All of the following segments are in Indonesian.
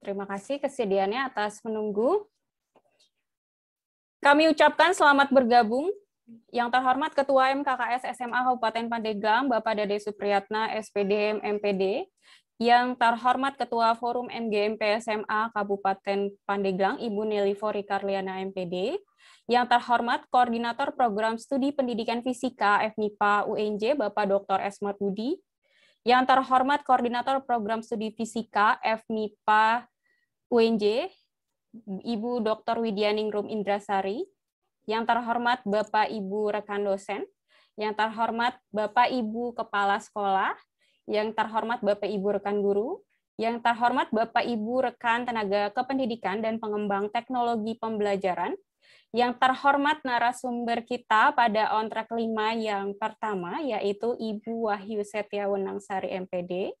Terima kasih kesediaannya atas menunggu. Kami ucapkan selamat bergabung yang terhormat Ketua MKKS SMA Kabupaten Pandeglang, Bapak Dede Supriyatna, SPDM MPD. Yang terhormat Ketua Forum MGMP SMA Kabupaten Pandeglang, Ibu Nelly Fori Karliana MPD. Yang terhormat Koordinator Program Studi Pendidikan Fisika FNIPA UNJ, Bapak Dr. Esmer Budi. Yang terhormat Koordinator Program Studi Fisika FNIPA UNJ, Ibu Dr. Widyaningrum Indrasari, yang terhormat Bapak Ibu rekan dosen, yang terhormat Bapak Ibu kepala sekolah, yang terhormat Bapak Ibu rekan guru, yang terhormat Bapak Ibu rekan tenaga kependidikan dan pengembang teknologi pembelajaran, yang terhormat narasumber kita pada ontrak lima yang pertama, yaitu Ibu Wahyu Setia Sari MPD,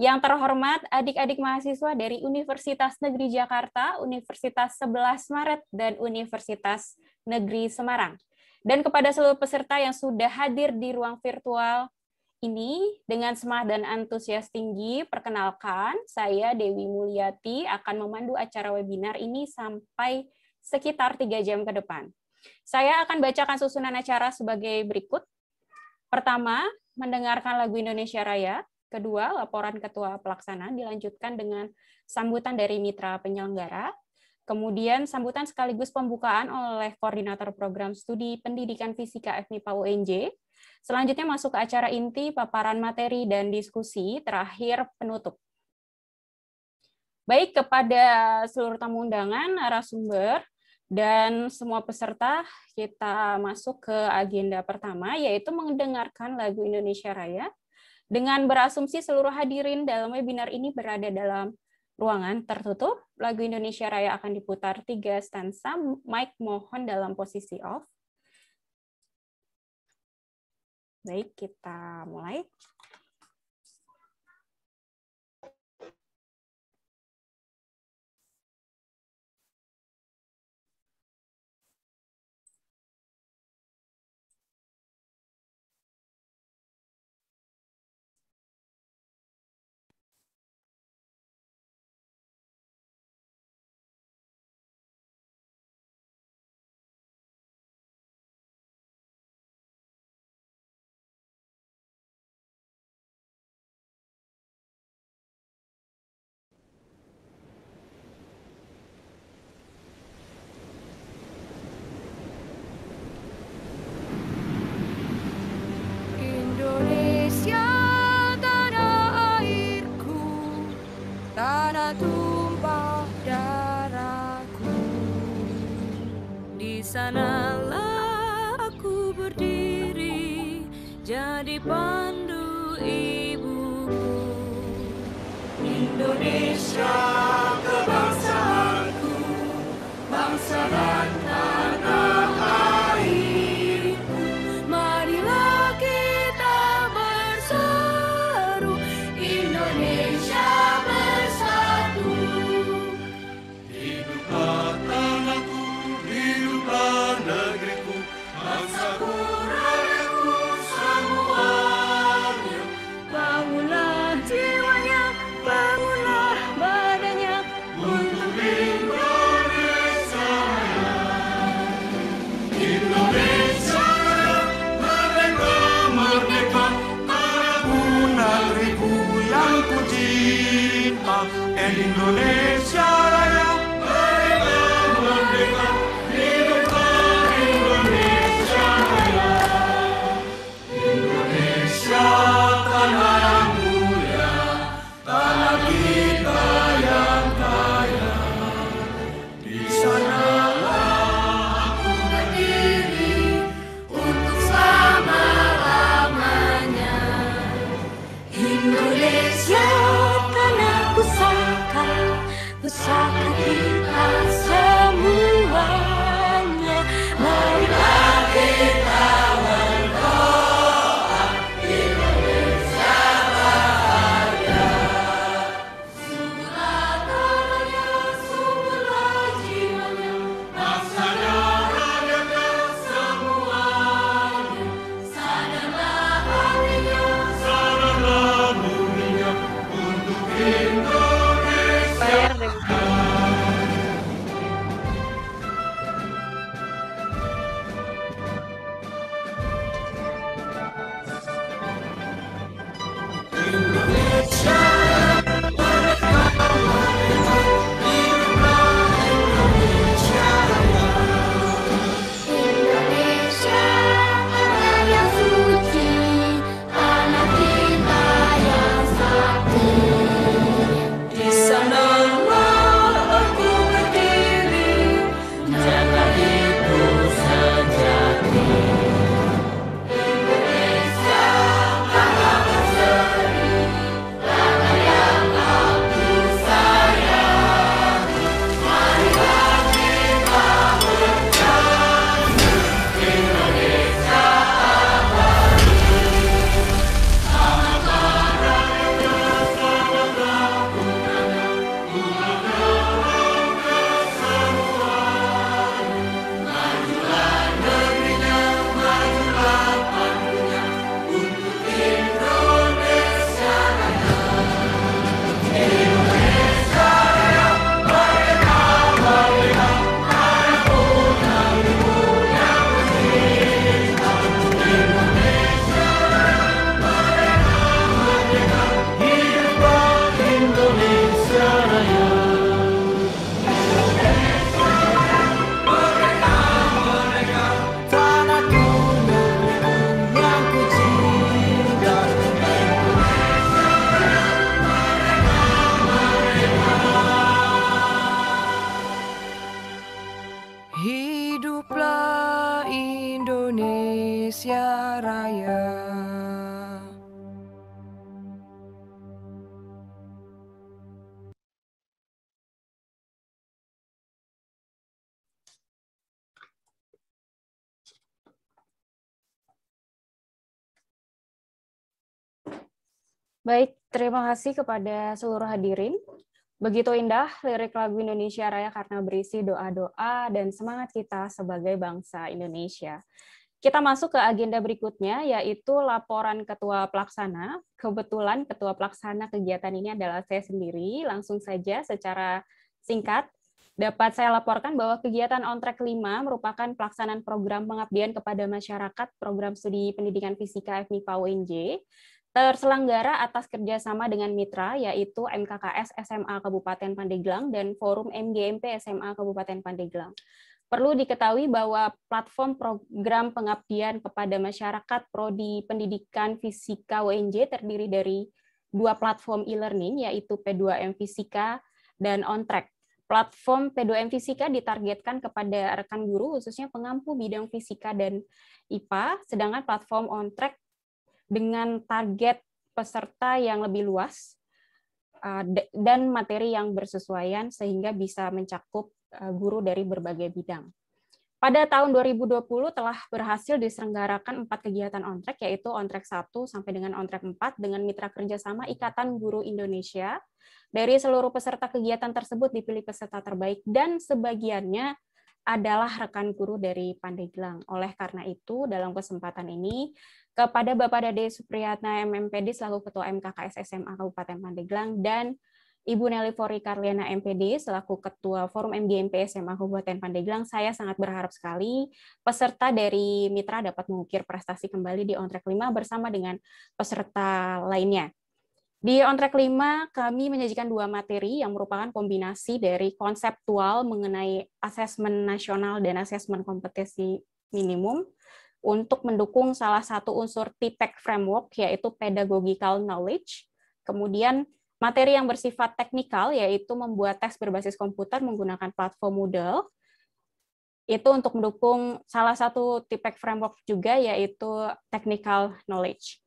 yang terhormat adik-adik mahasiswa dari Universitas Negeri Jakarta, Universitas 11 Maret, dan Universitas Negeri Semarang. Dan kepada seluruh peserta yang sudah hadir di ruang virtual ini, dengan semangat dan antusias tinggi, perkenalkan, saya Dewi Mulyati akan memandu acara webinar ini sampai sekitar tiga jam ke depan. Saya akan bacakan susunan acara sebagai berikut. Pertama, mendengarkan lagu Indonesia Raya. Kedua, laporan ketua pelaksana dilanjutkan dengan sambutan dari mitra penyelenggara, kemudian sambutan sekaligus pembukaan oleh koordinator program studi pendidikan fisika FMIPA UNJ. Selanjutnya masuk ke acara inti, paparan materi dan diskusi, terakhir penutup. Baik kepada seluruh tamu undangan, narasumber, dan semua peserta kita masuk ke agenda pertama yaitu mendengarkan lagu Indonesia Raya dengan berasumsi seluruh hadirin dalam webinar ini berada dalam ruangan tertutup, lagu Indonesia Raya akan diputar tiga stansa, Mike mohon dalam posisi off. Baik, kita mulai. Socrates. Baik, terima kasih kepada seluruh hadirin. Begitu indah lirik lagu Indonesia Raya karena berisi doa-doa dan semangat kita sebagai bangsa Indonesia. Kita masuk ke agenda berikutnya, yaitu laporan Ketua Pelaksana. Kebetulan Ketua Pelaksana kegiatan ini adalah saya sendiri. Langsung saja secara singkat, dapat saya laporkan bahwa kegiatan On Track 5 merupakan pelaksanaan program pengabdian kepada masyarakat program studi pendidikan fisika FMIPA UNJ terselenggara atas kerjasama dengan mitra, yaitu MKKS SMA Kabupaten Pandeglang dan Forum MGMP SMA Kabupaten Pandeglang. Perlu diketahui bahwa platform program pengabdian kepada masyarakat Prodi Pendidikan Fisika UNJ terdiri dari dua platform e-learning, yaitu P2M Fisika dan OnTrack. Platform P2M Fisika ditargetkan kepada rekan guru, khususnya pengampu bidang fisika dan IPA, sedangkan platform OnTrack dengan target peserta yang lebih luas uh, dan materi yang bersesuaian sehingga bisa mencakup uh, guru dari berbagai bidang. Pada tahun 2020 telah berhasil diselenggarakan empat kegiatan ontrek, yaitu ontrek 1 sampai dengan ontrek 4 dengan mitra kerjasama Ikatan Guru Indonesia. Dari seluruh peserta kegiatan tersebut dipilih peserta terbaik dan sebagiannya adalah rekan guru dari Pandeglang. Oleh karena itu, dalam kesempatan ini, kepada Bapak Dede Supriyatna MMPD selaku Ketua MKKS SMA Kabupaten Pandeglang dan Ibu Nelly Fori Karliana MPD selaku Ketua Forum MDMP SMA Kabupaten Pandeglang, saya sangat berharap sekali peserta dari mitra dapat mengukir prestasi kembali di Track 5 bersama dengan peserta lainnya. Di On Track 5, kami menyajikan dua materi yang merupakan kombinasi dari konseptual mengenai asesmen nasional dan asesmen kompetensi minimum untuk mendukung salah satu unsur TPEC framework, yaitu pedagogical knowledge. Kemudian materi yang bersifat teknikal, yaitu membuat tes berbasis komputer menggunakan platform Moodle, itu untuk mendukung salah satu TPEC framework juga, yaitu technical knowledge.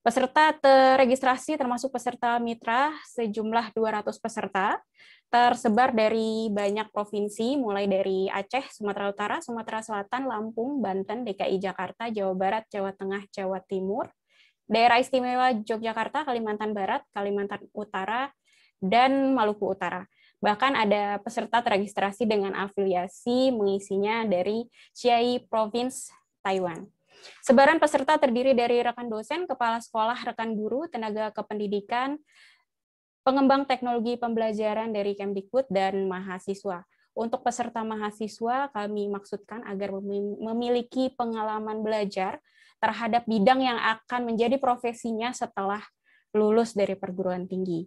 Peserta terregistrasi termasuk peserta mitra sejumlah 200 peserta tersebar dari banyak provinsi mulai dari Aceh, Sumatera Utara, Sumatera Selatan, Lampung, Banten, DKI Jakarta, Jawa Barat, Jawa Tengah, Jawa Timur, Daerah Istimewa Yogyakarta, Kalimantan Barat, Kalimantan Utara, dan Maluku Utara. Bahkan ada peserta terregistrasi dengan afiliasi mengisinya dari Chiai Province Taiwan. Sebaran peserta terdiri dari rekan dosen, kepala sekolah, rekan guru, tenaga kependidikan, pengembang teknologi pembelajaran dari Kemdikbud, dan mahasiswa. Untuk peserta mahasiswa, kami maksudkan agar memiliki pengalaman belajar terhadap bidang yang akan menjadi profesinya setelah lulus dari perguruan tinggi.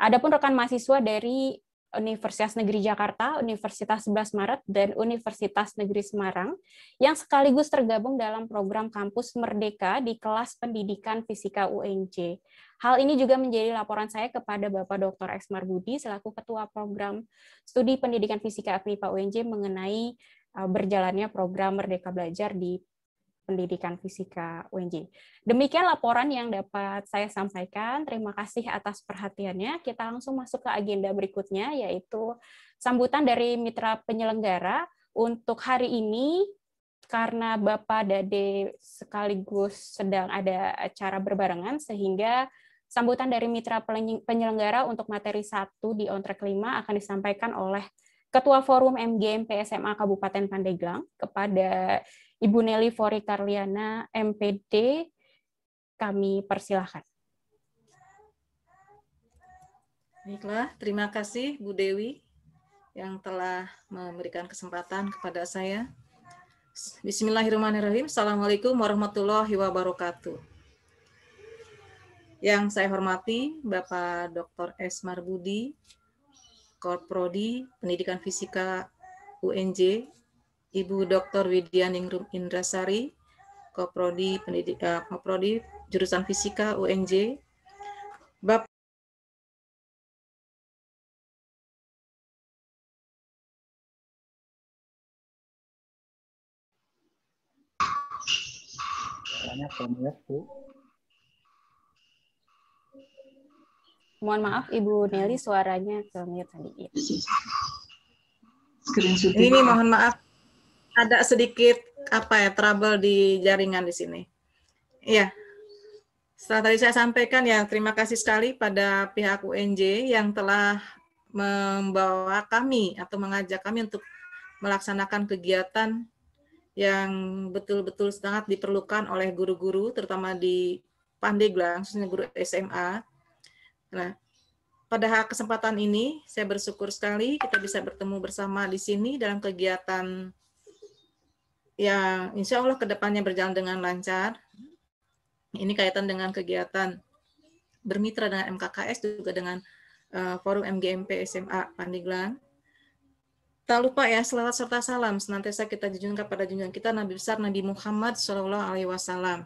Adapun rekan mahasiswa dari Universitas Negeri Jakarta, Universitas 11 Maret, dan Universitas Negeri Semarang yang sekaligus tergabung dalam program kampus Merdeka di kelas pendidikan fisika UNJ. Hal ini juga menjadi laporan saya kepada Bapak Dr. X. Budi selaku Ketua Program Studi Pendidikan Fisika FMIPA UNJ mengenai uh, berjalannya program Merdeka Belajar di Pendidikan Fisika UNJ. Demikian laporan yang dapat saya sampaikan. Terima kasih atas perhatiannya. Kita langsung masuk ke agenda berikutnya, yaitu sambutan dari mitra penyelenggara untuk hari ini karena Bapak Dade sekaligus sedang ada acara berbarengan sehingga sambutan dari mitra penyelenggara untuk materi 1 di Track 5 akan disampaikan oleh Ketua Forum MGM PSMA Kabupaten Pandeglang kepada Ibu Nelly Fori Karliana, MPD, kami persilahkan. Baiklah, terima kasih Bu Dewi yang telah memberikan kesempatan kepada saya. Bismillahirrahmanirrahim. Assalamualaikum warahmatullahi wabarakatuh. Yang saya hormati Bapak Dr. S. Marbudi, Korprodi Pendidikan Fisika UNJ Ibu Dr. Widyaningrum Indrasari, Koprodi, Pendidik, uh, Koprodi Jurusan Fisika UNJ, Bapak suaranya Mohon maaf Ibu Nelly suaranya ke tadi. Ya. Ini mohon maaf ada sedikit apa ya trouble di jaringan di sini. Iya. Setelah tadi saya sampaikan ya terima kasih sekali pada pihak UNJ yang telah membawa kami atau mengajak kami untuk melaksanakan kegiatan yang betul-betul sangat diperlukan oleh guru-guru terutama di Pandeglang, khususnya guru SMA. Nah, pada kesempatan ini saya bersyukur sekali kita bisa bertemu bersama di sini dalam kegiatan ya insya Allah kedepannya berjalan dengan lancar. Ini kaitan dengan kegiatan bermitra dengan MKKS juga dengan uh, forum MGMP SMA Pandeglang. Tak lupa ya selawat serta salam senantiasa kita junjung kepada junjungan kita Nabi besar Nabi Muhammad Shallallahu Alaihi Wasallam.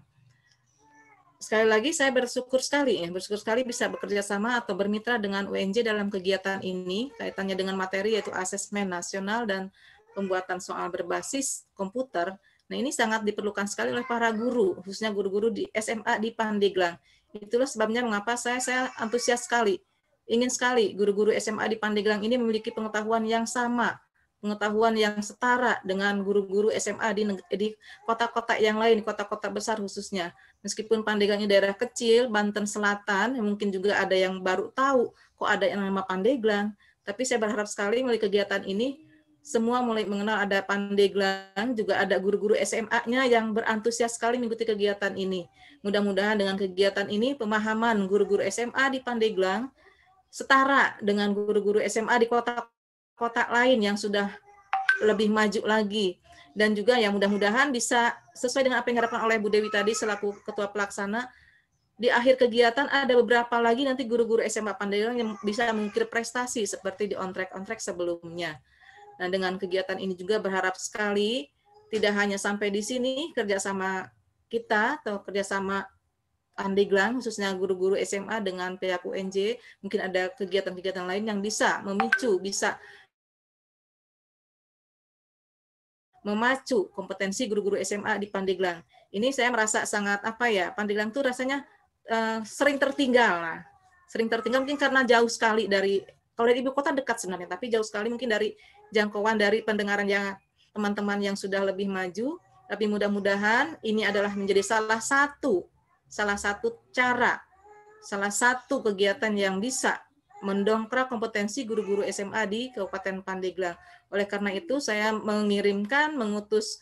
Sekali lagi saya bersyukur sekali ya bersyukur sekali bisa bekerja sama atau bermitra dengan UNJ dalam kegiatan ini kaitannya dengan materi yaitu asesmen nasional dan pembuatan soal berbasis komputer, nah ini sangat diperlukan sekali oleh para guru, khususnya guru-guru di SMA di Pandeglang. Itulah sebabnya mengapa saya saya antusias sekali, ingin sekali guru-guru SMA di Pandeglang ini memiliki pengetahuan yang sama, pengetahuan yang setara dengan guru-guru SMA di di kota-kota yang lain, kota-kota besar khususnya. Meskipun Pandeglang ini daerah kecil, Banten Selatan, mungkin juga ada yang baru tahu kok ada yang nama Pandeglang, tapi saya berharap sekali melalui kegiatan ini semua mulai mengenal ada Pandeglang, juga ada guru-guru SMA-nya yang berantusias sekali mengikuti kegiatan ini. Mudah-mudahan dengan kegiatan ini pemahaman guru-guru SMA di Pandeglang setara dengan guru-guru SMA di kota-kota lain yang sudah lebih maju lagi dan juga yang mudah-mudahan bisa sesuai dengan apa yang diharapkan oleh Bu Dewi tadi selaku ketua pelaksana di akhir kegiatan ada beberapa lagi nanti guru-guru SMA Pandeglang yang bisa mengukir prestasi seperti di on track on track sebelumnya. Nah, dengan kegiatan ini juga berharap sekali tidak hanya sampai di sini kerjasama kita atau kerjasama Andeglang khususnya guru-guru SMA dengan pihak UNJ mungkin ada kegiatan-kegiatan lain yang bisa memicu bisa memacu kompetensi guru-guru SMA di Pandeglang. Ini saya merasa sangat apa ya Pandeglang tuh rasanya uh, sering tertinggal lah sering tertinggal mungkin karena jauh sekali dari kalau dari ibu kota dekat sebenarnya, tapi jauh sekali mungkin dari jangkauan dari pendengaran yang teman-teman yang sudah lebih maju. Tapi mudah-mudahan ini adalah menjadi salah satu salah satu cara, salah satu kegiatan yang bisa mendongkrak kompetensi guru-guru SMA di Kabupaten Pandeglang. Oleh karena itu, saya mengirimkan, mengutus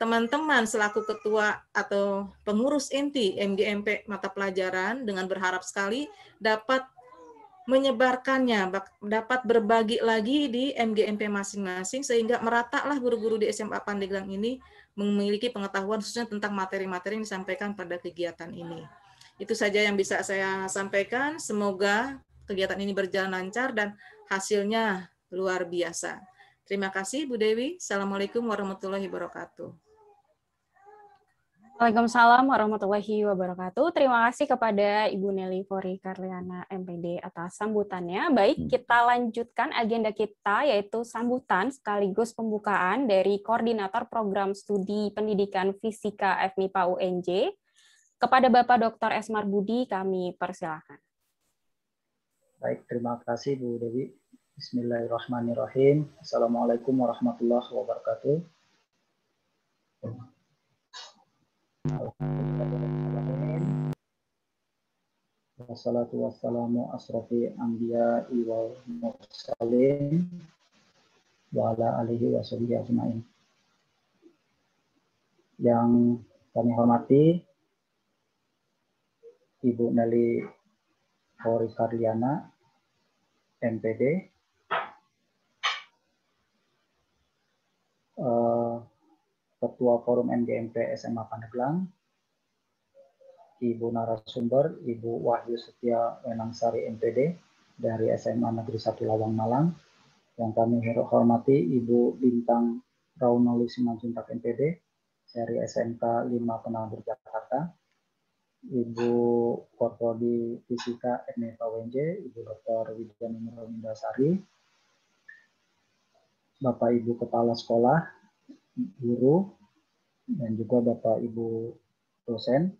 teman-teman selaku ketua atau pengurus inti MGMP mata pelajaran dengan berharap sekali dapat menyebarkannya, dapat berbagi lagi di MGMP masing-masing sehingga meratalah guru-guru di SMA Pandeglang ini memiliki pengetahuan khususnya tentang materi-materi yang disampaikan pada kegiatan ini. Itu saja yang bisa saya sampaikan. Semoga kegiatan ini berjalan lancar dan hasilnya luar biasa. Terima kasih Bu Dewi. Assalamualaikum warahmatullahi wabarakatuh. Waalaikumsalam warahmatullahi wabarakatuh. Terima kasih kepada Ibu Nelly Fori Karliana MPD atas sambutannya. Baik, hmm. kita lanjutkan agenda kita yaitu sambutan sekaligus pembukaan dari Koordinator Program Studi Pendidikan Fisika FNIPA UNJ. Kepada Bapak Dr. Esmar Budi kami persilahkan. Baik, terima kasih Bu Dewi. Bismillahirrahmanirrahim. Assalamualaikum warahmatullahi wabarakatuh. Wassalatu wassalamu asrafi anbiya wal mursalin wa ala alihi wa ajmain. Yang kami hormati Ibu Neli Hori Karliana, MPD, Ketua Forum MGMP SMA Pandeglang, Ibu Narasumber, Ibu Wahyu Setia Wenangsari MPD dari SMA Negeri 1 Lawang Malang, yang kami hormati Ibu Bintang Raunoli Simanjuntak MPD dari SMK 5 Penabur Jakarta, Ibu Korpodi Fisika Edneta WNJ, Ibu Dr. Widya Nurul Sari, Bapak Ibu Kepala Sekolah guru dan juga Bapak Ibu dosen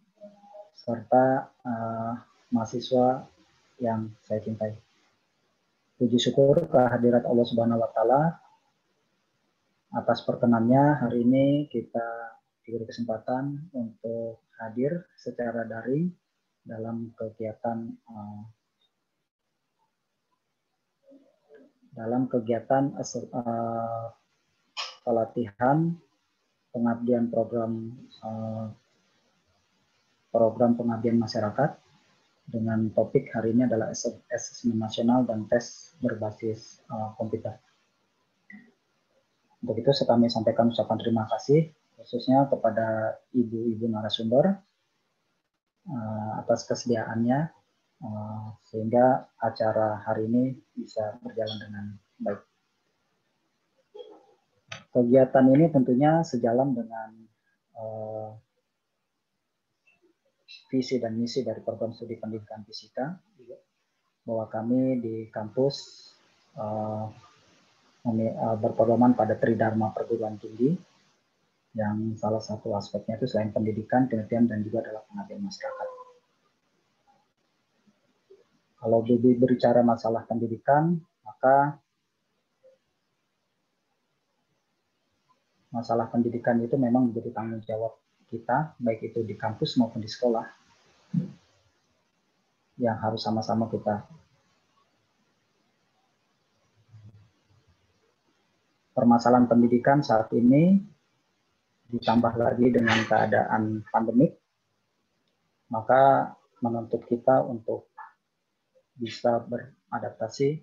serta uh, mahasiswa yang saya cintai. Puji syukur kehadirat Allah Subhanahu wa taala atas perkenannya hari ini kita diberi kesempatan untuk hadir secara daring dalam kegiatan uh, dalam kegiatan uh, pelatihan pengabdian program eh, program pengabdian masyarakat dengan topik hari ini adalah asesmen nasional dan tes berbasis eh, komputer. Untuk itu kami sampaikan ucapan terima kasih khususnya kepada ibu-ibu narasumber eh, atas kesediaannya sehingga acara hari ini bisa berjalan dengan baik kegiatan ini tentunya sejalan dengan uh, visi dan misi dari program studi pendidikan fisika bahwa kami di kampus uh, berpedoman pada tridharma perguruan tinggi yang salah satu aspeknya itu selain pendidikan, penelitian, dan juga adalah pengabdian masyarakat. Kalau berbicara masalah pendidikan, maka masalah pendidikan itu memang menjadi tanggung jawab kita, baik itu di kampus maupun di sekolah, yang harus sama-sama kita permasalahan pendidikan saat ini ditambah lagi dengan keadaan pandemik, maka menuntut kita untuk bisa beradaptasi,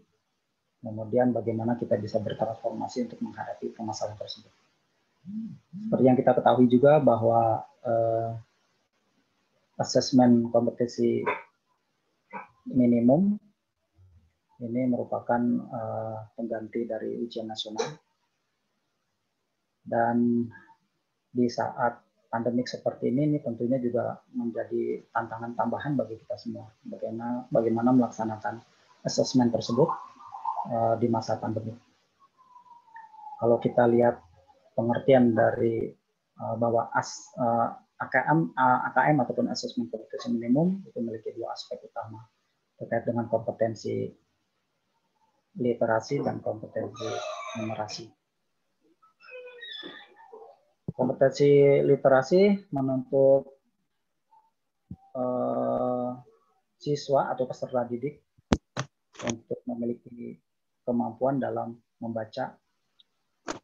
kemudian bagaimana kita bisa bertransformasi untuk menghadapi permasalahan tersebut. Seperti yang kita ketahui juga bahwa uh, eh, asesmen kompetisi minimum ini merupakan uh, pengganti dari ujian nasional dan di saat pandemik seperti ini, ini tentunya juga menjadi tantangan tambahan bagi kita semua. Bagaimana, bagaimana melaksanakan asesmen tersebut uh, di masa pandemi. Kalau kita lihat pengertian dari uh, bahwa as, uh, eh, AKM, AKM ataupun asesmen kompetensi minimum itu memiliki dua aspek utama terkait dengan kompetensi literasi dan kompetensi numerasi. Kompetensi literasi menuntut eh, siswa atau peserta didik untuk memiliki kemampuan dalam membaca,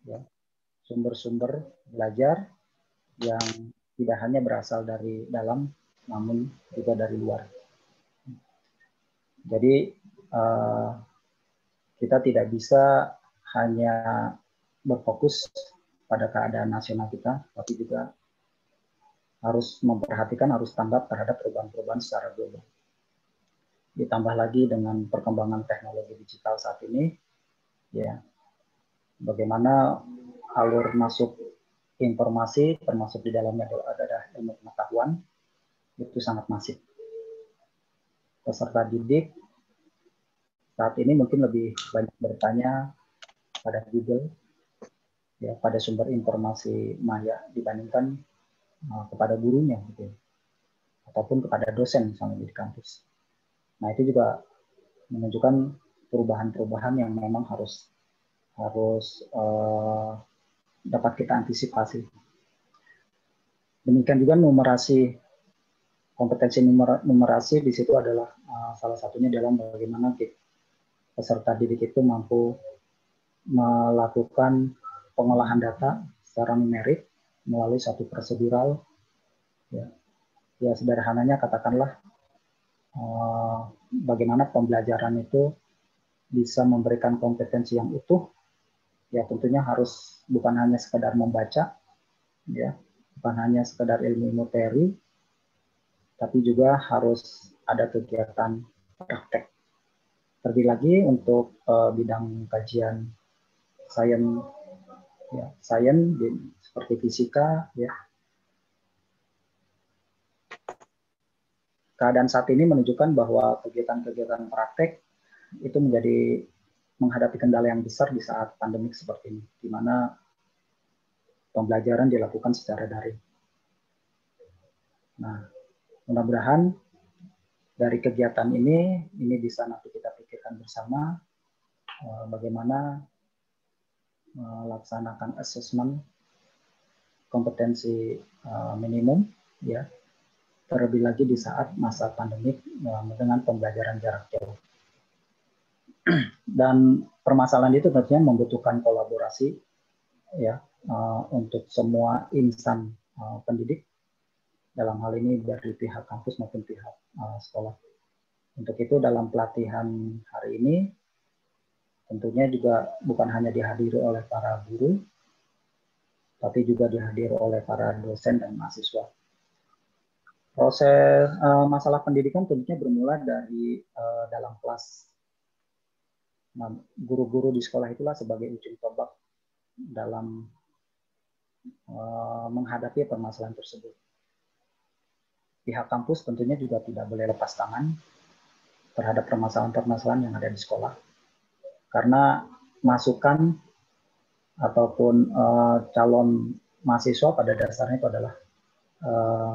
ya, sumber-sumber belajar yang tidak hanya berasal dari dalam, namun juga dari luar. Jadi eh, kita tidak bisa hanya berfokus pada keadaan nasional kita, tapi juga harus memperhatikan, harus tanggap terhadap perubahan-perubahan secara global. Ditambah lagi dengan perkembangan teknologi digital saat ini, ya bagaimana alur masuk informasi termasuk di dalamnya adalah ilmu pengetahuan itu sangat masif. Peserta didik saat ini mungkin lebih banyak bertanya pada Google ya pada sumber informasi maya dibandingkan uh, kepada gurunya gitu ya. ataupun kepada dosen misalnya di kampus. Nah, itu juga menunjukkan perubahan-perubahan yang memang harus harus uh, dapat kita antisipasi. Demikian juga numerasi kompetensi numerasi di situ adalah uh, salah satunya dalam bagaimana peserta didik itu mampu melakukan pengolahan data secara numerik melalui satu prosedural. Ya, ya sederhananya katakanlah uh, bagaimana pembelajaran itu bisa memberikan kompetensi yang utuh ya tentunya harus bukan hanya sekedar membaca, ya bukan hanya sekedar ilmu materi, tapi juga harus ada kegiatan praktek. Terlebih lagi untuk uh, bidang kajian sains, ya, sains seperti fisika, ya. Keadaan saat ini menunjukkan bahwa kegiatan-kegiatan praktek itu menjadi menghadapi kendala yang besar di saat pandemik seperti ini, di mana pembelajaran dilakukan secara daring. Nah, mudah-mudahan dari kegiatan ini, ini bisa nanti kita pikirkan bersama eh, bagaimana melaksanakan eh, assessment kompetensi eh, minimum ya terlebih lagi di saat masa pandemik dengan pembelajaran jarak jauh dan permasalahan itu tentunya membutuhkan kolaborasi ya uh, untuk semua insan uh, pendidik dalam hal ini dari pihak kampus maupun pihak uh, sekolah. Untuk itu dalam pelatihan hari ini tentunya juga bukan hanya dihadiri oleh para guru, tapi juga dihadiri oleh para dosen dan mahasiswa. Proses uh, masalah pendidikan tentunya bermula dari uh, dalam kelas Nah, guru-guru di sekolah itulah sebagai ujung tombak dalam uh, menghadapi permasalahan tersebut. Pihak kampus tentunya juga tidak boleh lepas tangan terhadap permasalahan-permasalahan yang ada di sekolah, karena masukan ataupun uh, calon mahasiswa pada dasarnya itu adalah eh,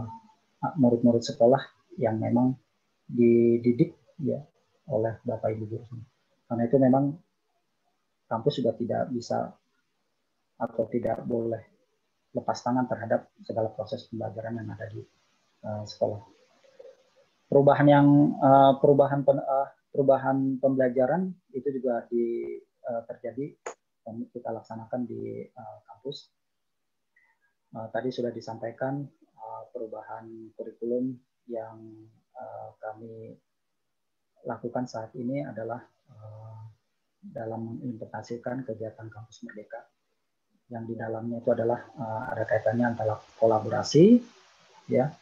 murid-murid sekolah yang memang dididik ya oleh bapak ibu guru. Karena itu memang kampus sudah tidak bisa atau tidak boleh lepas tangan terhadap segala proses pembelajaran yang ada di uh, sekolah. Perubahan yang uh, perubahan pen, uh, perubahan pembelajaran itu juga di, uh, terjadi dan kita laksanakan di uh, kampus. Uh, tadi sudah disampaikan uh, perubahan kurikulum yang uh, kami lakukan saat ini adalah Eh, dalam mengimplementasikan kegiatan kampus merdeka yang di dalamnya itu adalah uh, ada kaitannya antara kolaborasi ya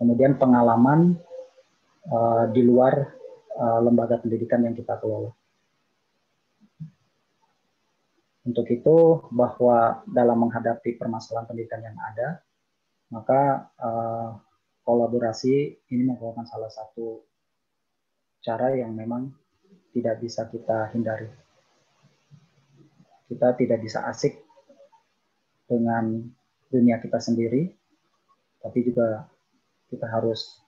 kemudian pengalaman uh, di luar uh, lembaga pendidikan yang kita kelola untuk itu bahwa dalam menghadapi permasalahan pendidikan yang ada maka uh, kolaborasi ini merupakan salah satu cara yang memang tidak bisa kita hindari. Kita tidak bisa asik dengan dunia kita sendiri, tapi juga kita harus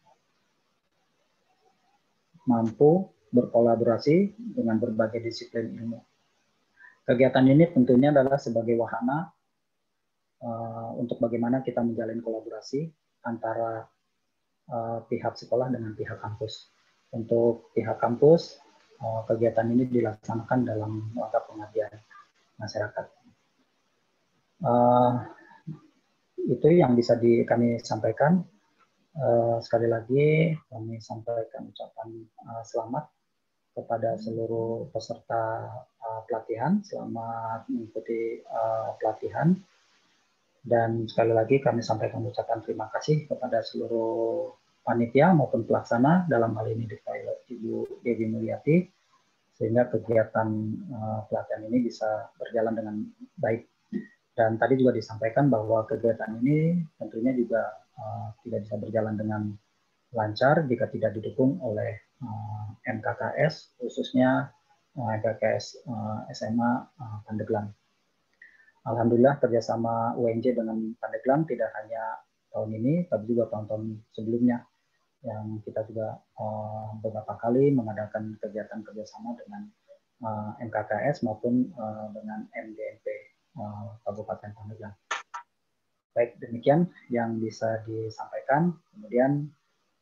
mampu berkolaborasi dengan berbagai disiplin ilmu. Kegiatan ini tentunya adalah sebagai wahana uh, untuk bagaimana kita menjalin kolaborasi antara uh, pihak sekolah dengan pihak kampus. Untuk pihak kampus, eh, kegiatan ini dilaksanakan dalam rangka pengabdian masyarakat. Eh, itu yang bisa di, kami sampaikan. Eh, sekali lagi kami sampaikan ucapan selamat kepada seluruh peserta pelatihan selamat mengikuti pelatihan dan sekali lagi kami sampaikan ucapan terima kasih kepada seluruh panitia maupun pelaksana dalam hal ini di pilot Ibu Dewi Mulyati sehingga kegiatan uh, pelatihan ini bisa berjalan dengan baik. Dan tadi juga disampaikan bahwa kegiatan ini tentunya juga uh, tidak bisa berjalan dengan lancar jika tidak didukung oleh uh, eh, MKKS khususnya uh, MKKS uh, SMA uh, Pandeglang. Alhamdulillah kerjasama UNJ dengan Pandeglang tidak hanya tahun ini, tapi juga tahun-tahun sebelumnya yang kita juga uh, beberapa kali mengadakan kegiatan kerjasama dengan uh, eh, MKKS maupun uh, dengan MDMP uh, Kabupaten Pandeglang. Baik, demikian yang bisa disampaikan. Kemudian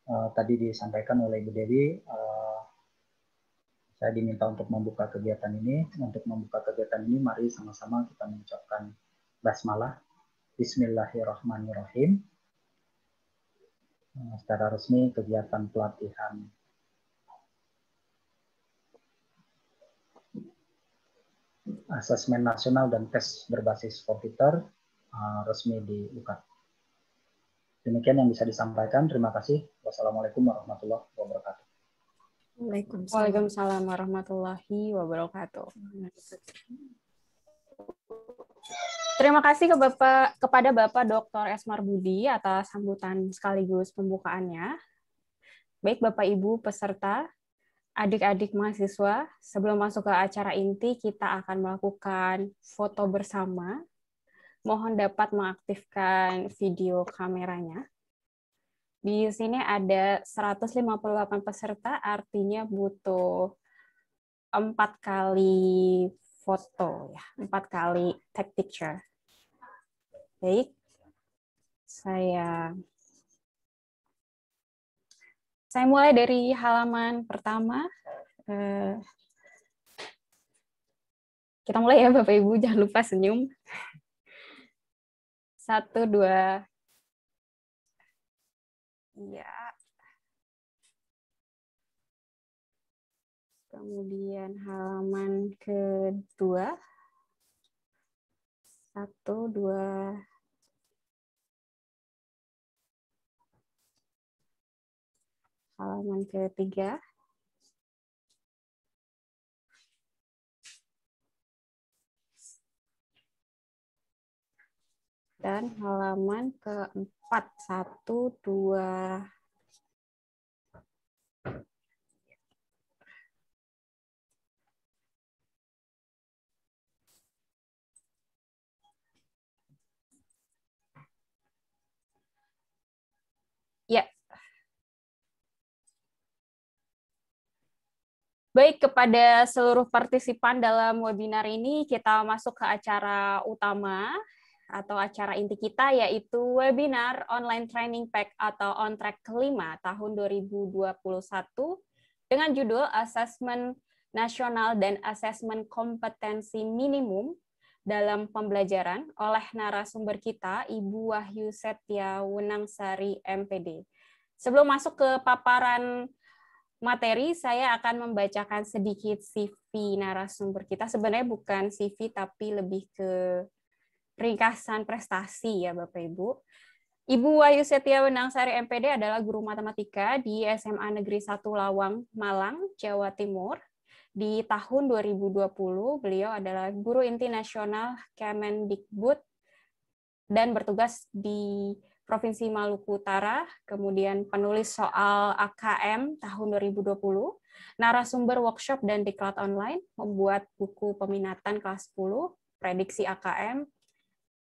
uh, tadi disampaikan oleh Ibu Dewi, uh, saya diminta untuk membuka kegiatan ini. Untuk membuka kegiatan ini, mari sama-sama kita mengucapkan basmalah. Bismillahirrahmanirrahim. Hmm, secara resmi kegiatan pelatihan asesmen nasional dan tes berbasis komputer uh, resmi di UK. Demikian yang bisa disampaikan. Terima kasih. Wassalamualaikum warahmatullahi wabarakatuh. Waalaikumsalam, Waalaikumsalam warahmatullahi wabarakatuh. Terima kasih ke Bapak, kepada Bapak Dr. Esmar Budi atas sambutan sekaligus pembukaannya. Baik Bapak Ibu peserta, adik-adik mahasiswa, sebelum masuk ke acara inti kita akan melakukan foto bersama. Mohon dapat mengaktifkan video kameranya. Di sini ada 158 peserta, artinya butuh 4 kali foto ya empat kali take picture baik saya saya mulai dari halaman pertama eh, kita mulai ya bapak ibu jangan lupa senyum satu dua ya kemudian halaman kedua. Satu, dua, halaman ketiga. Dan halaman keempat, satu, dua, Baik, kepada seluruh partisipan dalam webinar ini, kita masuk ke acara utama atau acara inti kita yaitu webinar online training pack atau on track kelima tahun 2021 dengan judul Assessment Nasional dan Assessment Kompetensi Minimum dalam pembelajaran oleh narasumber kita Ibu Wahyu Setia Wenangsari MPD. Sebelum masuk ke paparan materi saya akan membacakan sedikit CV narasumber kita. Sebenarnya bukan CV tapi lebih ke ringkasan prestasi ya Bapak Ibu. Ibu Wahyu Setia Wenangsari MPD adalah guru matematika di SMA Negeri 1 Lawang, Malang, Jawa Timur. Di tahun 2020, beliau adalah guru inti nasional Kemendikbud dan bertugas di Provinsi Maluku Utara, kemudian penulis soal AKM tahun 2020, narasumber workshop dan diklat online, membuat buku peminatan kelas 10, prediksi AKM,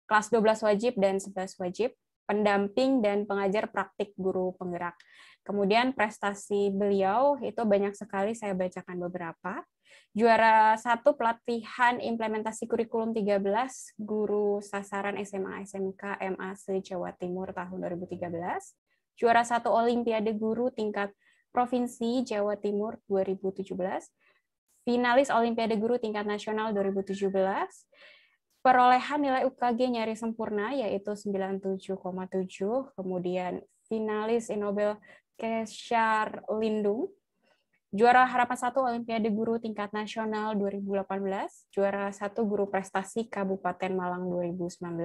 kelas 12 wajib dan 11 wajib, pendamping dan pengajar praktik guru penggerak. Kemudian prestasi beliau itu banyak sekali saya bacakan beberapa. Juara satu pelatihan implementasi kurikulum 13 guru sasaran SMA SMK MA jawa Timur tahun 2013. Juara satu Olimpiade Guru tingkat Provinsi Jawa Timur 2017. Finalis Olimpiade Guru tingkat nasional 2017 perolehan nilai UKG nyari sempurna yaitu 97,7, kemudian finalis Nobel Kesyar Lindung, juara harapan satu Olimpiade Guru tingkat nasional 2018, juara satu guru prestasi Kabupaten Malang 2019,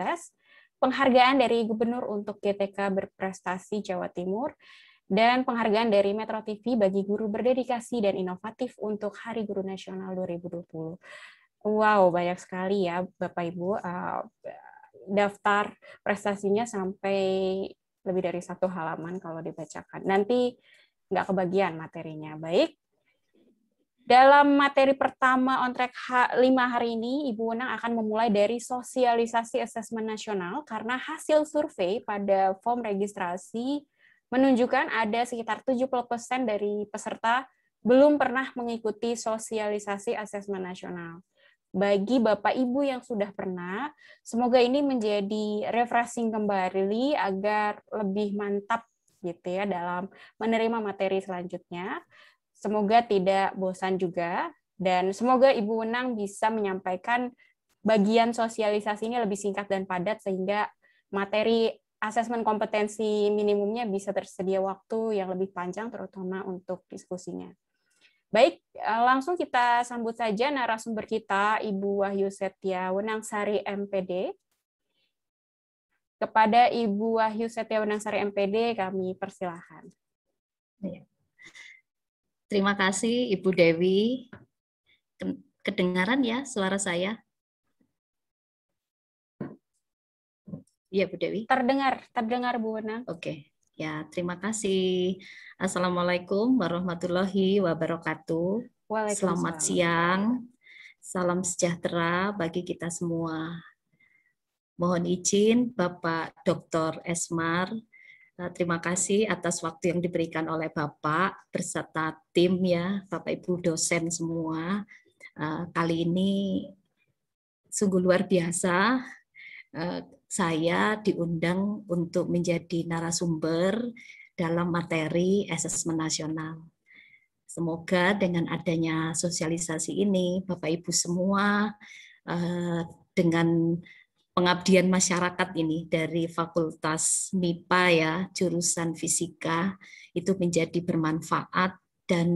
penghargaan dari Gubernur untuk GTK berprestasi Jawa Timur, dan penghargaan dari Metro TV bagi guru berdedikasi dan inovatif untuk Hari Guru Nasional 2020. Wow, banyak sekali ya Bapak Ibu ah, daftar prestasinya sampai lebih dari satu halaman kalau dibacakan. Nanti nggak kebagian materinya. Baik. Dalam materi pertama on track 5 hari ini, Ibu Unang akan memulai dari sosialisasi asesmen nasional karena hasil survei pada form registrasi menunjukkan ada sekitar 70% dari peserta belum pernah mengikuti sosialisasi asesmen nasional bagi Bapak Ibu yang sudah pernah. Semoga ini menjadi refreshing kembali agar lebih mantap gitu ya dalam menerima materi selanjutnya. Semoga tidak bosan juga dan semoga Ibu Wenang bisa menyampaikan bagian sosialisasi ini lebih singkat dan padat sehingga materi asesmen kompetensi minimumnya bisa tersedia waktu yang lebih panjang terutama untuk diskusinya. Baik, eh, langsung kita sambut saja narasumber kita, Ibu Wahyu Setia Wenangsari MPD. Kepada Ibu Wahyu Setia Wenangsari MPD, kami persilahkan. Iya. Terima kasih Ibu Dewi. Kedengaran ya suara saya? Iya Bu Dewi. Terdengar, terdengar Bu Wenang. Oke. Okay. Ya, terima kasih. Assalamualaikum warahmatullahi wabarakatuh. Selamat siang. Salam sejahtera bagi kita semua. Mohon izin Bapak Dr. Esmar. Eh, terima kasih atas waktu yang diberikan oleh Bapak berserta tim ya, Bapak Ibu dosen semua. Eh, kali ini sungguh luar biasa eh, saya diundang untuk menjadi narasumber dalam materi asesmen nasional. Semoga dengan adanya sosialisasi ini, Bapak Ibu semua eh, dengan pengabdian masyarakat ini dari Fakultas MIPA ya, jurusan fisika itu menjadi bermanfaat dan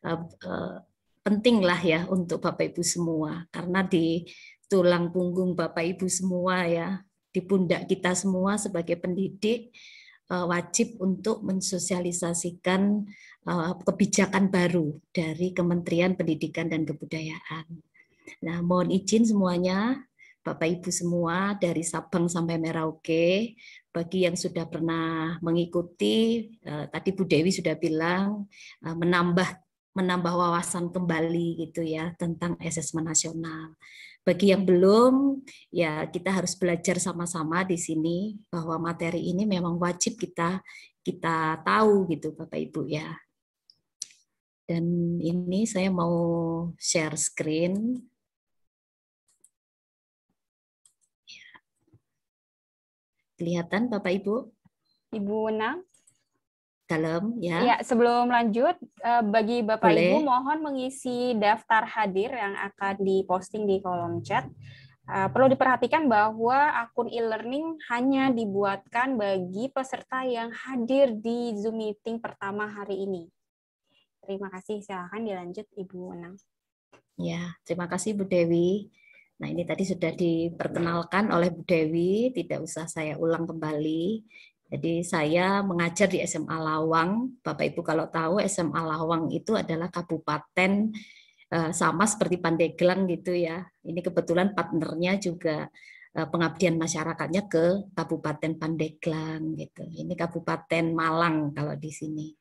eh, eh, pentinglah ya untuk Bapak Ibu semua karena di tulang punggung Bapak Ibu semua ya, di pundak kita semua sebagai pendidik eh, wajib untuk mensosialisasikan eh, kebijakan baru dari Kementerian Pendidikan dan Kebudayaan. Nah, mohon izin semuanya, Bapak Ibu semua dari Sabang sampai Merauke, bagi yang sudah pernah mengikuti, eh, tadi Bu Dewi sudah bilang menambah menambah wawasan kembali gitu ya tentang asesmen nasional. Bagi yang belum, ya kita harus belajar sama-sama di sini bahwa materi ini memang wajib kita kita tahu gitu Bapak Ibu ya. Dan ini saya mau share screen. Kelihatan Bapak Ibu? Ibu Wenang? Salam ya. Ya, sebelum lanjut eh, bagi Bapak Boleh. Ibu mohon mengisi daftar hadir yang akan diposting di kolom chat. Eh, perlu diperhatikan bahwa akun e-learning hanya dibuatkan bagi peserta yang hadir di Zoom meeting pertama hari ini. Terima kasih. Silakan dilanjut Ibu Wenang Ya, terima kasih Bu Dewi. Nah, ini tadi sudah diperkenalkan oleh Bu Dewi, tidak usah saya ulang kembali. Jadi saya mengajar di SMA Lawang. Bapak Ibu kalau tahu SMA Lawang itu adalah kabupaten eh, sama seperti Pandeglang gitu ya. Ini kebetulan partnernya juga eh, pengabdian masyarakatnya ke Kabupaten Pandeglang gitu. Ini Kabupaten Malang kalau di sini.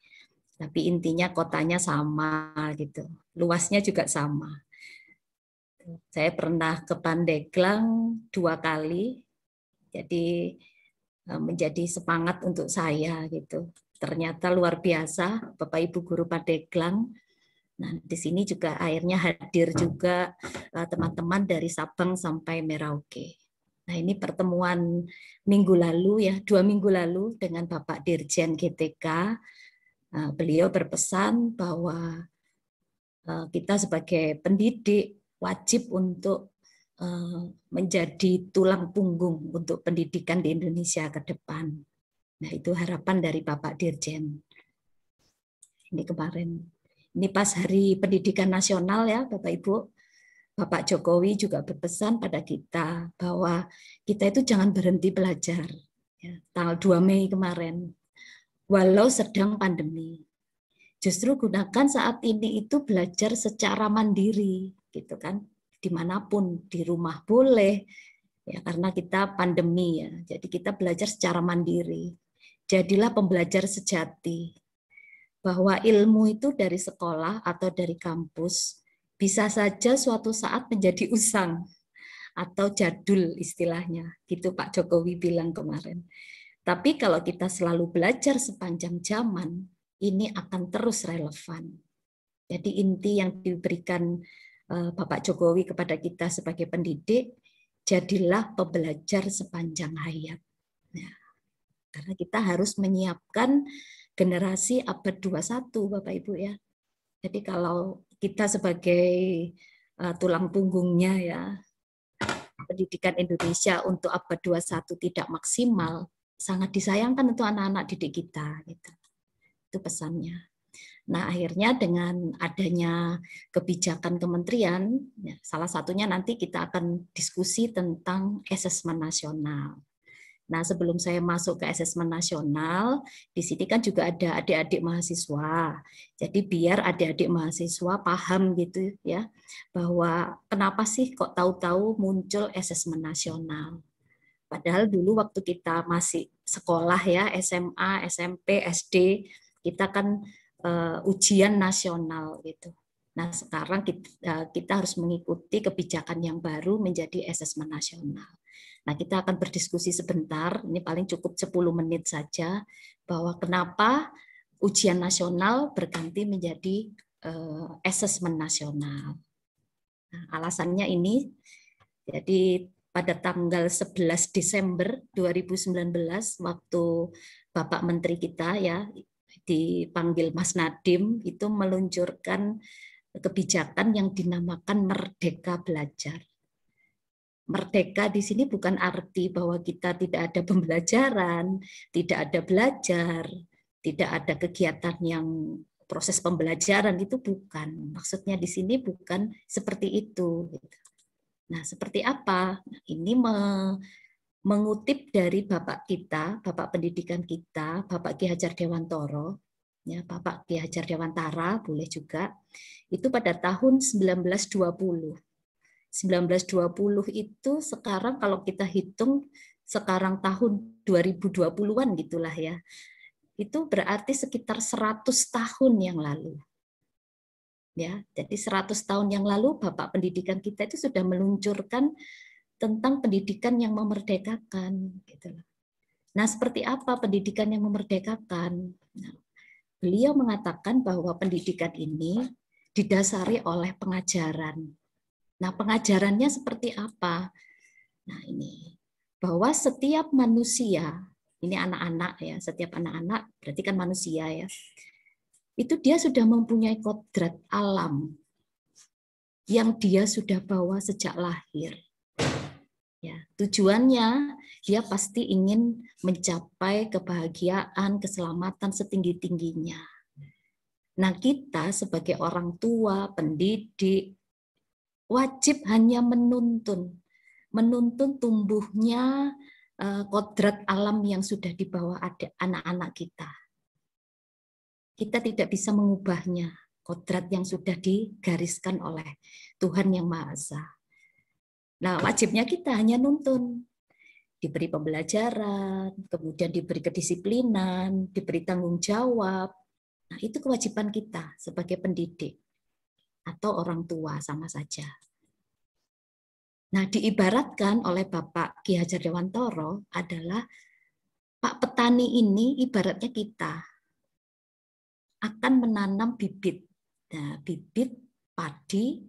Tapi intinya kotanya sama gitu. Luasnya juga sama. Saya pernah ke Pandeglang dua kali. Jadi Eh, menjadi semangat untuk saya gitu. Ternyata luar biasa Bapak Ibu guru Padeglang. Nah, di sini juga akhirnya hadir juga eh, teman-teman dari Sabang sampai Merauke. Nah, ini pertemuan minggu lalu ya, dua minggu lalu dengan Bapak Dirjen GTK. Eh, beliau berpesan bahwa kita sebagai pendidik wajib untuk Eh, menjadi tulang punggung untuk pendidikan di Indonesia ke depan. Nah, itu harapan dari Bapak Dirjen. Ini kemarin, ini pas hari pendidikan nasional ya Bapak Ibu. Bapak Jokowi juga berpesan pada kita bahwa kita itu jangan berhenti belajar. Ya, tanggal 2 Mei kemarin, walau sedang pandemi. Justru gunakan saat ini itu belajar secara mandiri, gitu kan? dimanapun di rumah boleh ya karena kita pandemi ya jadi kita belajar secara mandiri jadilah pembelajar sejati bahwa ilmu itu dari sekolah atau dari kampus bisa saja suatu saat menjadi usang atau jadul istilahnya gitu Pak Jokowi bilang kemarin tapi kalau kita selalu belajar sepanjang zaman ini akan terus relevan jadi inti yang diberikan Eh, Bapak Jokowi kepada kita sebagai pendidik, jadilah pembelajar sepanjang hayat. Nah, karena kita harus menyiapkan generasi abad 21, Bapak Ibu ya. Jadi kalau kita sebagai uh, tulang punggungnya ya pendidikan Indonesia untuk abad 21 tidak maksimal, sangat disayangkan untuk anak-anak didik kita gitu. Itu pesannya. Nah, akhirnya dengan adanya kebijakan kementerian, ya, salah satunya nanti kita akan diskusi tentang asesmen nasional. Nah, sebelum saya masuk ke asesmen nasional, di sini kan juga ada adik-adik mahasiswa. Jadi biar adik-adik mahasiswa paham gitu ya, bahwa kenapa sih kok tahu-tahu muncul asesmen nasional. Padahal dulu waktu kita masih sekolah ya, SMA, SMP, SD, kita kan uh, ujian nasional gitu. Nah sekarang kita, uh, eh, kita harus mengikuti kebijakan yang baru menjadi asesmen nasional. Nah kita akan berdiskusi sebentar, ini paling cukup 10 menit saja, bahwa kenapa ujian nasional berganti menjadi uh, asesmen nasional. Nah, alasannya ini, jadi pada tanggal 11 Desember 2019 waktu Bapak Menteri kita ya dipanggil Mas Nadim itu meluncurkan kebijakan yang dinamakan merdeka belajar. Merdeka di sini bukan arti bahwa kita tidak ada pembelajaran, tidak ada belajar, tidak ada kegiatan yang proses pembelajaran itu bukan. Maksudnya di sini bukan seperti itu. Nah, seperti apa? Nah, ini me, mengutip dari bapak kita, bapak pendidikan kita, Bapak Ki Hajar Dewantoro, ya Bapak Ki Hajar Dewantara boleh juga. Itu pada tahun 1920. 1920 itu sekarang kalau kita hitung sekarang tahun 2020-an gitulah ya. Itu berarti sekitar 100 tahun yang lalu. Ya, jadi 100 tahun yang lalu Bapak pendidikan kita itu sudah meluncurkan tentang pendidikan yang memerdekakan gitu Nah, seperti apa pendidikan yang memerdekakan? Nah, beliau mengatakan bahwa pendidikan ini didasari oleh pengajaran. Nah, pengajarannya seperti apa? Nah, ini bahwa setiap manusia, ini anak-anak ya, setiap anak-anak berarti kan manusia ya. Itu dia sudah mempunyai kodrat alam yang dia sudah bawa sejak lahir. Ya, tujuannya dia pasti ingin mencapai kebahagiaan, keselamatan setinggi-tingginya. Nah, kita sebagai orang tua, pendidik wajib hanya menuntun, menuntun tumbuhnya eh, kodrat alam yang sudah dibawa ada anak-anak kita. Kita tidak bisa mengubahnya, kodrat yang sudah digariskan oleh Tuhan Yang Maha Esa. Nah, wajibnya kita hanya nuntun. Diberi pembelajaran, kemudian diberi kedisiplinan, diberi tanggung jawab. Nah, itu kewajiban kita sebagai pendidik atau orang tua sama saja. Nah, diibaratkan oleh Bapak Ki Hajar Dewantoro adalah Pak petani ini ibaratnya kita akan menanam bibit. Nah, bibit padi,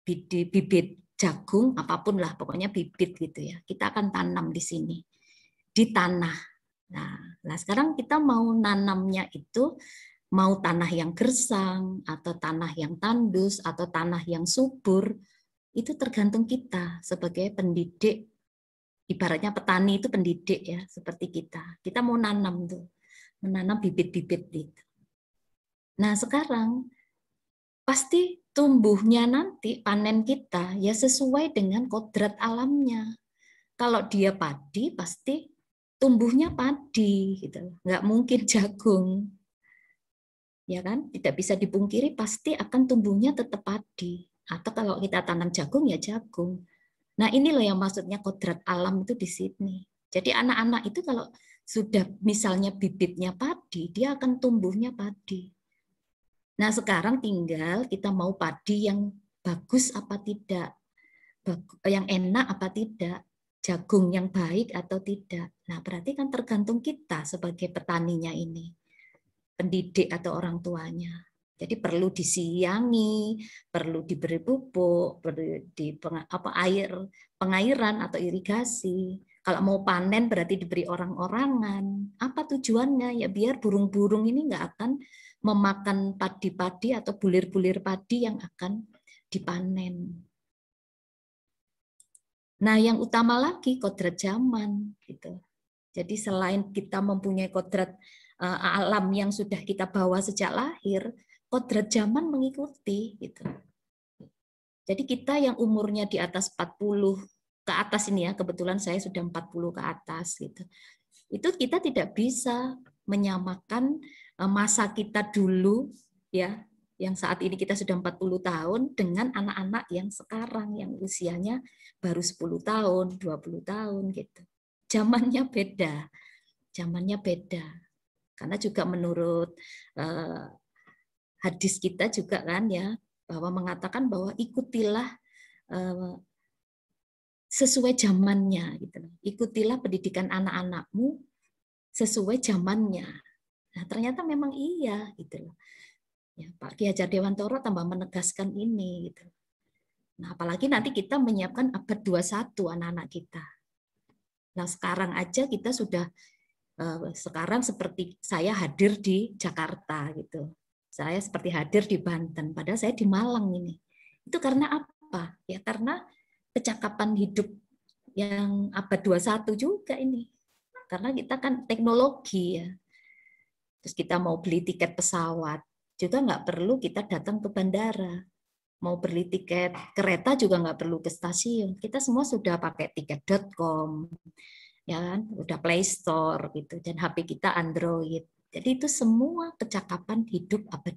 bibit, bibit jagung apapun lah pokoknya bibit gitu ya kita akan tanam di sini di tanah nah, nah sekarang kita mau nanamnya itu mau tanah yang gersang atau tanah yang tandus atau tanah yang subur itu tergantung kita sebagai pendidik ibaratnya petani itu pendidik ya seperti kita kita mau nanam tuh menanam bibit-bibit itu nah sekarang pasti tumbuhnya nanti panen kita ya sesuai dengan kodrat alamnya. Kalau dia padi pasti tumbuhnya padi gitu. Nggak mungkin jagung. Ya kan? Tidak bisa dipungkiri pasti akan tumbuhnya tetap padi. Atau kalau kita tanam jagung ya jagung. Nah, ini loh yang maksudnya kodrat alam itu di sini. Jadi anak-anak itu kalau sudah misalnya bibitnya padi, dia akan tumbuhnya padi. Nah sekarang tinggal kita mau padi yang bagus apa tidak, yang enak apa tidak, jagung yang baik atau tidak. Nah berarti kan tergantung kita sebagai petaninya ini, pendidik atau orang tuanya. Jadi perlu disiangi, perlu diberi pupuk, perlu di apa air pengairan atau irigasi. Kalau mau panen berarti diberi orang-orangan. Apa tujuannya? Ya biar burung-burung ini nggak akan memakan padi-padi atau bulir-bulir padi yang akan dipanen. Nah, yang utama lagi kodrat zaman gitu. Jadi selain kita mempunyai kodrat eh, alam yang sudah kita bawa sejak lahir, kodrat zaman mengikuti gitu. Jadi kita yang umurnya di atas 40 ke atas ini ya, kebetulan saya sudah 40 ke atas gitu. Itu kita tidak bisa menyamakan Eh, masa kita dulu ya yang saat ini kita sudah 40 tahun dengan anak-anak yang sekarang yang usianya baru 10 tahun, 20 tahun gitu. Zamannya beda. Zamannya beda. Karena juga menurut eh, hadis kita juga kan ya bahwa mengatakan bahwa ikutilah eh, sesuai zamannya gitu. Ikutilah pendidikan anak-anakmu sesuai zamannya Nah, ternyata memang iya gitu loh. Ya, Pak Ki Hajar Dewantoro tambah menegaskan ini gitu. Nah, apalagi nanti kita menyiapkan abad 21 anak-anak kita. Nah, sekarang aja kita sudah eh, sekarang seperti saya hadir di Jakarta gitu. Saya seperti hadir di Banten, padahal saya di Malang ini. Itu karena apa? Ya karena kecakapan hidup yang abad 21 juga ini. Karena kita kan teknologi ya terus kita mau beli tiket pesawat juga nggak perlu kita datang ke bandara mau beli tiket kereta juga nggak perlu ke stasiun kita semua sudah pakai tiket.com ya kan udah Play Store gitu dan HP kita Android jadi itu semua kecakapan hidup abad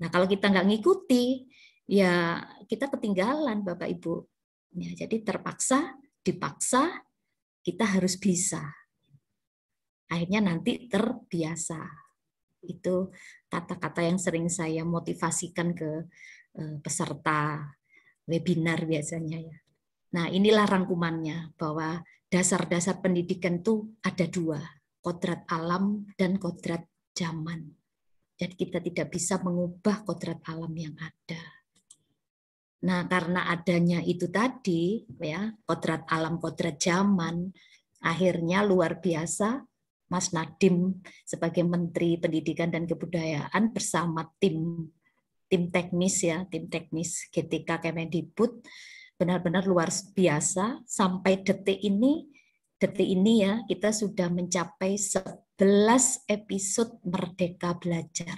21 nah kalau kita nggak ngikuti ya kita ketinggalan Bapak Ibu ya, jadi terpaksa dipaksa kita harus bisa akhirnya nanti terbiasa. Itu kata-kata yang sering saya motivasikan ke eh, peserta webinar biasanya ya. Nah, inilah rangkumannya bahwa dasar-dasar pendidikan itu ada dua, kodrat alam dan kodrat zaman. Jadi kita tidak bisa mengubah kodrat alam yang ada. Nah, karena adanya itu tadi, ya kodrat alam, kodrat zaman, akhirnya luar biasa Mas Nadim sebagai Menteri Pendidikan dan Kebudayaan bersama tim tim teknis ya, tim teknis GTK Kemendikbud benar-benar luar biasa sampai detik ini detik ini ya kita sudah mencapai 11 episode Merdeka Belajar.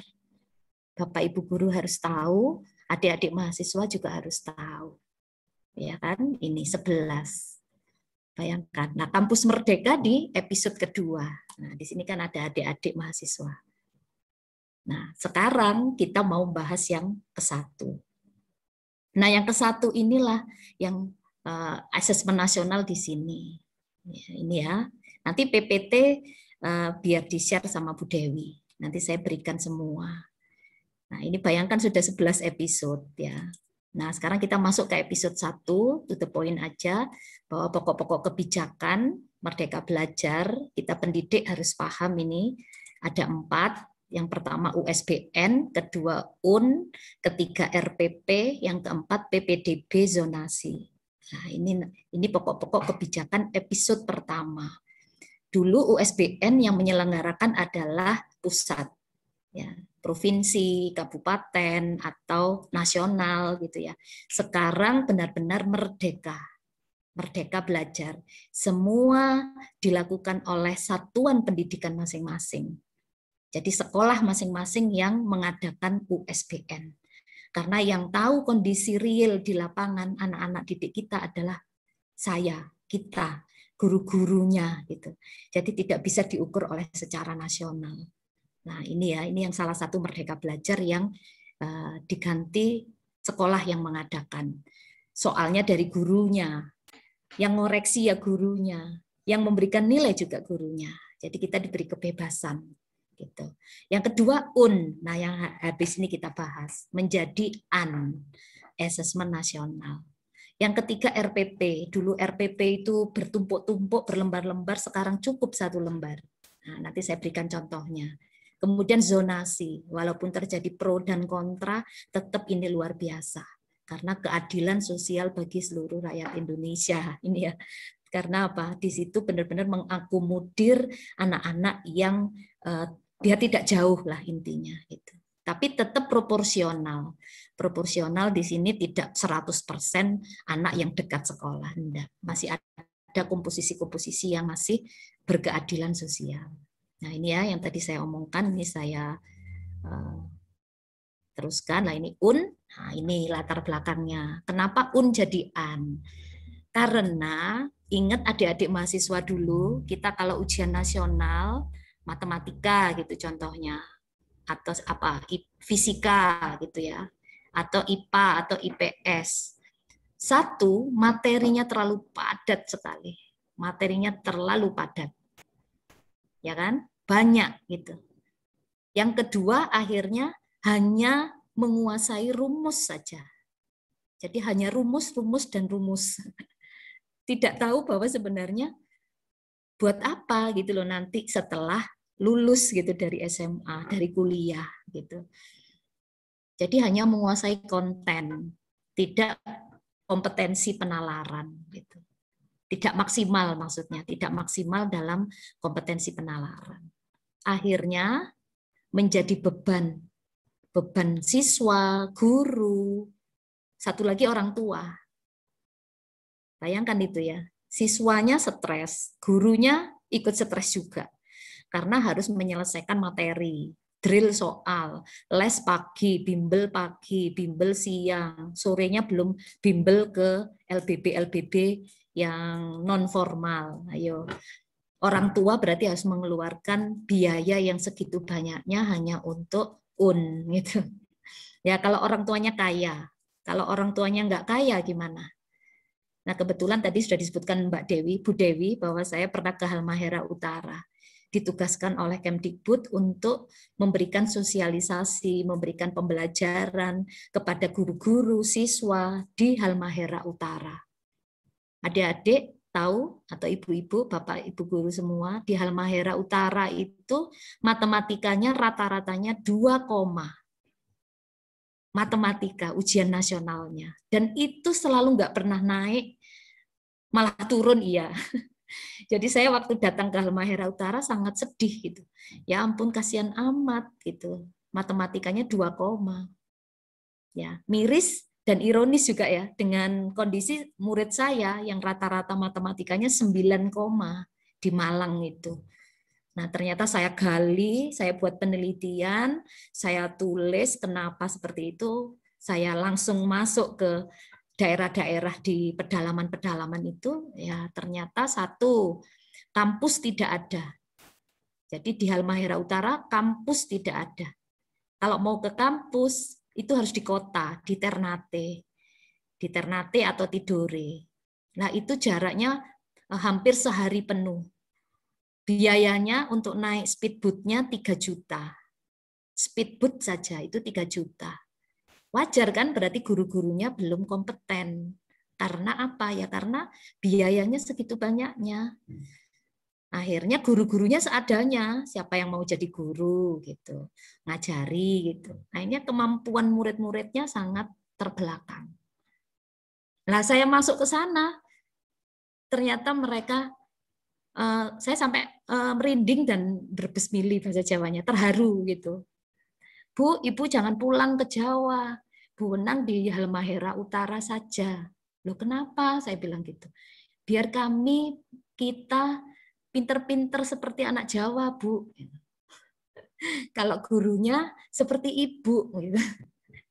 Bapak Ibu guru harus tahu, adik-adik mahasiswa juga harus tahu. Ya kan? Ini 11. Bayangkan. Nah, kampus Merdeka di episode kedua. Nah, di sini kan ada adik-adik mahasiswa. Nah, sekarang kita mau bahas yang ke satu. Nah, yang ke satu inilah yang uh, asesmen nasional di sini. Ya, ini ya. Nanti PPT uh, eh, biar di-share sama Bu Dewi. Nanti saya berikan semua. Nah, ini bayangkan sudah 11 episode ya. Nah, sekarang kita masuk ke episode 1, to the point aja, bahwa pokok-pokok kebijakan Merdeka Belajar, kita pendidik harus paham ini ada empat. Yang pertama USBN, kedua UN, ketiga RPP, yang keempat PPDB zonasi. Nah, ini ini pokok-pokok kebijakan episode pertama. Dulu USBN yang menyelenggarakan adalah pusat, ya, provinsi, kabupaten atau nasional gitu ya. Sekarang benar-benar merdeka Merdeka Belajar. Semua dilakukan oleh satuan pendidikan masing-masing. Jadi sekolah masing-masing yang mengadakan USBN. Karena yang tahu kondisi real di lapangan anak-anak didik kita adalah saya, kita, guru-gurunya gitu. Jadi tidak bisa diukur oleh secara nasional. Nah, ini ya, ini yang salah satu merdeka belajar yang uh, diganti sekolah yang mengadakan. Soalnya dari gurunya, yang ngoreksi ya gurunya, yang memberikan nilai juga gurunya. Jadi kita diberi kebebasan gitu. Yang kedua UN. Nah, yang habis ini kita bahas menjadi AN, assessment nasional. Yang ketiga RPP. Dulu RPP itu bertumpuk-tumpuk, berlembar-lembar, sekarang cukup satu lembar. Nah, nanti saya berikan contohnya. Kemudian zonasi, walaupun terjadi pro dan kontra, tetap ini luar biasa karena keadilan sosial bagi seluruh rakyat Indonesia ini ya karena apa di situ benar-benar mengakomodir anak-anak yang uh, dia tidak jauh lah intinya itu tapi tetap proporsional. Proporsional di sini tidak 100% anak yang dekat sekolah. Enggak. Masih ada komposisi-komposisi yang masih berkeadilan sosial. Nah ini ya yang tadi saya omongkan, ini saya uh, teruskan lah ini un nah ini latar belakangnya kenapa un jadi an karena ingat adik-adik mahasiswa dulu kita kalau ujian nasional matematika gitu contohnya atau apa fisika gitu ya atau IPA atau IPS satu materinya terlalu padat sekali materinya terlalu padat ya kan banyak gitu yang kedua akhirnya hanya menguasai rumus saja. Jadi hanya rumus, rumus, dan rumus. Tidak tahu bahwa sebenarnya buat apa gitu loh nanti setelah lulus gitu dari SMA, dari kuliah gitu. Jadi hanya menguasai konten, tidak kompetensi penalaran gitu. Tidak maksimal maksudnya, tidak maksimal dalam kompetensi penalaran. Akhirnya menjadi beban beban siswa, guru, satu lagi orang tua. Bayangkan itu ya, siswanya stres, gurunya ikut stres juga. Karena harus menyelesaikan materi, drill soal, les pagi, bimbel pagi, bimbel siang, sorenya belum bimbel ke LBB-LBB yang non formal. Ayo, orang tua berarti harus mengeluarkan biaya yang segitu banyaknya hanya untuk un gitu. Ya kalau orang tuanya kaya, kalau orang tuanya nggak kaya gimana? Nah kebetulan tadi sudah disebutkan Mbak Dewi, Bu Dewi bahwa saya pernah ke Halmahera Utara ditugaskan oleh Kemdikbud untuk memberikan sosialisasi, memberikan pembelajaran kepada guru-guru, siswa di Halmahera Utara. Adik-adik, tahu atau ibu-ibu, bapak ibu guru semua di Halmahera Utara itu matematikanya rata-ratanya 2 koma matematika ujian nasionalnya dan itu selalu nggak pernah naik malah turun iya jadi saya waktu datang ke Halmahera Utara sangat sedih gitu ya ampun kasihan amat gitu matematikanya 2 koma ya miris dan ironis juga ya dengan kondisi murid saya yang rata-rata matematikanya 9 koma di Malang itu. Nah, ternyata saya gali, saya buat penelitian, saya tulis kenapa seperti itu, saya langsung masuk ke daerah-daerah di pedalaman-pedalaman itu, ya ternyata satu, kampus tidak ada. Jadi di Halmahera Utara kampus tidak ada. Kalau mau ke kampus itu harus di kota, di Ternate, di Ternate atau Tidore. Nah itu jaraknya eh, hampir sehari penuh. Biayanya untuk naik speedboatnya 3 juta. Speedboat saja itu 3 juta. Wajar kan berarti guru-gurunya belum kompeten. Karena apa ya? Karena biayanya segitu banyaknya. Hmm akhirnya guru-gurunya seadanya siapa yang mau jadi guru gitu ngajari gitu akhirnya kemampuan murid-muridnya sangat terbelakang Nah saya masuk ke sana ternyata mereka uh, saya sampai uh, merinding dan berbesmili bahasa Jawanya terharu gitu Bu Ibu jangan pulang ke Jawa Bu Wenang di Halmahera Utara saja loh kenapa saya bilang gitu biar kami kita pinter-pinter seperti anak Jawa, Bu. Kalau gurunya seperti ibu. Gitu.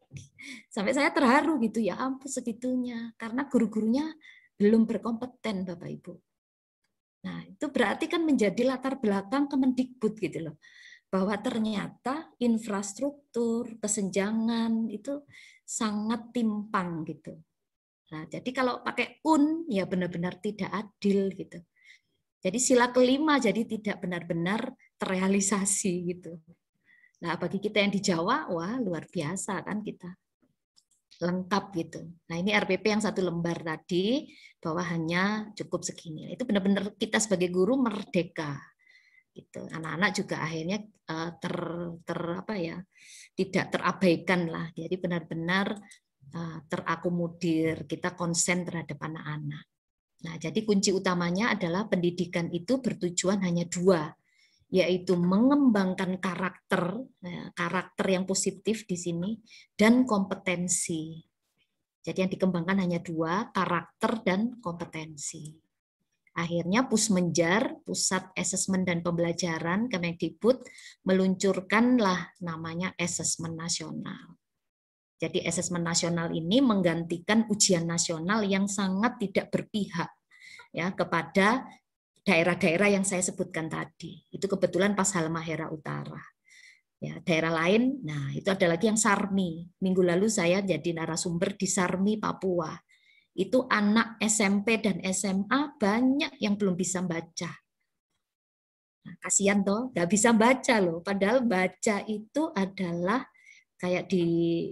Sampai saya terharu gitu, ya ampun segitunya. Karena guru-gurunya belum berkompeten, Bapak Ibu. Nah, itu berarti kan menjadi latar belakang Kemendikbud gitu loh. Bahwa ternyata infrastruktur, kesenjangan itu sangat timpang gitu. Nah, jadi kalau pakai un ya benar-benar tidak adil gitu. Jadi sila kelima jadi tidak benar-benar terrealisasi gitu. Nah, bagi kita yang di Jawa, wah luar biasa kan kita. Lengkap gitu. Nah, ini RPP yang satu lembar tadi bahwa hanya cukup segini. Nah, itu benar-benar kita sebagai guru merdeka. Gitu. Anak-anak juga akhirnya eh, ter, ter apa ya? tidak terabaikan lah. Jadi benar-benar eh, terakomodir, kita konsen terhadap anak-anak. Nah, jadi kunci utamanya adalah pendidikan itu bertujuan hanya dua, yaitu mengembangkan karakter, eh, karakter yang positif di sini, dan kompetensi. Jadi yang dikembangkan hanya dua, karakter dan kompetensi. Akhirnya Pusmenjar, Pusat Asesmen dan Pembelajaran Kemendikbud meluncurkanlah namanya asesmen nasional. Jadi asesmen nasional ini menggantikan ujian nasional yang sangat tidak berpihak ya kepada daerah-daerah yang saya sebutkan tadi. Itu kebetulan pas Halmahera Utara. Ya, daerah lain, nah itu ada lagi yang Sarmi. Minggu lalu saya jadi narasumber di Sarmi, Papua. Itu anak SMP dan SMA banyak yang belum bisa baca. Nah, kasihan toh, nggak bisa baca loh. Padahal baca itu adalah kayak di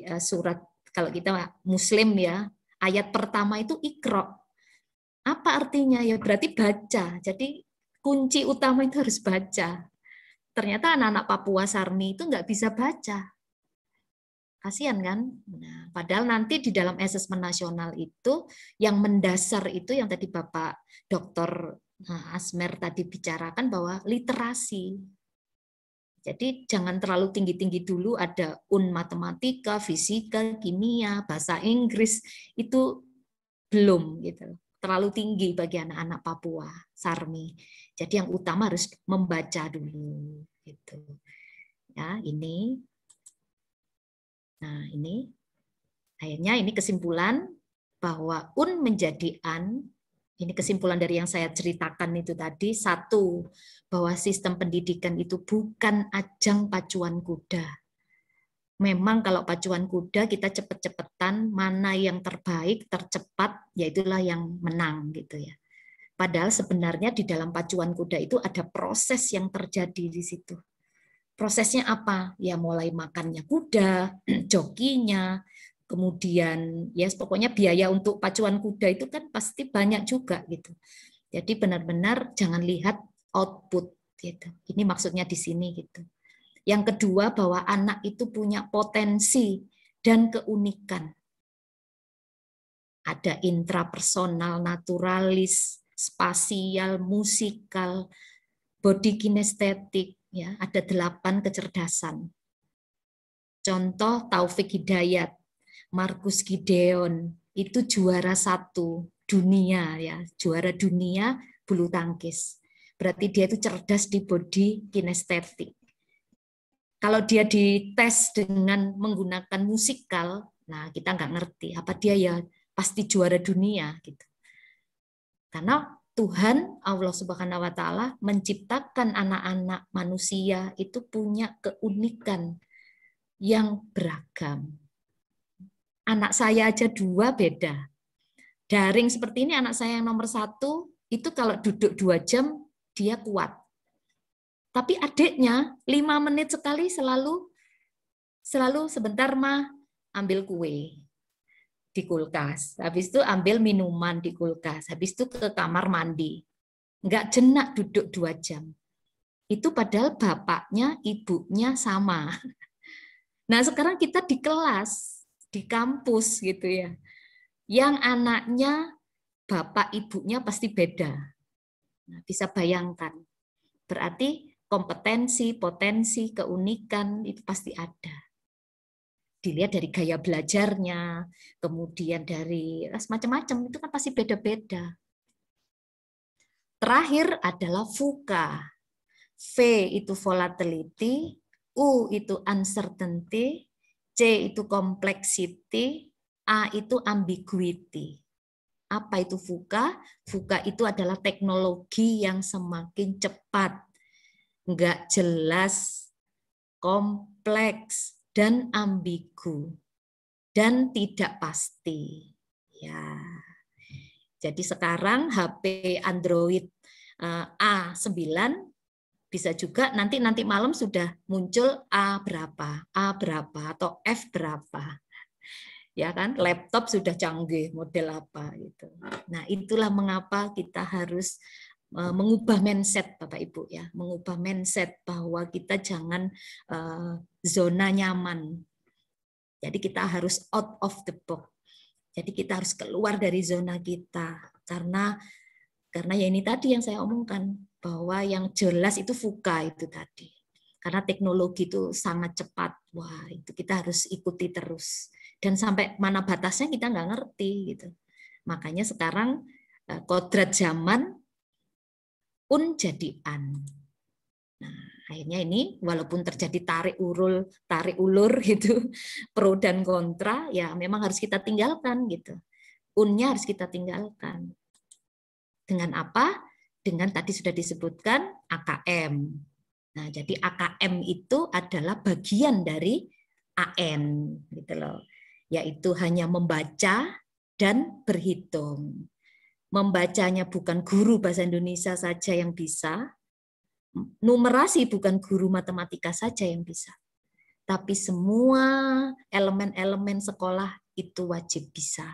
eh, surat kalau kita muslim ya ayat pertama itu ikro apa artinya ya berarti baca jadi kunci utama itu harus baca ternyata anak-anak Papua Sarmi itu nggak bisa baca kasihan kan nah, padahal nanti di dalam asesmen nasional itu yang mendasar itu yang tadi Bapak Dokter eh, Asmer tadi bicarakan bahwa literasi jadi jangan terlalu tinggi-tinggi dulu ada UN matematika, fisika, kimia, bahasa Inggris itu belum gitu. Terlalu tinggi bagi anak-anak Papua, Sarmi. Jadi yang utama harus membaca dulu gitu. Ya, ini. Nah, ini akhirnya ini kesimpulan bahwa UN menjadi an ini kesimpulan dari yang saya ceritakan itu tadi, satu, bahwa sistem pendidikan itu bukan ajang pacuan kuda. Memang kalau pacuan kuda kita cepet-cepetan, mana yang terbaik, tercepat, yaitulah yang menang gitu ya. Padahal sebenarnya di dalam pacuan kuda itu ada proses yang terjadi di situ. Prosesnya apa? Ya mulai makannya kuda, jokinya, kemudian ya yes, pokoknya biaya untuk pacuan kuda itu kan pasti banyak juga gitu. Jadi benar-benar jangan lihat output gitu. Ini maksudnya di sini gitu. Yang kedua bahwa anak itu punya potensi dan keunikan. Ada intrapersonal, naturalis, spasial, musikal, body kinestetik, ya, ada delapan kecerdasan. Contoh Taufik Hidayat, Markus Gideon itu juara satu dunia ya, juara dunia bulu tangkis. Berarti dia itu cerdas di body kinestetik. Kalau dia dites dengan menggunakan musikal, nah kita nggak ngerti apa dia ya pasti juara dunia gitu. Karena Tuhan Allah Subhanahu wa taala menciptakan anak-anak manusia itu punya keunikan yang beragam anak saya aja dua beda. Daring seperti ini anak saya yang nomor satu itu kalau duduk dua jam dia kuat. Tapi adiknya lima menit sekali selalu selalu sebentar mah ambil kue di kulkas. Habis itu ambil minuman di kulkas. Habis itu ke kamar mandi. Enggak jenak duduk dua jam. Itu padahal bapaknya, ibunya sama. Nah sekarang kita di kelas, di kampus gitu ya. Yang anaknya bapak ibunya pasti beda. Nah, bisa bayangkan. Berarti kompetensi, potensi, keunikan itu pasti ada. Dilihat dari gaya belajarnya, kemudian dari macam-macam itu kan pasti beda-beda. Terakhir adalah VUCA. V itu volatility, U itu uncertainty, C itu complexity, A itu ambiguity. Apa itu VUCA? VUCA itu adalah teknologi yang semakin cepat, nggak jelas, kompleks, dan ambigu, dan tidak pasti. Ya. Jadi sekarang HP Android eh, A9 bisa juga nanti nanti malam sudah muncul A berapa, A berapa atau F berapa. Ya kan, laptop sudah canggih model apa gitu. Nah, itulah mengapa kita harus e, mengubah mindset Bapak Ibu ya, mengubah mindset bahwa kita jangan e, zona nyaman. Jadi kita harus out of the box. Jadi kita harus keluar dari zona kita karena karena ya ini tadi yang saya omongkan, bahwa yang jelas itu fuka itu tadi. Karena teknologi itu sangat cepat, wah itu kita harus ikuti terus. Dan sampai mana batasnya kita nggak ngerti gitu. Makanya sekarang eh, kodrat zaman pun jadi an. Nah, akhirnya ini walaupun terjadi tarik urul, tarik ulur gitu, pro dan kontra, ya memang harus kita tinggalkan gitu. Unnya harus kita tinggalkan. Dengan apa? Dengan tadi sudah disebutkan AKM. Nah, jadi AKM itu adalah bagian dari AN gitu loh. Yaitu hanya membaca dan berhitung. Membacanya bukan guru bahasa Indonesia saja yang bisa, numerasi bukan guru matematika saja yang bisa. Tapi semua elemen-elemen sekolah itu wajib bisa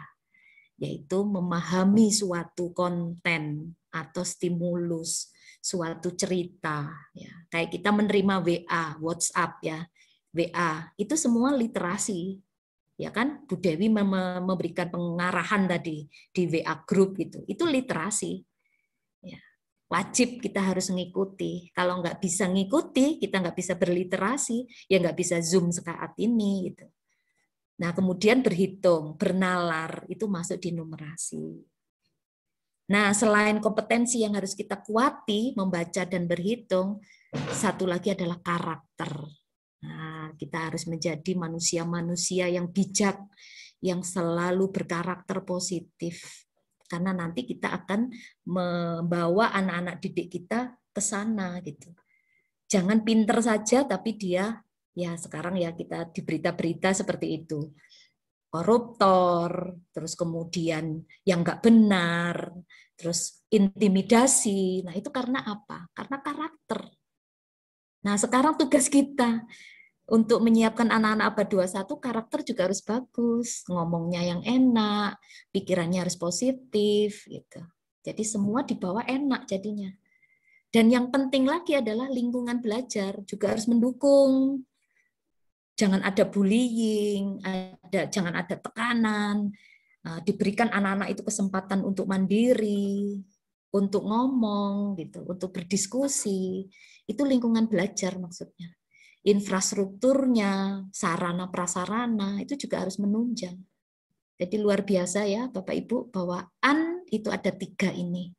yaitu memahami suatu konten atau stimulus suatu cerita ya kayak kita menerima WA WhatsApp ya WA itu semua literasi ya kan Bu Dewi memberikan pengarahan tadi di WA grup gitu itu literasi ya, wajib kita harus mengikuti kalau nggak bisa mengikuti kita nggak bisa berliterasi ya nggak bisa zoom saat ini gitu Nah, kemudian berhitung, bernalar itu masuk di numerasi. Nah, selain kompetensi yang harus kita kuati membaca dan berhitung, satu lagi adalah karakter. Nah, kita harus menjadi manusia-manusia yang bijak, yang selalu berkarakter positif. Karena nanti kita akan membawa anak-anak didik kita ke sana gitu. Jangan pinter saja tapi dia ya sekarang ya kita di berita-berita seperti itu koruptor, terus kemudian yang nggak benar, terus intimidasi. Nah itu karena apa? Karena karakter. Nah sekarang tugas kita untuk menyiapkan anak-anak abad 21 karakter juga harus bagus, ngomongnya yang enak, pikirannya harus positif gitu. Jadi semua dibawa enak jadinya. Dan yang penting lagi adalah lingkungan belajar juga harus mendukung jangan ada bullying, ada jangan ada tekanan, eh, diberikan anak-anak itu kesempatan untuk mandiri, untuk ngomong gitu, untuk berdiskusi. Itu lingkungan belajar maksudnya. Infrastrukturnya, sarana prasarana itu juga harus menunjang. Jadi luar biasa ya Bapak Ibu bahwa an itu ada tiga ini.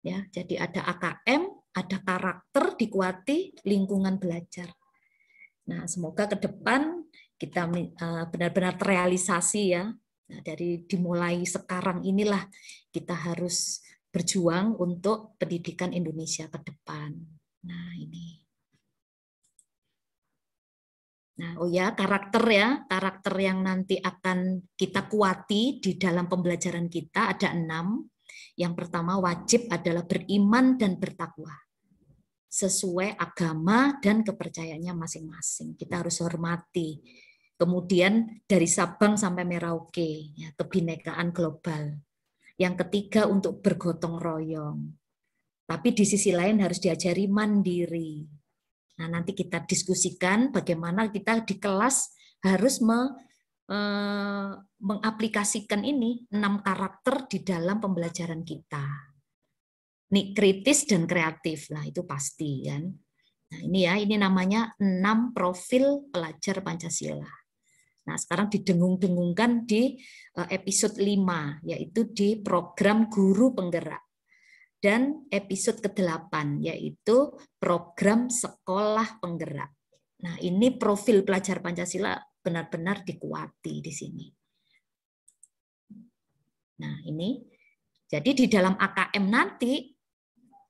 Ya, jadi ada AKM, ada karakter dikuati lingkungan belajar. Nah, semoga ke depan kita eh, benar-benar terrealisasi ya. Nah, dari dimulai sekarang inilah kita harus berjuang untuk pendidikan Indonesia ke depan. Nah, ini. Nah, oh ya, karakter ya, karakter yang nanti akan kita kuati di dalam pembelajaran kita ada enam. Yang pertama wajib adalah beriman dan bertakwa sesuai agama dan kepercayaannya masing-masing. Kita harus hormati. Kemudian dari Sabang sampai Merauke, ya, kebinekaan global. Yang ketiga untuk bergotong royong. Tapi di sisi lain harus diajari mandiri. Nah, nanti kita diskusikan bagaimana kita di kelas harus me, e, mengaplikasikan ini enam karakter di dalam pembelajaran kita nih kritis dan kreatif lah itu pasti kan nah ini ya ini namanya enam profil pelajar pancasila nah sekarang didengung-dengungkan di eh, episode 5 yaitu di program guru penggerak dan episode ke-8 yaitu program sekolah penggerak. Nah, ini profil pelajar Pancasila benar-benar dikuati di sini. Nah, ini jadi di dalam AKM nanti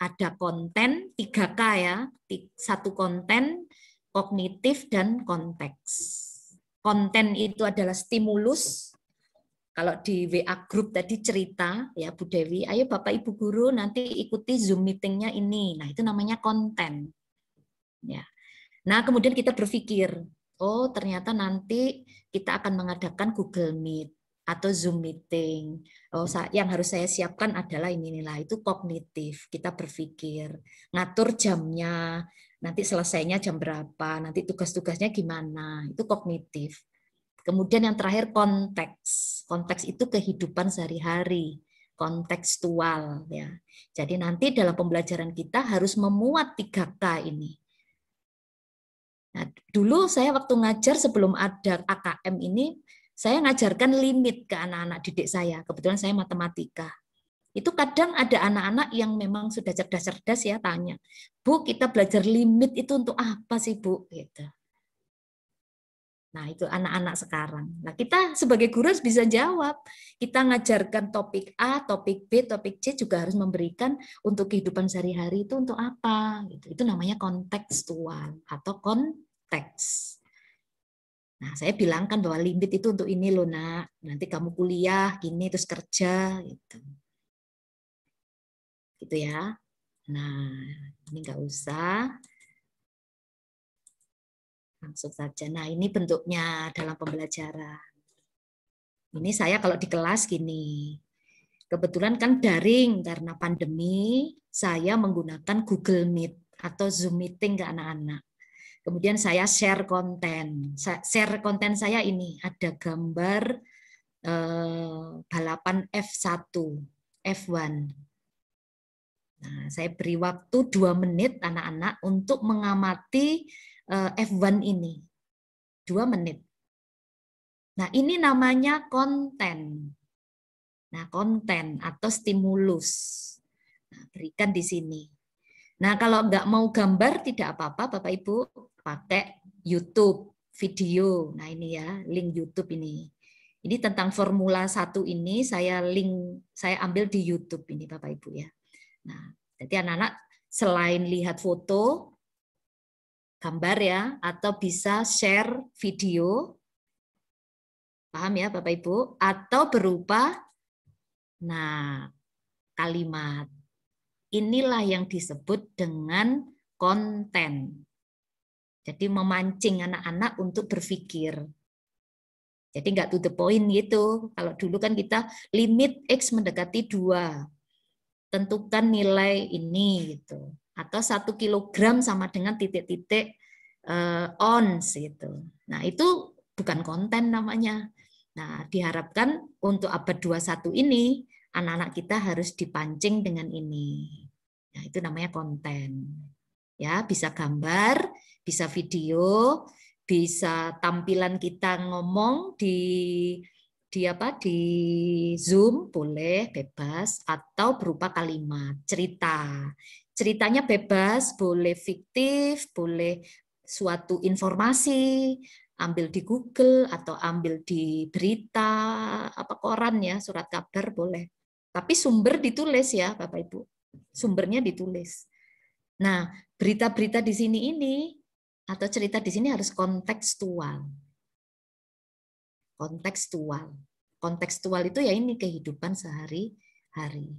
ada konten 3K ya, satu konten, kognitif dan konteks. Konten itu adalah stimulus. Kalau di WA grup tadi cerita ya Bu Dewi, ayo Bapak Ibu guru nanti ikuti Zoom meetingnya ini. Nah, itu namanya konten. Ya. Nah, kemudian kita berpikir, oh ternyata nanti kita akan mengadakan Google Meet atau Zoom meeting. Oh, yang harus saya siapkan adalah ini inilah itu kognitif. Kita berpikir, ngatur jamnya, nanti selesainya jam berapa, nanti tugas-tugasnya gimana. Itu kognitif. Kemudian yang terakhir konteks. Konteks itu kehidupan sehari-hari, kontekstual ya. Jadi nanti dalam pembelajaran kita harus memuat 3K ini. Nah, dulu saya waktu ngajar sebelum ada AKM ini saya ngajarkan limit ke anak-anak didik saya. Kebetulan saya matematika. Itu kadang ada anak-anak yang memang sudah cerdas-cerdas ya tanya, Bu kita belajar limit itu untuk apa sih Bu? Gitu. Nah itu anak-anak sekarang. Nah kita sebagai guru harus bisa jawab. Kita ngajarkan topik A, topik B, topik C juga harus memberikan untuk kehidupan sehari-hari itu untuk apa? Gitu. Itu namanya kontekstual atau konteks. Nah, saya bilangkan bahwa limit itu untuk ini loh nak, nanti kamu kuliah, gini, terus kerja, gitu. Gitu ya. Nah, ini nggak usah. Langsung saja. Nah, ini bentuknya dalam pembelajaran. Ini saya kalau di kelas gini. Kebetulan kan daring karena pandemi, saya menggunakan Google Meet atau Zoom meeting ke anak-anak. Kemudian saya share konten. Share konten saya ini ada gambar eh, balapan F1, F1. Nah, saya beri waktu dua menit anak-anak untuk mengamati eh, F1 ini. Dua menit. Nah, ini namanya konten. Nah, konten atau stimulus. Nah, berikan di sini. Nah, kalau nggak mau gambar tidak apa-apa Bapak Ibu pakai YouTube video. Nah ini ya link YouTube ini. Ini tentang Formula satu ini saya link saya ambil di YouTube ini Bapak Ibu ya. Nah, jadi anak-anak selain lihat foto, gambar ya atau bisa share video. Paham ya Bapak Ibu? Atau berupa nah kalimat. Inilah yang disebut dengan konten. Jadi memancing anak-anak untuk berpikir. Jadi nggak to the point gitu. Kalau dulu kan kita limit X mendekati dua Tentukan nilai ini gitu. Atau satu kilogram sama dengan titik-titik uh, ons gitu. Nah itu bukan konten namanya. Nah diharapkan untuk abad 21 ini anak-anak kita harus dipancing dengan ini. Nah, itu namanya konten. Ya, bisa gambar, bisa video, bisa tampilan kita ngomong di di apa di Zoom boleh bebas atau berupa kalimat cerita. Ceritanya bebas, boleh fiktif, boleh suatu informasi, ambil di Google atau ambil di berita apa koran ya, surat kabar boleh. Tapi sumber ditulis ya, Bapak Ibu. Sumbernya ditulis. Nah, berita-berita di sini ini atau cerita di sini harus kontekstual. Kontekstual. Kontekstual itu ya ini kehidupan sehari-hari.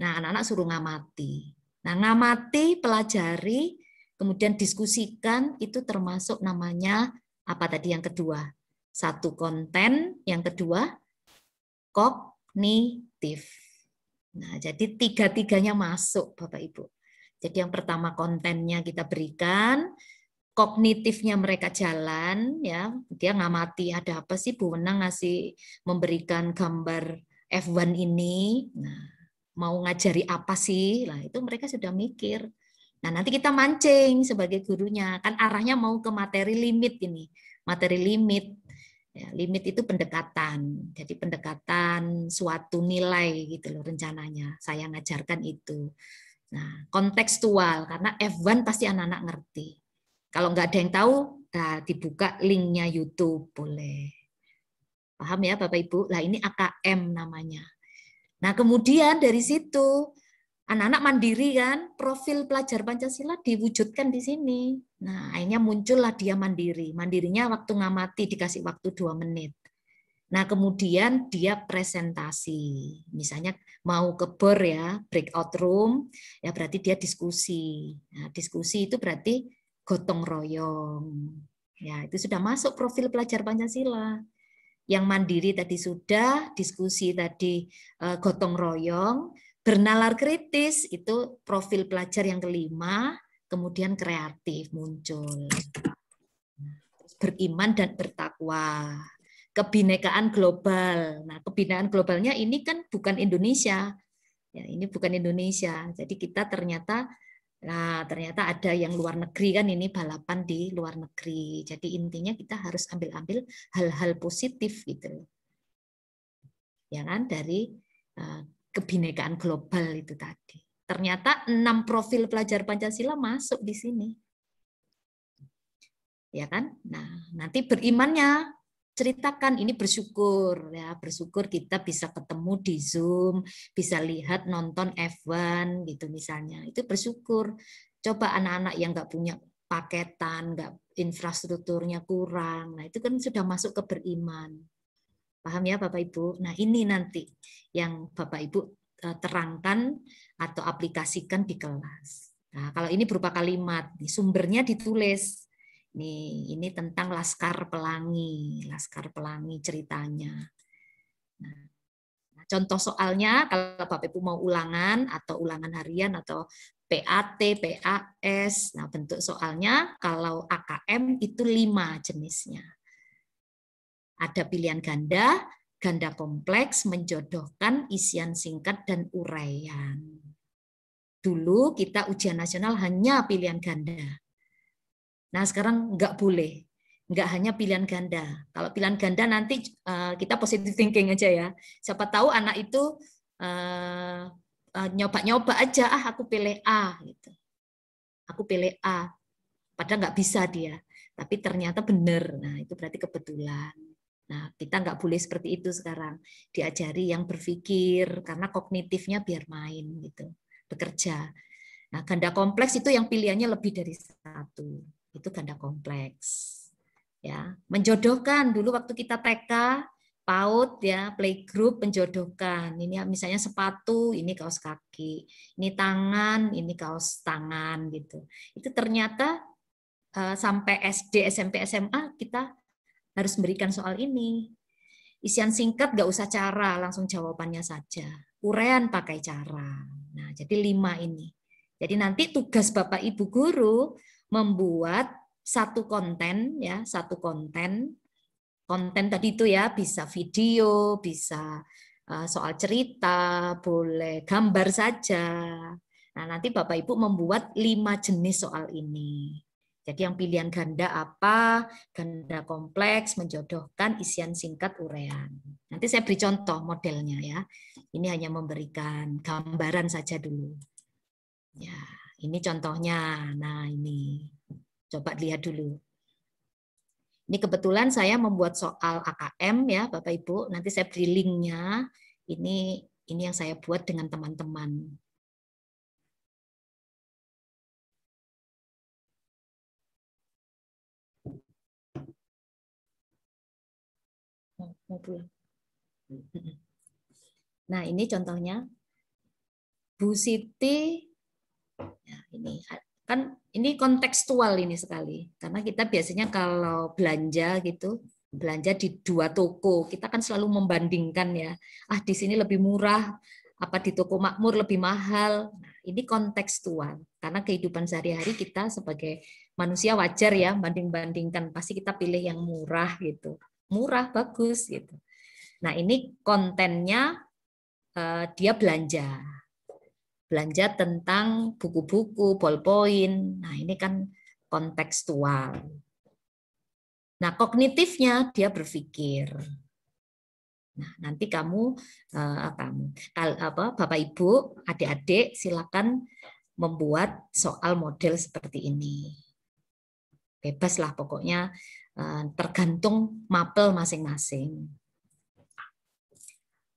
Nah, anak-anak suruh ngamati. Nah, ngamati, pelajari, kemudian diskusikan itu termasuk namanya apa tadi yang kedua? Satu konten, yang kedua kognitif. Nah, jadi tiga-tiganya masuk Bapak Ibu. Jadi yang pertama kontennya kita berikan, kognitifnya mereka jalan ya, dia ngamati ada apa sih Bu Wenang ngasih memberikan gambar F1 ini. Nah, mau ngajari apa sih? Lah itu mereka sudah mikir. Nah, nanti kita mancing sebagai gurunya, kan arahnya mau ke materi limit ini. Materi limit Ya, limit itu pendekatan. Jadi pendekatan suatu nilai gitu loh rencananya. Saya ngajarkan itu. Nah, kontekstual karena F1 pasti anak-anak ngerti. Kalau nggak ada yang tahu, nah, dibuka linknya YouTube boleh. Paham ya Bapak Ibu? Lah ini AKM namanya. Nah kemudian dari situ anak-anak mandiri kan profil pelajar Pancasila diwujudkan di sini. Nah akhirnya muncullah dia mandiri. Mandirinya waktu ngamati dikasih waktu dua menit. Nah, kemudian dia presentasi. Misalnya mau ke BOR ya, breakout room, ya berarti dia diskusi. Nah, diskusi itu berarti gotong royong. Ya, itu sudah masuk profil pelajar Pancasila. Yang mandiri tadi sudah, diskusi tadi eh, gotong royong, bernalar kritis itu profil pelajar yang kelima, kemudian kreatif muncul. Beriman dan bertakwa kebinekaan global. Nah, kebinekaan globalnya ini kan bukan Indonesia. Ya, ini bukan Indonesia. Jadi kita ternyata Nah, ternyata ada yang luar negeri kan ini balapan di luar negeri. Jadi intinya kita harus ambil-ambil hal-hal positif gitu Ya kan dari uh, kebinekaan global itu tadi. Ternyata enam profil pelajar Pancasila masuk di sini. Ya kan? Nah, nanti berimannya ceritakan ini bersyukur ya bersyukur kita bisa ketemu di Zoom bisa lihat nonton F1 gitu misalnya itu bersyukur coba anak-anak yang nggak punya paketan nggak infrastrukturnya kurang nah itu kan sudah masuk ke beriman paham ya Bapak Ibu nah ini nanti yang Bapak Ibu eh, terangkan atau aplikasikan di kelas nah kalau ini berupa kalimat sumbernya ditulis Nih, ini tentang Laskar Pelangi, Laskar Pelangi ceritanya. Nah, contoh soalnya kalau Bapak Ibu mau ulangan atau ulangan harian atau PAT, PAS. Nah, bentuk soalnya kalau AKM itu lima jenisnya. Ada pilihan ganda, ganda kompleks, menjodohkan, isian singkat, dan uraian. Dulu kita ujian nasional hanya pilihan ganda. Nah sekarang nggak boleh, nggak hanya pilihan ganda. Kalau pilihan ganda nanti uh, kita positive thinking aja ya. Siapa tahu anak itu uh, uh, nyoba-nyoba aja, ah aku pilih A gitu. Aku pilih A, padahal nggak bisa dia. Tapi ternyata benar. Nah itu berarti kebetulan. Nah, kita nggak boleh seperti itu sekarang. Diajari yang berpikir, karena kognitifnya biar main gitu, bekerja. Nah, ganda kompleks itu yang pilihannya lebih dari satu itu ganda kompleks. Ya, menjodohkan dulu waktu kita TK, PAUD ya, playgroup menjodohkan. Ini misalnya sepatu, ini kaos kaki, ini tangan, ini kaos tangan gitu. Itu ternyata eh, sampai SD, SMP, SMA kita harus memberikan soal ini. Isian singkat gak usah cara, langsung jawabannya saja. Urean pakai cara. Nah, jadi lima ini. Jadi nanti tugas Bapak Ibu guru membuat satu konten ya, satu konten. Konten tadi itu ya bisa video, bisa eh, soal cerita, boleh gambar saja. Nah, nanti Bapak Ibu membuat lima jenis soal ini. Jadi yang pilihan ganda apa, ganda kompleks, menjodohkan, isian singkat, urean. Nanti saya beri contoh modelnya ya. Ini hanya memberikan gambaran saja dulu. Ya ini contohnya. Nah, ini. Coba lihat dulu. Ini kebetulan saya membuat soal AKM ya, Bapak Ibu. Nanti saya beri linknya. Ini ini yang saya buat dengan teman-teman. Nah, ini contohnya. Bu Siti Ya, ini kan ini kontekstual ini sekali karena kita biasanya kalau belanja gitu belanja di dua toko kita kan selalu membandingkan ya ah di sini lebih murah apa di toko makmur lebih mahal nah, ini kontekstual karena kehidupan sehari-hari kita sebagai manusia wajar ya banding-bandingkan pasti kita pilih yang murah gitu murah bagus gitu nah ini kontennya eh, dia belanja belanja tentang buku-buku, bolpoin. Nah, ini kan kontekstual. Nah, kognitifnya dia berpikir. Nah, nanti kamu eh, apa? apa Bapak Ibu, adik-adik silakan membuat soal model seperti ini. Bebaslah pokoknya eh, tergantung mapel masing-masing.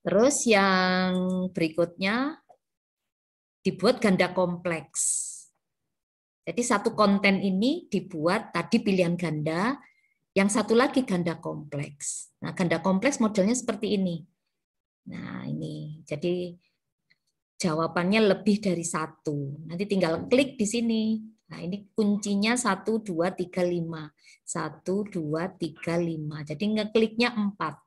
Terus yang berikutnya dibuat ganda kompleks. Jadi satu konten ini dibuat tadi pilihan ganda, yang satu lagi ganda kompleks. Nah, ganda kompleks modelnya seperti ini. Nah, ini. Jadi jawabannya lebih dari satu. Nanti tinggal klik di sini. Nah, ini kuncinya satu dua tiga lima satu dua tiga lima. Jadi ngekliknya empat.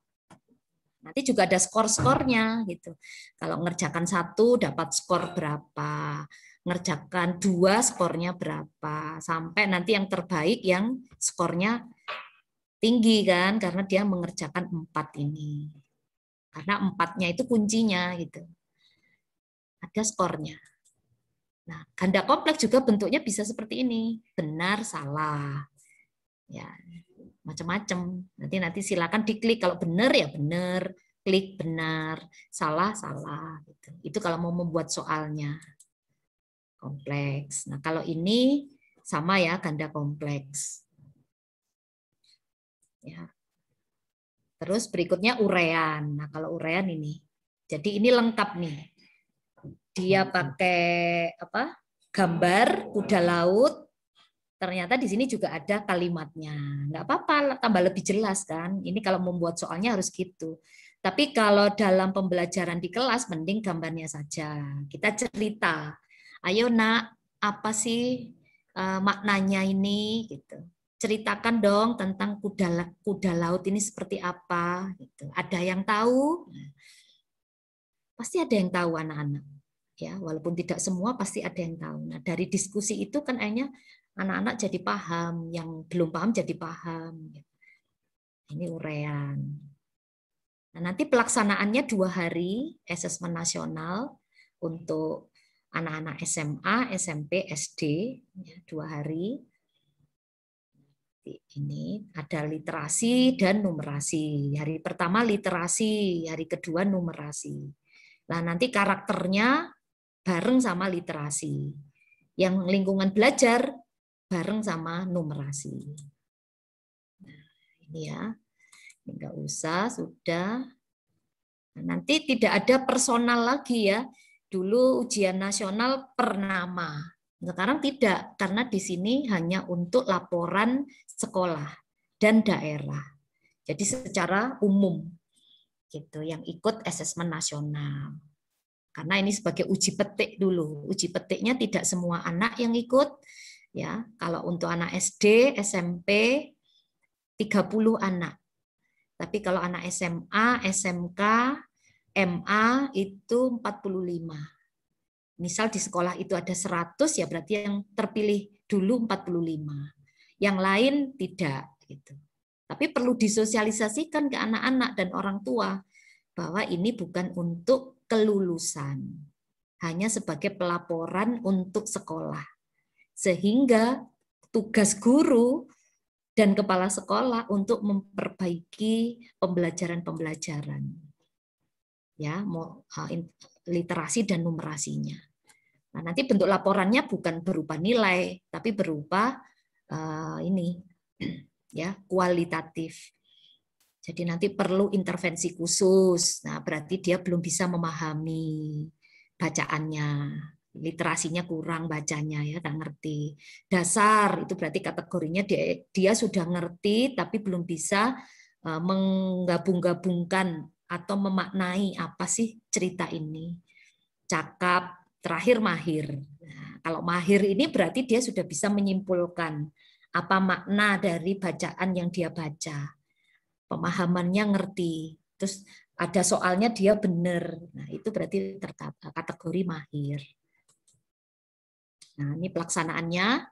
Nanti juga ada skor-skornya gitu. Kalau ngerjakan satu dapat skor berapa, ngerjakan dua skornya berapa, sampai nanti yang terbaik yang skornya tinggi kan, karena dia mengerjakan empat ini. Karena empatnya itu kuncinya gitu. Ada skornya. Nah, ganda kompleks juga bentuknya bisa seperti ini, benar salah. Ya, macam-macam. Nanti nanti silakan diklik kalau benar ya benar, klik benar, salah salah gitu. Itu kalau mau membuat soalnya kompleks. Nah, kalau ini sama ya ganda kompleks. Ya. Terus berikutnya urean. Nah, kalau urean ini. Jadi ini lengkap nih. Dia pakai apa? gambar kuda laut ternyata di sini juga ada kalimatnya. Nggak apa-apa, tambah lebih jelas kan. Ini kalau membuat soalnya harus gitu. Tapi kalau dalam pembelajaran di kelas, mending gambarnya saja. Kita cerita, ayo nak, apa sih uh, maknanya ini? gitu Ceritakan dong tentang kuda, kuda laut ini seperti apa. Gitu. Ada yang tahu? Nah, pasti ada yang tahu anak-anak. ya Walaupun tidak semua, pasti ada yang tahu. Nah, dari diskusi itu kan akhirnya anak-anak jadi paham, yang belum paham jadi paham. Gitu. Ini urean. Nah, nanti pelaksanaannya dua hari asesmen nasional untuk anak-anak SMA, SMP, SD, ya, dua hari. Ini ada literasi dan numerasi. Hari pertama literasi, hari kedua numerasi. Nah nanti karakternya bareng sama literasi. Yang lingkungan belajar bareng sama numerasi. Nah, ini ya. nggak usah, sudah. Nah, nanti tidak ada personal lagi ya. Dulu ujian nasional per Sekarang tidak, karena di sini hanya untuk laporan sekolah dan daerah. Jadi secara umum gitu yang ikut asesmen nasional. Karena ini sebagai uji petik dulu. Uji petiknya tidak semua anak yang ikut, ya kalau untuk anak SD SMP 30 anak tapi kalau anak SMA SMK MA itu 45 misal di sekolah itu ada 100 ya berarti yang terpilih dulu 45 yang lain tidak gitu tapi perlu disosialisasikan ke anak-anak dan orang tua bahwa ini bukan untuk kelulusan hanya sebagai pelaporan untuk sekolah sehingga tugas guru dan kepala sekolah untuk memperbaiki pembelajaran-pembelajaran ya literasi dan numerasinya. Nah, nanti bentuk laporannya bukan berupa nilai tapi berupa uh, ini ya kualitatif. Jadi nanti perlu intervensi khusus. Nah, berarti dia belum bisa memahami bacaannya literasinya kurang bacanya ya nggak ngerti dasar itu berarti kategorinya dia dia sudah ngerti tapi belum bisa e, menggabung-gabungkan atau memaknai apa sih cerita ini cakap terakhir mahir nah, kalau mahir ini berarti dia sudah bisa menyimpulkan apa makna dari bacaan yang dia baca pemahamannya ngerti terus ada soalnya dia benar nah itu berarti kategori mahir Nah, ini pelaksanaannya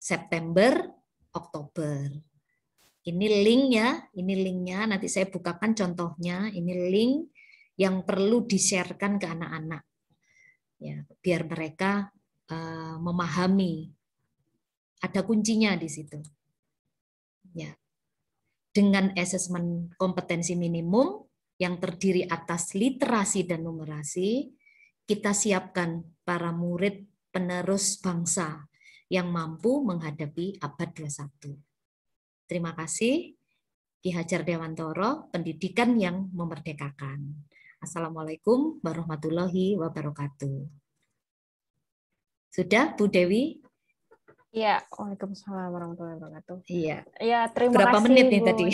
September, Oktober. Ini linknya ini linknya. Nanti saya bukakan contohnya. Ini link yang perlu di-sharekan ke anak-anak. Ya, biar mereka uh, memahami. Ada kuncinya di situ. Ya. Dengan asesmen kompetensi minimum yang terdiri atas literasi dan numerasi, kita siapkan para murid penerus bangsa yang mampu menghadapi abad 21. Terima kasih Ki Hajar Dewantoro, pendidikan yang memerdekakan. Assalamualaikum warahmatullahi wabarakatuh. Sudah Bu Dewi? Iya, Waalaikumsalam warahmatullahi wabarakatuh. Iya. Iya, terima Berapa kasih. Berapa menit nih Bu. tadi?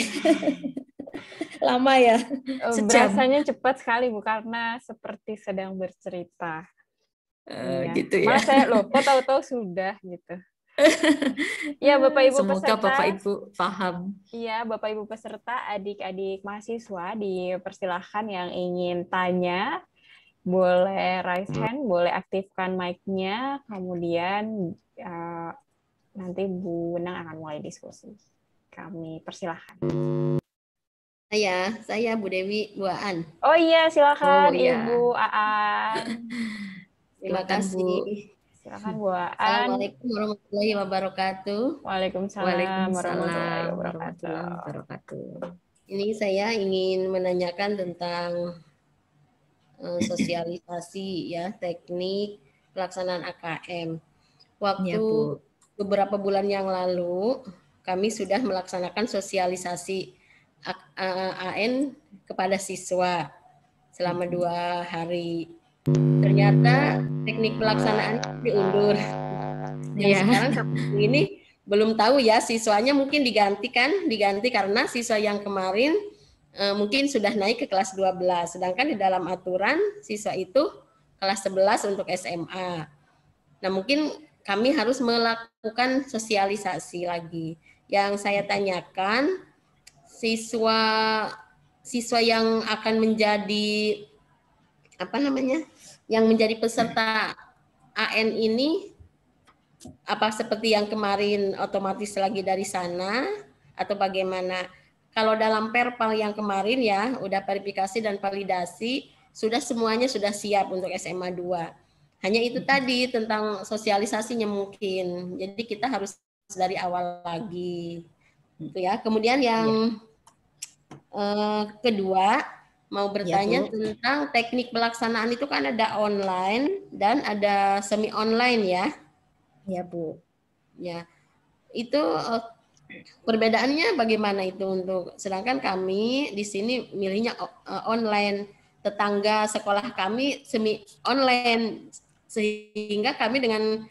Lama ya? Oh, sejam. Berasanya cepat sekali Bu karena seperti sedang bercerita. Eh, iya. gitu ya. Masa saya kok tahu-tahu sudah gitu. ya Bapak Ibu Semoga peserta. Semoga Bapak Ibu paham. Iya, Bapak Ibu peserta, adik-adik mahasiswa dipersilahkan yang ingin tanya boleh raise hmm. hand, boleh aktifkan mic-nya, kemudian uh, nanti Bu Wenang akan mulai diskusi. Kami persilahkan. Saya, saya Bu Dewi, Bu Aan. Oh iya, silakan oh, iya. Ibu Aan. Terima kasih. Silakan Bu Aan. Assalamualaikum warahmatullahi wabarakatuh. Waalaikumsalam, Waalaikumsalam warahmatullahi wabarakatuh. wabarakatuh. Ini saya ingin menanyakan tentang eh, sosialisasi ya, teknik pelaksanaan AKM. Waktu ya, Bu. beberapa bulan yang lalu kami sudah melaksanakan sosialisasi AN eh, kepada siswa selama mm-hmm. dua hari ternyata teknik pelaksanaan diundur. Ya. yeah. sekarang ini belum tahu ya siswanya mungkin digantikan diganti karena siswa yang kemarin e, mungkin sudah naik ke kelas 12 sedangkan di dalam aturan siswa itu kelas 11 untuk SMA. Nah, mungkin kami harus melakukan sosialisasi lagi. Yang saya tanyakan siswa siswa yang akan menjadi apa namanya? yang menjadi peserta AN ini apa seperti yang kemarin otomatis lagi dari sana atau bagaimana? Kalau dalam perpal yang kemarin ya udah verifikasi dan validasi sudah semuanya sudah siap untuk SMA 2. Hanya itu tadi tentang sosialisasinya mungkin. Jadi kita harus dari awal lagi. Mm. Itu ya. Kemudian yang ya. Uh, kedua mau iya bertanya ya, tentang teknik pelaksanaan itu kan ada online dan ada semi online ya. Ya Bu. Ya. Itu eh, perbedaannya bagaimana itu untuk sedangkan kami di sini milihnya eh, online tetangga sekolah kami semi online sehingga kami dengan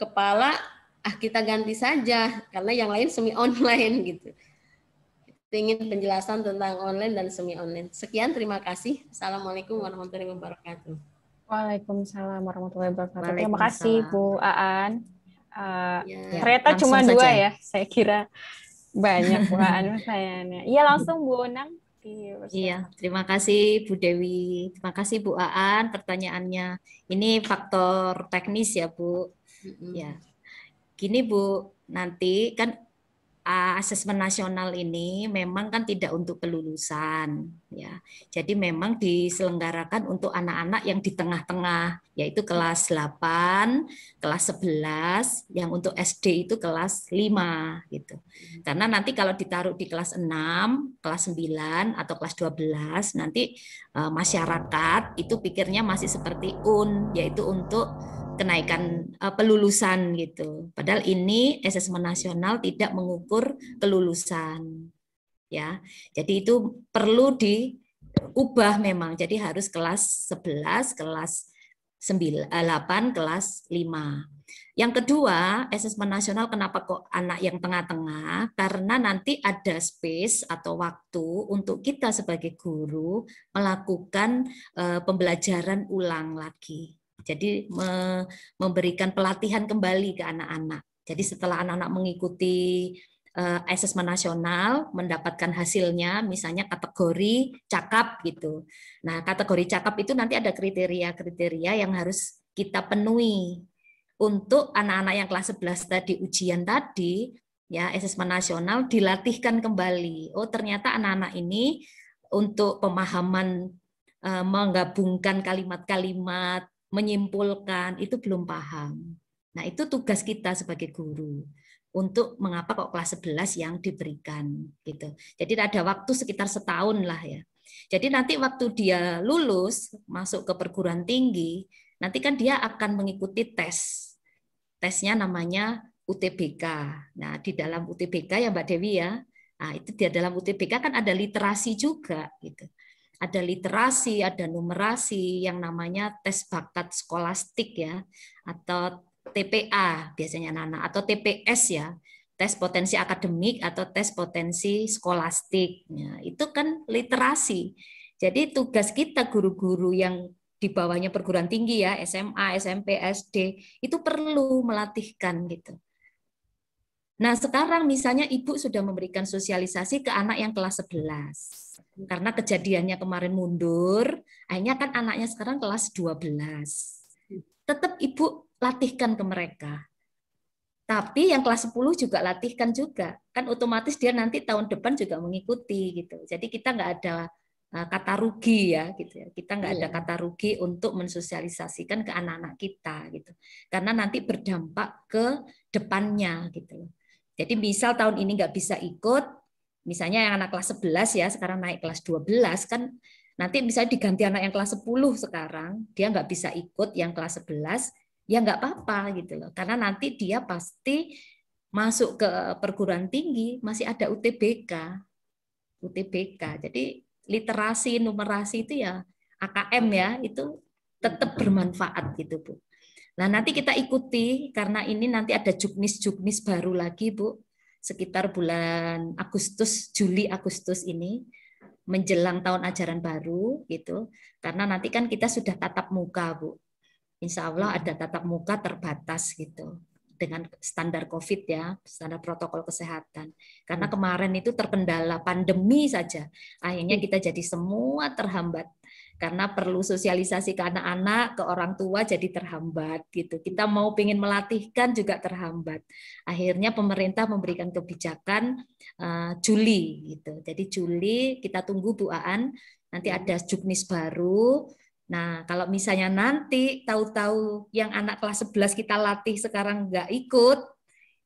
kepala ah kita ganti saja karena yang lain semi online gitu ingin penjelasan tentang online dan semi online. Sekian, terima kasih. Assalamualaikum warahmatullahi wabarakatuh. Waalaikumsalam warahmatullahi wabarakatuh. Terima kasih Bu Aan. Uh, ya, ternyata cuma saja. dua ya, saya kira banyak Bu Aan pertanyaannya. Iya langsung Bu Onang. Iya, iya terima kasih Bu Dewi. Terima kasih Bu Aan pertanyaannya. Ini faktor teknis ya Bu. Mm Ya. Gini Bu, nanti kan Ah, asesmen nasional ini memang kan tidak untuk kelulusan ya. Jadi memang diselenggarakan untuk anak-anak yang di tengah-tengah yaitu kelas 8, kelas 11, yang untuk SD itu kelas 5 gitu. Karena nanti kalau ditaruh di kelas 6, kelas 9 atau kelas 12 nanti uh, masyarakat itu pikirnya masih seperti UN yaitu untuk kenaikan uh, pelulusan gitu. Padahal ini asesmen nasional tidak mengukur kelulusan. Ya. Jadi itu perlu diubah memang. Jadi harus kelas 11, kelas 9, 8, eh, kelas 5. Yang kedua, asesmen nasional kenapa kok anak yang tengah-tengah? Karena nanti ada space atau waktu untuk kita sebagai guru melakukan uh, pembelajaran ulang lagi jadi me memberikan pelatihan kembali ke anak-anak. Jadi setelah anak-anak mengikuti uh, asesmen nasional, mendapatkan hasilnya, misalnya kategori cakap gitu. Nah, kategori cakap itu nanti ada kriteria-kriteria yang harus kita penuhi untuk anak-anak yang kelas 11 tadi ujian tadi ya asesmen nasional dilatihkan kembali. Oh, ternyata anak-anak ini untuk pemahaman eh, menggabungkan kalimat-kalimat menyimpulkan itu belum paham. Nah, itu tugas kita sebagai guru untuk mengapa kok kelas 11 yang diberikan gitu. Jadi ada waktu sekitar setahun lah ya. Jadi nanti waktu dia lulus masuk ke perguruan tinggi, nanti kan dia akan mengikuti tes. Tesnya namanya UTBK. Nah, di dalam UTBK ya Mbak Dewi ya. Nah, itu di dalam UTBK kan ada literasi juga gitu ada literasi, ada numerasi yang namanya tes bakat skolastik ya atau TPA biasanya Nana atau TPS ya, tes potensi akademik atau tes potensi skolastik. Ya, itu kan literasi. Jadi tugas kita guru-guru yang di bawahnya perguruan tinggi ya, SMA, SMP, SD, itu perlu melatihkan gitu. Nah, sekarang misalnya ibu sudah memberikan sosialisasi ke anak yang kelas 11. Karena kejadiannya kemarin mundur, akhirnya kan anaknya sekarang kelas 12. Tetap ibu latihkan ke mereka. Tapi yang kelas 10 juga latihkan juga. Kan otomatis dia nanti tahun depan juga mengikuti gitu. Jadi kita nggak ada eh, kata rugi ya gitu ya kita nggak ada iya. kata rugi untuk mensosialisasikan ke anak-anak kita gitu karena nanti berdampak ke depannya gitu jadi misal tahun ini nggak bisa ikut, misalnya yang anak kelas 11 ya, sekarang naik kelas 12 kan nanti bisa diganti anak yang kelas 10 sekarang, dia nggak bisa ikut yang kelas 11, ya nggak apa-apa gitu loh. Karena nanti dia pasti masuk ke perguruan tinggi masih ada UTBK. UTBK. Jadi literasi numerasi itu ya AKM ya itu tetap bermanfaat gitu Bu. Nah, nanti kita ikuti karena ini nanti ada juknis-juknis baru lagi, Bu. Sekitar bulan Agustus, Juli Agustus ini menjelang tahun ajaran baru gitu. Karena nanti kan kita sudah tatap muka, Bu. Insya Allah ada tatap muka terbatas gitu dengan standar COVID ya, standar protokol kesehatan. Karena kemarin itu terkendala pandemi saja, akhirnya iya. kita jadi semua terhambat karena perlu sosialisasi ke anak-anak, ke orang tua jadi terhambat gitu. Kita mau pengen melatihkan juga terhambat. Akhirnya pemerintah memberikan kebijakan uh, Juli gitu. Jadi Juli kita tunggu Bu Aan nanti ada juknis baru. Nah, kalau misalnya nanti tahu-tahu yang anak kelas 11 kita latih sekarang nggak ikut,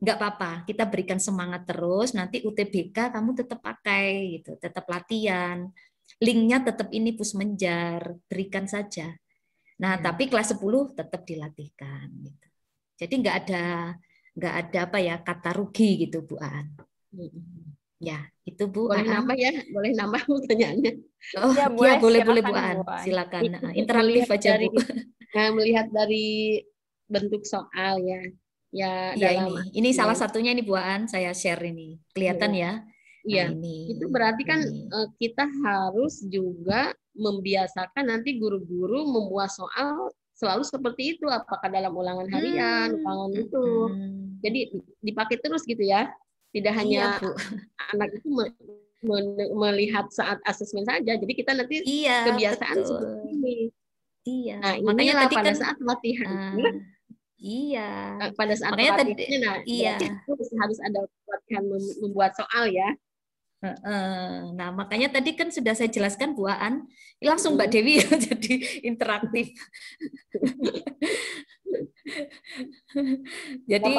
nggak apa-apa, kita berikan semangat terus, nanti UTBK kamu tetap pakai, gitu, tetap latihan, linknya tetap ini pusmenjar berikan saja nah hmm. tapi kelas 10 tetap dilatihkan gitu jadi nggak ada nggak ada apa ya kata rugi gitu Bu An. hmm. ya itu Bu boleh Aan. nambah ya boleh nambah pertanyaannya oh ya, boleh ya, boleh boleh Bu An. silakan nah, interaktif aja dari, Bu nah, melihat dari bentuk soal ya ya, ya ini, ini ya. salah satunya ini Bu An saya share ini kelihatan iya. ya, ya Iya. Nah, itu berarti kan ini. Eh, kita harus juga membiasakan nanti guru-guru membuat soal selalu seperti itu apakah dalam ulangan hmm, harian, hmm. ulangan itu. Hmm. Jadi dipakai terus gitu ya. Tidak hanya iya, anak itu melihat saat asesmen saja. Jadi kita nanti iya, kebiasaan betul. seperti ini. Iya. Nah, makanya tadi pada kan, saat latihan. Uh, iya. Pada saat makanya tadi, nah, iya. harus ada latihan membuat soal ya. Nah, makanya tadi kan sudah saya jelaskan Bu Aan. Langsung Mbak hmm. Dewi jadi interaktif. jadi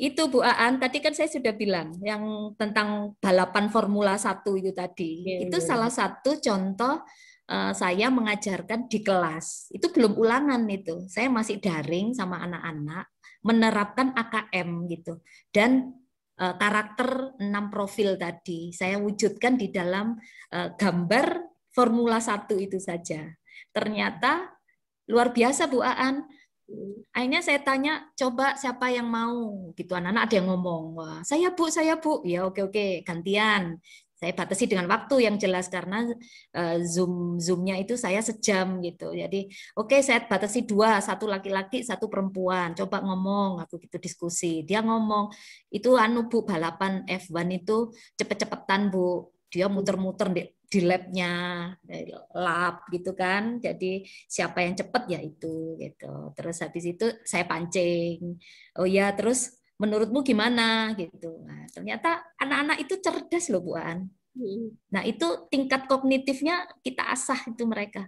itu Bu Aan, tadi kan saya sudah bilang yang tentang balapan Formula 1 itu tadi. itu salah satu contoh eh, saya mengajarkan di kelas. Itu belum ulangan itu. Saya masih daring sama anak-anak menerapkan AKM gitu. Dan Eh, karakter enam profil tadi. Saya wujudkan di dalam eh, gambar formula satu itu saja. Ternyata luar biasa Bu Aan. Akhirnya saya tanya, coba siapa yang mau gitu. Anak-anak ada yang ngomong, wah saya bu, saya bu. Ya oke oke, gantian saya batasi dengan waktu yang jelas karena eh, zoom zoomnya itu saya sejam gitu jadi oke okay, saya batasi dua satu laki-laki satu perempuan coba ngomong aku gitu diskusi dia ngomong itu anu bu balapan F1 itu cepet-cepetan bu dia muter-muter di, di labnya lab gitu kan jadi siapa yang cepet ya itu gitu terus habis itu saya pancing oh ya terus menurutmu gimana gitu nah, ternyata anak-anak itu cerdas loh Bu An hmm. nah itu tingkat kognitifnya kita asah itu mereka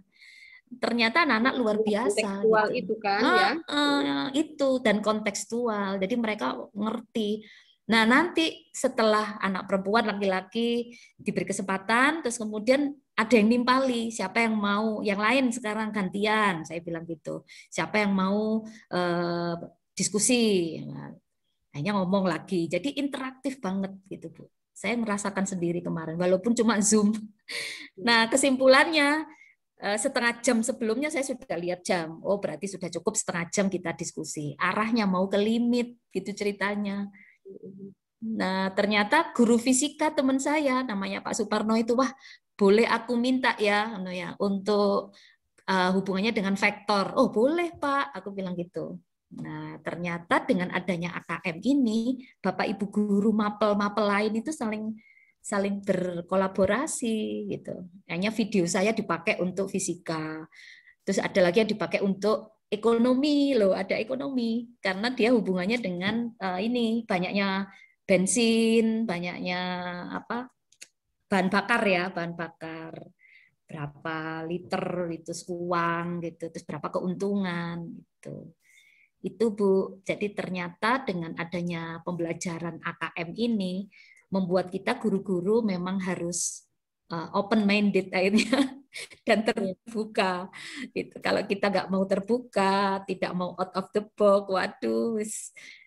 ternyata anak-anak luar biasa kontekstual gitu. itu kan ah, ya eh, itu dan kontekstual jadi mereka ngerti nah nanti setelah anak perempuan laki-laki diberi kesempatan terus kemudian ada yang nimpali siapa yang mau yang lain sekarang gantian saya bilang gitu siapa yang mau eh, diskusi nah, hanya ngomong lagi. Jadi interaktif banget gitu Bu. Saya merasakan sendiri kemarin walaupun cuma Zoom. Hmm. Nah, kesimpulannya eh, setengah jam sebelumnya saya sudah lihat jam. Oh, berarti sudah cukup setengah jam kita diskusi. Arahnya mau ke limit gitu ceritanya. Hmm. Nah, ternyata guru fisika teman saya namanya Pak Suparno itu wah, boleh aku minta ya, ya untuk eh, hubungannya dengan vektor. Oh, boleh, Pak. Aku bilang gitu. Nah, ternyata dengan adanya AKM ini, Bapak Ibu guru mapel-mapel lain itu saling saling berkolaborasi gitu. Hanya video saya dipakai untuk fisika. Terus ada lagi yang dipakai untuk ekonomi loh, ada ekonomi karena dia hubungannya dengan uh, ini banyaknya bensin, banyaknya apa? bahan bakar ya, bahan bakar berapa liter itu uang gitu, terus berapa keuntungan gitu. Itu Bu, jadi ternyata dengan adanya pembelajaran AKM ini membuat kita guru-guru memang harus eh, open minded akhirnya dan iya. terbuka gitu kalau kita nggak mau terbuka tidak mau out of the box waduh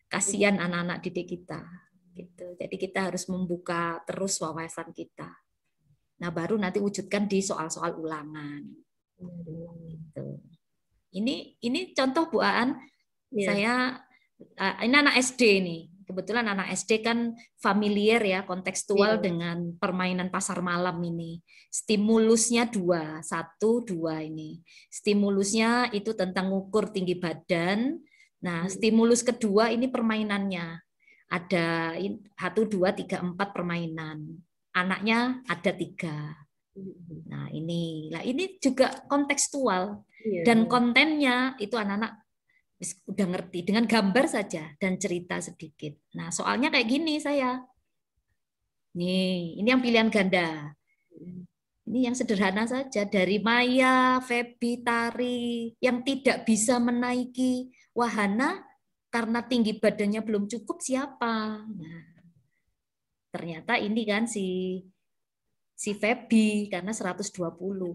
kasihan anak-anak didik kita gitu jadi kita harus membuka terus wawasan kita nah baru nanti wujudkan di soal-soal ulangan iya, iya. gitu ini ini contoh Bu Aan yeah. saya eh, ini anak SD ini kebetulan anak SD kan familiar ya kontekstual yeah. dengan permainan pasar malam ini. Stimulusnya dua, satu dua ini. Stimulusnya itu tentang ukur tinggi badan. Nah, hmm. stimulus kedua ini permainannya. Ada satu dua tiga empat permainan. Anaknya ada tiga. Hmm. Nah ini, lah ini juga kontekstual yeah. dan kontennya itu anak-anak udah ngerti dengan gambar saja dan cerita sedikit. Nah, soalnya kayak gini saya. Nih, ini yang pilihan ganda. Ini yang sederhana saja dari Maya, Febi, Tari yang tidak bisa menaiki wahana karena tinggi badannya belum cukup siapa? Nah, ternyata ini kan si si Febi karena 120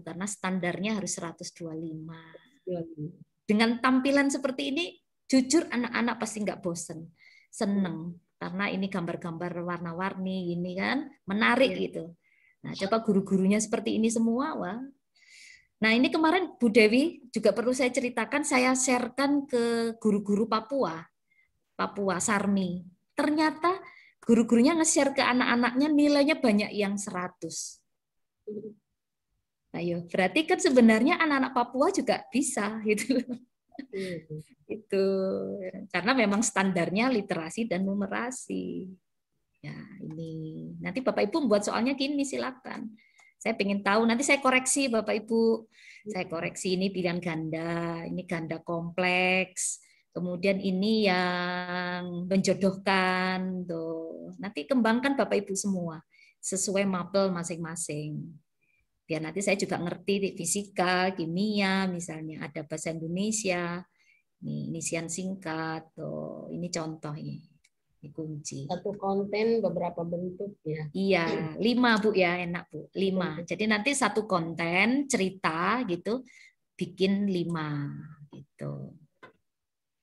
karena standarnya harus 125. 125 dengan tampilan seperti ini jujur anak-anak pasti nggak bosen seneng karena ini gambar-gambar warna-warni ini kan menarik iya. gitu nah coba guru-gurunya seperti ini semua wah nah ini kemarin Bu Dewi juga perlu saya ceritakan saya sharekan ke guru-guru Papua Papua Sarmi ternyata guru-gurunya nge-share ke anak-anaknya nilainya banyak yang 100 Ayo, nah, iya. berarti kan sebenarnya anak-anak Papua juga bisa gitu. Hmm. itu karena memang standarnya literasi dan numerasi. Ya, ini. Nanti Bapak Ibu buat soalnya gini silakan. Saya pengen tahu nanti saya koreksi Bapak Ibu. Saya iya. koreksi ini pilihan ganda, ini ganda kompleks. Kemudian ini yang menjodohkan tuh. Nanti kembangkan Bapak Ibu semua sesuai mapel masing-masing biar ya, nanti saya juga ngerti fisika, kimia, misalnya ada bahasa Indonesia, ini inisian singkat, tuh ini contoh ini, ini kunci. Satu konten beberapa bentuk ya. Iya, lima bu ya enak bu, lima. Iya. Jadi nanti satu konten cerita gitu bikin lima gitu.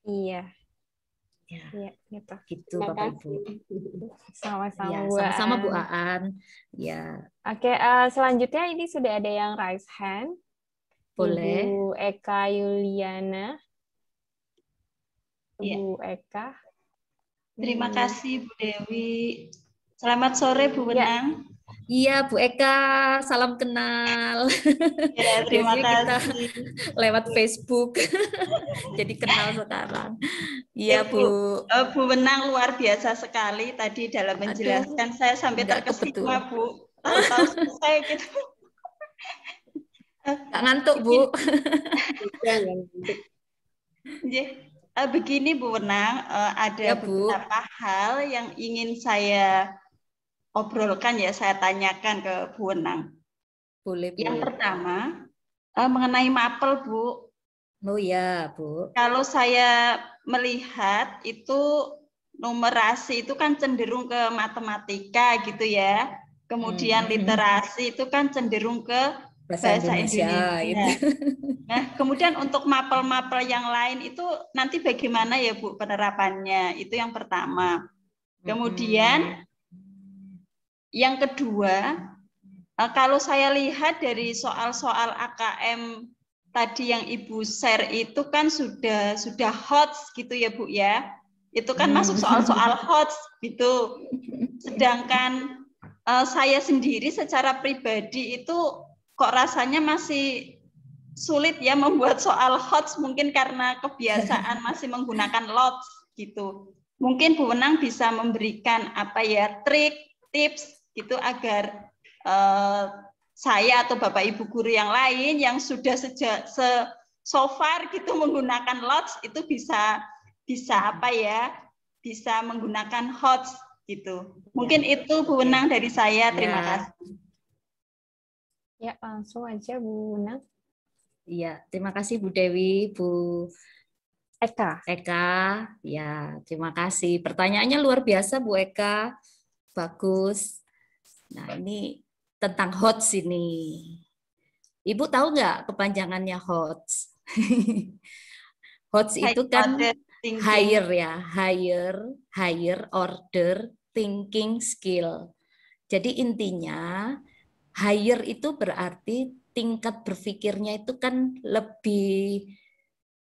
Iya. Ya, ya gitu. gitu Bapak Ibu. Sama-sama. Ya, sama-sama Bu Aan. Ya. Oke, uh, selanjutnya ini sudah ada yang raise hand. Boleh. Bu Eka Yuliana. Ya. Bu Eka. Terima hmm. kasih Bu Dewi. Selamat sore Bu ya. Wenang. Ya. Iya, Bu Eka, salam kenal. Ya, terima kasih. Kita lewat Facebook, jadi kenal sekarang. Iya, ya, Bu. Bu eh, Benang luar biasa sekali tadi dalam menjelaskan. Aduh, saya sampai terkesima, Bu. Tahu-tahu selesai gitu. Gak ngantuk, Bu. Iya. Eh, begini, Bu Benang, ada ya, Bu. beberapa hal yang ingin saya obrolkan ya saya tanyakan ke Bu Wenang. Boleh. Bu. Yang pertama eh, mengenai mapel Bu. Oh ya Bu. Kalau saya melihat itu numerasi itu kan cenderung ke matematika gitu ya. Kemudian hmm. literasi itu kan cenderung ke bahasa, Indonesia. Indonesia. Gitu. Nah, kemudian untuk mapel-mapel yang lain itu nanti bagaimana ya Bu penerapannya? Itu yang pertama. Hmm. Kemudian hmm. Yang kedua, eh, kalau saya lihat dari soal-soal AKM tadi yang Ibu share itu kan sudah sudah hot gitu ya Bu ya. Itu kan masuk hmm. soal-soal hot gitu. Sedangkan eh, saya sendiri secara pribadi itu kok rasanya masih sulit ya membuat soal hot mungkin karena kebiasaan masih menggunakan lots gitu. Mungkin Bu Wenang bisa memberikan apa ya trik, tips itu agar uh, saya atau Bapak Ibu guru yang lain yang sudah sejak se so far gitu menggunakan lots itu bisa bisa apa ya? bisa menggunakan hot gitu. Mungkin ya. itu Bu Wenang dari saya. Terima ya. kasih. Ya, langsung aja Bu Wenang. Iya, terima kasih Bu Dewi, Bu Eka. Eka, ya, terima kasih. Pertanyaannya luar biasa Bu Eka. Bagus. Nah ini tentang HOTS ini. Ibu tahu nggak kepanjangannya HOTS? HOTS itu kan higher ya, higher, higher order thinking skill. Jadi intinya higher itu berarti tingkat berpikirnya itu kan lebih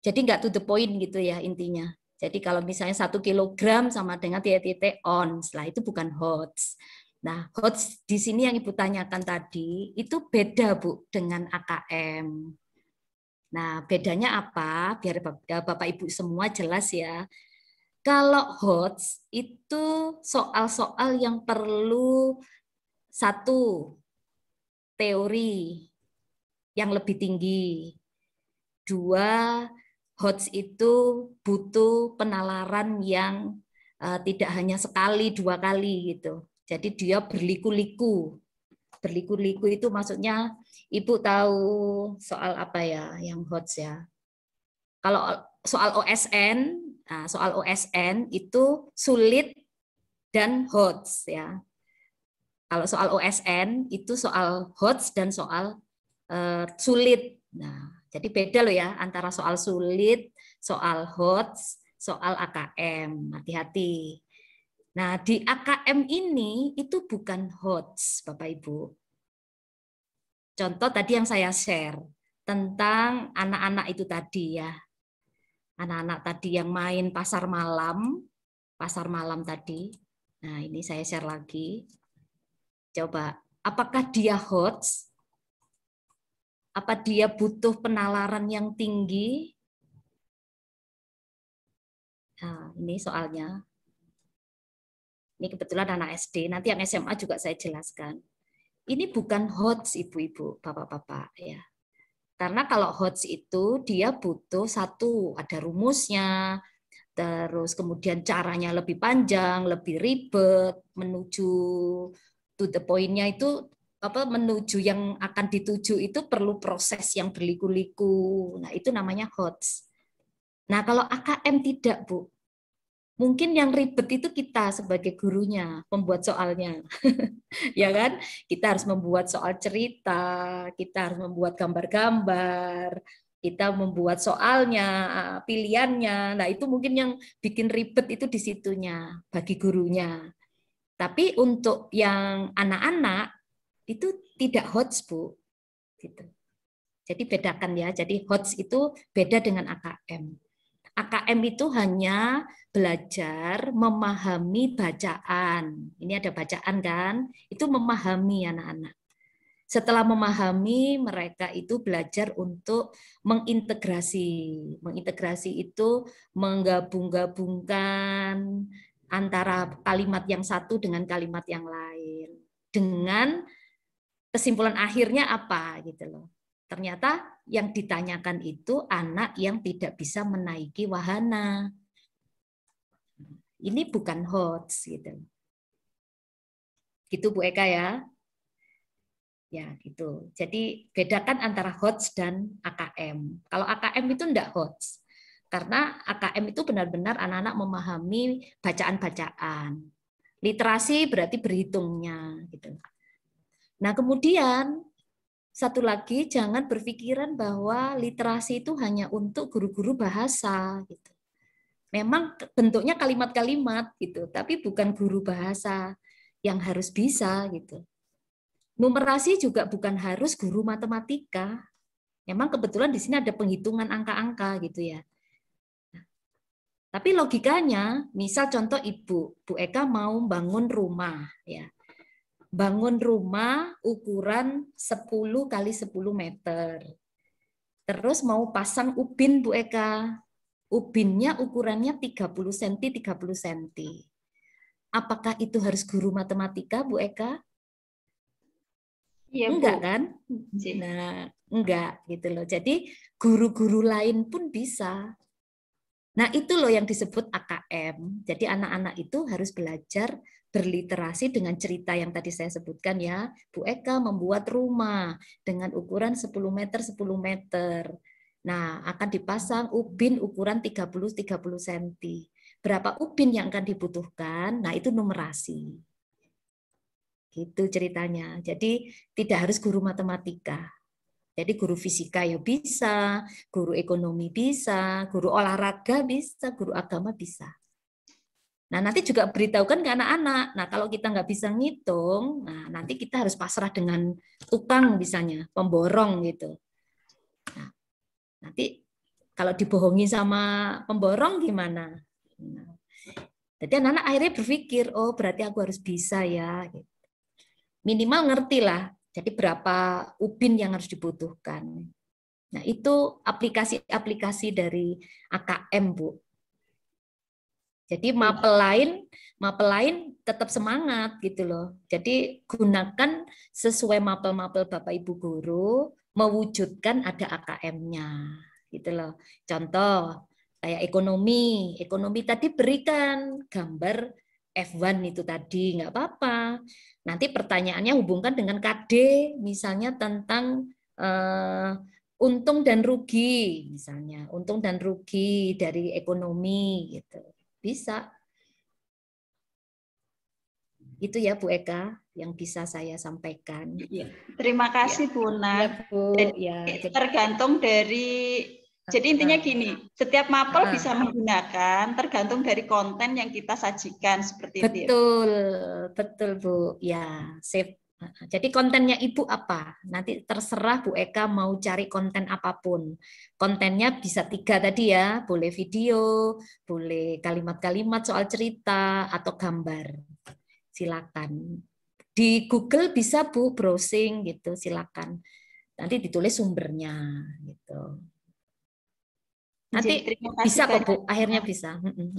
jadi nggak to the point gitu ya intinya. Jadi kalau misalnya satu kilogram sama dengan titik-titik ons lah itu bukan hots. Nah, HOTS di sini yang Ibu tanyakan tadi itu beda, Bu, dengan AKM. Nah, bedanya apa? Biar eh, Bapak Ibu semua jelas ya. Kalau HOTS itu soal-soal yang perlu satu teori yang lebih tinggi. Dua, HOTS itu butuh penalaran yang uh, tidak hanya sekali, dua kali gitu jadi dia berliku-liku. Berliku-liku itu maksudnya Ibu tahu soal apa ya yang hot ya. Kalau soal OSN, nah, soal OSN itu sulit dan hot ya. Kalau soal OSN itu soal hot dan soal uh, sulit. Nah, jadi beda loh ya antara soal sulit, soal hot, soal AKM. Hati-hati. Nah, di AKM ini itu bukan hots Bapak Ibu. Contoh tadi yang saya share tentang anak-anak itu tadi ya. Anak-anak tadi yang main pasar malam, pasar malam tadi. Nah, ini saya share lagi. Coba, apakah dia hots? Apa dia butuh penalaran yang tinggi? Nah, ini soalnya ini kebetulan anak SD, nanti yang SMA juga saya jelaskan. Ini bukan HOTS, ibu-ibu, bapak-bapak ya. Karena kalau HOTS itu dia butuh satu ada rumusnya, terus kemudian caranya lebih panjang, lebih ribet menuju to the point-nya itu apa menuju yang akan dituju itu perlu proses yang berliku-liku. Nah, itu namanya HOTS. Nah, kalau AKM tidak, Bu mungkin yang ribet itu kita sebagai gurunya, pembuat soalnya. ya kan? Kita harus membuat soal cerita, kita harus membuat gambar-gambar, kita membuat soalnya, pilihannya. Nah, itu mungkin yang bikin ribet itu di situnya bagi gurunya. Tapi untuk yang anak-anak itu tidak hots, Bu. Gitu. Jadi bedakan ya. Jadi hots itu beda dengan AKM. AKM itu hanya belajar memahami bacaan. Ini ada bacaan kan? Itu memahami anak-anak. Setelah memahami, mereka itu belajar untuk mengintegrasi. Mengintegrasi itu menggabung-gabungkan antara kalimat yang satu dengan kalimat yang lain. Dengan kesimpulan akhirnya apa gitu loh. Ternyata yang ditanyakan itu anak yang tidak bisa menaiki wahana. Ini bukan hot gitu. Gitu Bu Eka ya. Ya, gitu. Jadi bedakan antara hot dan AKM. Kalau AKM itu enggak hot. Karena AKM itu benar-benar anak-anak memahami bacaan-bacaan. Literasi berarti berhitungnya gitu. Nah, kemudian satu lagi, jangan berpikiran bahwa literasi itu hanya untuk guru-guru bahasa. Gitu. Memang bentuknya kalimat-kalimat gitu, tapi bukan guru bahasa yang harus bisa gitu. Numerasi juga bukan harus guru matematika. Memang kebetulan di sini ada penghitungan angka-angka gitu ya. Tapi logikanya, misal contoh ibu, Bu Eka mau bangun rumah ya bangun rumah ukuran 10 kali 10 meter. Terus mau pasang ubin Bu Eka. Ubinnya ukurannya 30 cm 30 cm. Apakah itu harus guru matematika Bu Eka? Iya, enggak kan? Iya. Nah, enggak gitu loh. Jadi guru-guru lain pun bisa. Nah, itu loh yang disebut AKM. Jadi anak-anak itu harus belajar berliterasi dengan cerita yang tadi saya sebutkan ya. Bu Eka membuat rumah dengan ukuran 10 meter 10 meter. Nah, akan dipasang ubin ukuran 30 30 cm. Berapa ubin yang akan dibutuhkan? Nah, itu numerasi. Itu ceritanya. Jadi tidak harus guru matematika. Jadi guru fisika ya bisa, guru ekonomi bisa, guru olahraga bisa, guru agama bisa. Nah, nanti juga beritahukan ke anak-anak. Nah, kalau kita nggak bisa ngitung, nah nanti kita harus pasrah dengan tukang misalnya, pemborong gitu. Nah, nanti kalau dibohongi sama pemborong gimana? Nah, jadi anak-anak akhirnya berpikir, oh berarti aku harus bisa ya. Gitu. Minimal ngerti lah, jadi berapa ubin yang harus dibutuhkan. Nah, itu aplikasi-aplikasi dari AKM, Bu. Jadi iya. mapel lain, mapel lain tetap semangat gitu loh. Jadi gunakan sesuai mapel-mapel Bapak Ibu guru mewujudkan ada AKM-nya gitu loh. Contoh kayak ekonomi, ekonomi tadi berikan gambar F1 itu tadi nggak apa-apa. Nanti pertanyaannya hubungkan dengan KD misalnya tentang uh, untung dan rugi misalnya untung dan rugi dari ekonomi gitu bisa. Itu ya Bu Eka yang bisa saya sampaikan. Iya. Terima kasih ya. Bu Nat. Ya, Bu. Jadi, ya, jadi... Tergantung dari jadi intinya ah. gini, setiap mapel ah. bisa menggunakan tergantung dari konten yang kita sajikan seperti betul, itu. Ya? Betul, betul Bu. Ya, sip. Jadi kontennya ibu apa? Nanti terserah Bu Eka mau cari konten apapun. Kontennya bisa tiga tadi ya, boleh video, boleh kalimat-kalimat soal cerita atau gambar. Silakan. Di Google bisa Bu browsing gitu, silakan. Nanti ditulis sumbernya gitu. Nanti bisa kok Bu, akhirnya iya. bisa.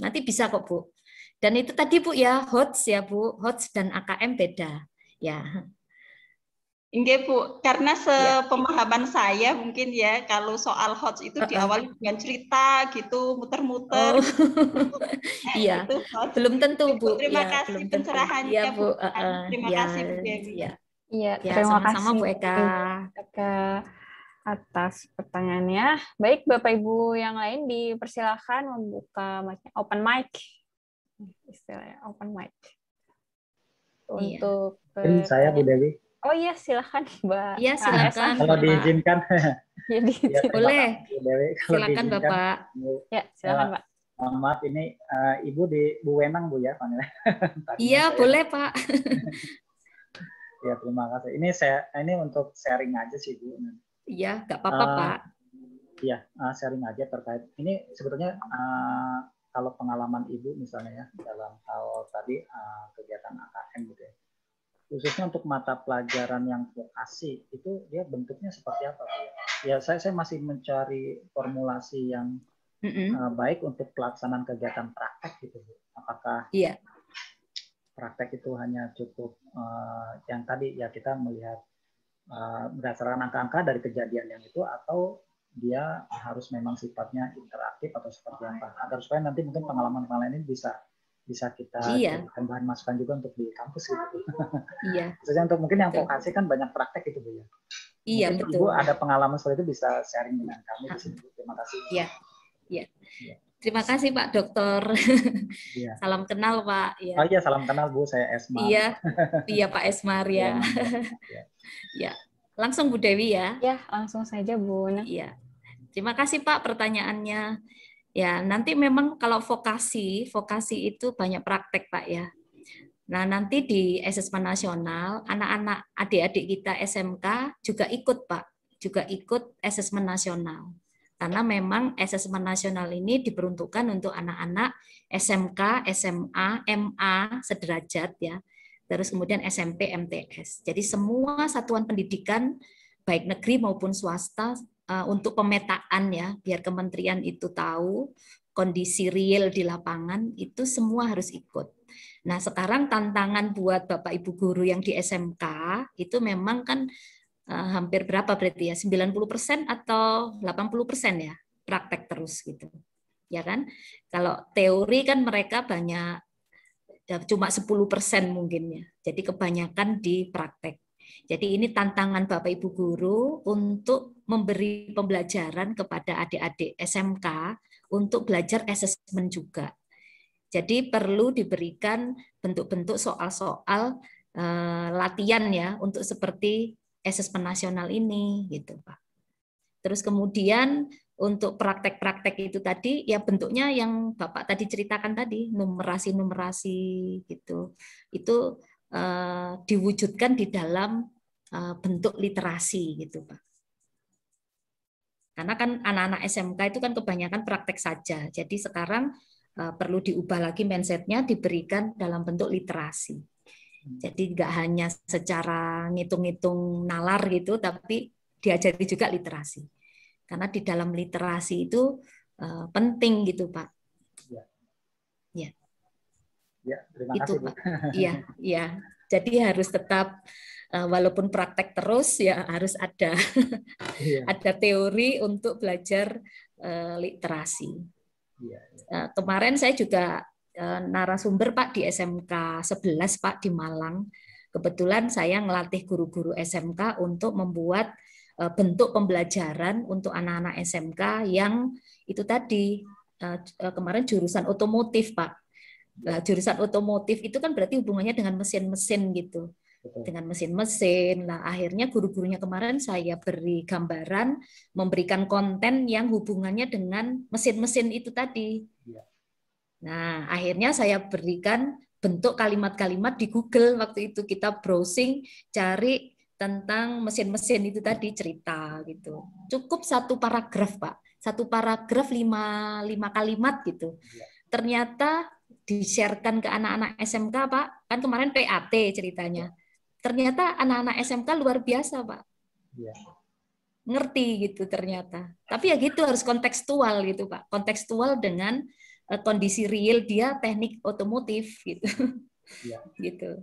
Nanti bisa kok Bu. Dan itu tadi Bu ya, HOTS ya Bu, HOTS dan AKM beda Ya. Enggak Bu, karena ya. sepemahaman ya. saya mungkin ya kalau soal hot itu uh -uh. diawali dengan cerita gitu, muter-muter. Oh. Iya. Belum tentu Bu. Terima ya, kasih pencerahannya ya, Bu. Uh -uh. Terima ya. kasih Bu iya. Dewi. Ya. Iya, ya, terima sama -sama, kasih Bu Eka. Eka atas pertanyaannya. Baik, Bapak Ibu yang lain dipersilakan membuka mic open mic. Istilahnya open mic. Iya. untuk iya. ke... Eh, saya Bu Dewi. Oh iya silakan Mbak. Iya silakan. kalau diizinkan. Jadi ya, boleh. Bu Dewi, silakan Bapak. ya silakan Pak. Eh, mohon maaf ini uh, Ibu di Bu Wenang Bu ya panggilnya. iya boleh Pak. ya terima kasih. Ini saya ini untuk sharing aja sih Bu. Iya nggak apa-apa uh, Pak. Iya uh, sharing aja terkait ini sebetulnya uh, kalau pengalaman ibu misalnya ya dalam hal tadi uh, kegiatan AKM gitu ya khususnya untuk mata pelajaran yang vokasi itu dia bentuknya seperti apa bu ya? saya saya masih mencari formulasi yang mm -hmm. uh, baik untuk pelaksanaan kegiatan praktek gitu bu. Apakah yeah. praktek itu hanya cukup uh, yang tadi ya kita melihat uh, berdasarkan angka-angka dari kejadian yang itu atau dia harus memang sifatnya interaktif atau seperti apa agar supaya nanti mungkin pengalaman-pengalaman ini bisa bisa kita iya. bahan masukan juga untuk di kampus gitu. Iya. Khususnya untuk mungkin yang vokasi kan banyak praktek itu Bu ya. Iya mungkin betul. Ibu ada pengalaman seperti itu bisa sharing dengan kami di ah. sini. Terima kasih. Iya. iya. Iya. Terima kasih Pak Dokter. Iya. salam kenal Pak. Iya. Oh iya salam kenal Bu, saya Esma. Iya. Iya Pak Esma ya. Iya. ya. Langsung Bu Dewi ya. Iya langsung saja Bu. Nah. Iya. Terima kasih Pak pertanyaannya. Ya, nanti memang kalau vokasi, vokasi itu banyak praktek Pak ya. Nah, nanti di asesmen nasional, anak-anak adik-adik kita SMK juga ikut Pak, juga ikut asesmen nasional. Karena memang asesmen nasional ini diperuntukkan untuk anak-anak SMK, SMA, MA, sederajat ya. Terus kemudian SMP, MTS. Jadi semua satuan pendidikan baik negeri maupun swasta Eh, untuk pemetaan ya, biar kementerian itu tahu kondisi real di lapangan itu semua harus ikut. Nah, sekarang tantangan buat Bapak Ibu guru yang di SMK itu memang kan eh, hampir berapa berarti ya? 90% atau 80% ya praktek terus gitu. Ya kan? Kalau teori kan mereka banyak ya cuma 10% mungkin ya. Jadi kebanyakan di praktek. Jadi ini tantangan Bapak Ibu guru untuk memberi pembelajaran kepada adik-adik SMK untuk belajar asesmen juga. Jadi perlu diberikan bentuk-bentuk soal-soal eh, latihan ya untuk seperti asesmen nasional ini gitu Pak. Terus kemudian untuk praktek-praktek itu tadi ya bentuknya yang Bapak tadi ceritakan tadi numerasi-numerasi gitu itu eh, diwujudkan di dalam eh, bentuk literasi gitu Pak. Karena kan anak-anak SMK itu kan kebanyakan praktek saja. Jadi sekarang eh, perlu diubah lagi mindsetnya diberikan dalam bentuk literasi. Hmm. Jadi nggak hanya secara ngitung-ngitung nalar gitu, tapi diajari juga literasi. Karena di dalam literasi itu eh, penting gitu Pak. Ya. Ya. ya terima itu, kasih. Pak. Iya, iya. Jadi harus tetap Eh, walaupun praktek terus ya harus ada yeah. ada teori untuk belajar eh, literasi. Yeah, iya, iya. yeah. Kemarin saya juga eh, narasumber Pak di SMK 11 Pak di Malang. Kebetulan saya ngelatih guru-guru SMK untuk membuat bentuk pembelajaran untuk anak-anak SMK yang itu tadi kemarin jurusan otomotif Pak. jurusan otomotif itu kan berarti hubungannya dengan mesin-mesin gitu dengan mesin-mesin. Nah, akhirnya guru-gurunya kemarin saya beri gambaran, memberikan konten yang hubungannya dengan mesin-mesin itu tadi. Iya. Nah, akhirnya saya berikan bentuk kalimat-kalimat di Google waktu itu kita browsing cari tentang mesin-mesin itu tadi cerita gitu. Cukup satu paragraf, Pak. Satu paragraf lima, lima kalimat gitu. Iya. Ternyata di ke anak-anak SMK, Pak. Kan kemarin PAT ceritanya. Iya ternyata anak-anak SMK luar biasa pak ya. ngerti gitu ternyata tapi ya gitu harus kontekstual gitu pak kontekstual dengan uh, kondisi real dia teknik otomotif gitu ya. gitu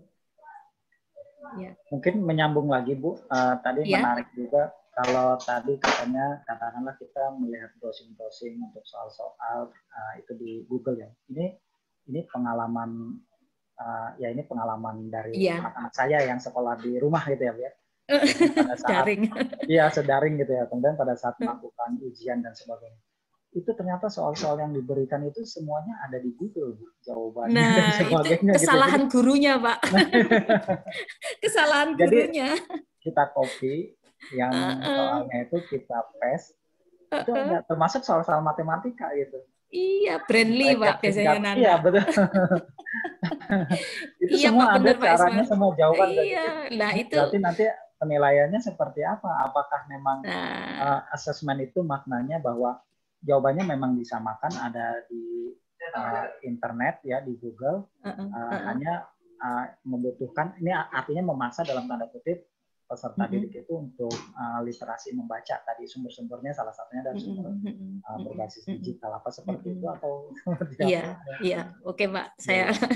ya. mungkin menyambung lagi bu uh, tadi ya. menarik juga kalau tadi katanya katakanlah kita melihat browsing-browsing untuk soal-soal uh, itu di Google ya ini ini pengalaman uh, ya ini pengalaman dari anak anak yeah. saya yang sekolah di rumah gitu ya bu ya pada iya sedaring gitu ya kemudian pada saat hmm. melakukan ujian dan sebagainya itu ternyata soal-soal yang diberikan itu semuanya ada di Google jawabannya nah, dan sebagainya itu ya. kesalahan gitu. gurunya pak kesalahan Jadi, gurunya kita copy yang uh -uh. soalnya itu kita paste uh -uh. itu termasuk soal-soal matematika gitu Iya, friendly Pak biasanya Nana. Iya, betul. itu iya, semua Pak, ada caranya semua jawaban iya, dari itu. Nah, itu. Berarti nanti penilaiannya seperti apa? Apakah memang nah. uh, eh, asesmen itu maknanya bahwa jawabannya memang disamakan ada di uh, internet ya di Google uh, uh, uh, uh. hanya uh, membutuhkan ini artinya memaksa dalam tanda kutip peserta mm -hmm. didik itu untuk uh, literasi membaca tadi sumber-sumbernya salah satunya dari mm-hmm. sumber mm -hmm. uh, berbasis mm-hmm. digital apa seperti mm -hmm. itu atau iya iya oke pak saya iya.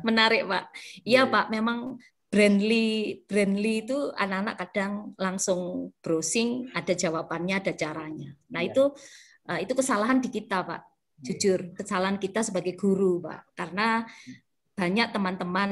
menarik pak iya yeah. pak iya. memang Brandly, Brandly itu anak-anak kadang langsung browsing, ada jawabannya, ada caranya. Nah ya. itu ah, itu kesalahan di kita, Pak. Iya. Jujur, kesalahan kita sebagai guru, Pak. Karena hmm banyak teman-teman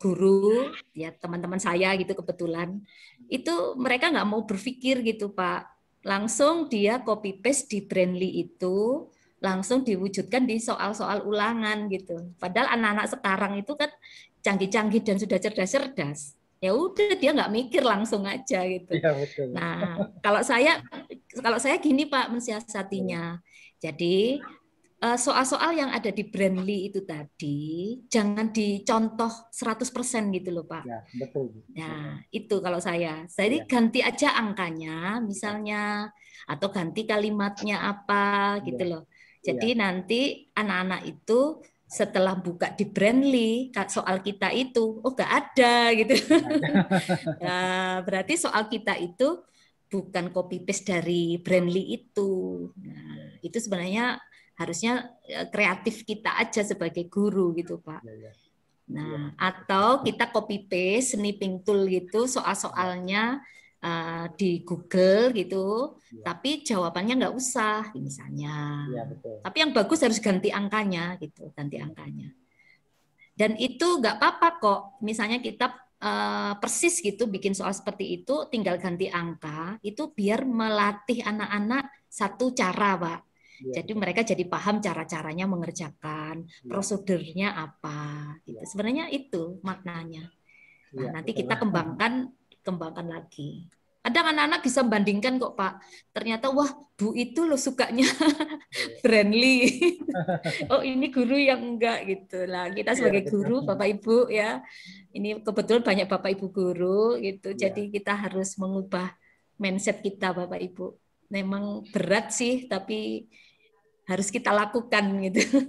guru ya teman-teman saya gitu kebetulan itu mereka nggak mau berpikir gitu pak langsung dia copy paste di Brandly itu langsung diwujudkan di soal-soal ulangan gitu padahal anak-anak sekarang itu kan canggih-canggih dan sudah cerdas-cerdas ya udah dia nggak mikir langsung aja gitu ya, betul. nah kalau saya kalau saya gini pak mensiasatinya jadi Eh, soal-soal yang ada di Brandly itu tadi jangan dicontoh 100% gitu loh Pak. Ya, betul. Nah, itu kalau saya. Jadi ya. ganti aja angkanya misalnya atau ganti kalimatnya apa gitu ya. loh. Ya. Jadi ya. nanti anak-anak itu setelah buka di Brandly soal kita itu oh enggak ada gitu. nah, berarti soal kita itu bukan copy paste dari Brandly itu. Nah, itu sebenarnya harusnya eh, kreatif kita aja sebagai guru gitu pak. Iya, iya. Nah iya. atau kita copy paste snipping tool gitu soal-soalnya uh, di Google gitu, ya. tapi jawabannya nggak usah misalnya. Ya, betul. Tapi yang bagus harus ganti angkanya gitu, ganti angkanya. Dan itu nggak apa-apa kok. Misalnya kita eh, persis gitu bikin soal seperti itu, tinggal ganti angka itu biar melatih anak-anak satu cara pak Ya, jadi mereka jadi paham cara-caranya mengerjakan, ya. prosedurnya apa. Gitu. Ya. Sebenarnya itu maknanya. Nah, ya, nanti kita kembangkan kembangkan lagi. Ada anak-anak bisa bandingkan kok Pak. Ternyata wah Bu itu lo sukanya friendly. Iya. oh ini guru yang enggak gitu lah. Kita iya, sebagai guru Bapak Ibu ya. Ini kebetulan banyak Bapak Ibu guru gitu. Iya. Jadi kita harus mengubah mindset kita Bapak Ibu. Memang berat sih tapi harus kita lakukan gitu.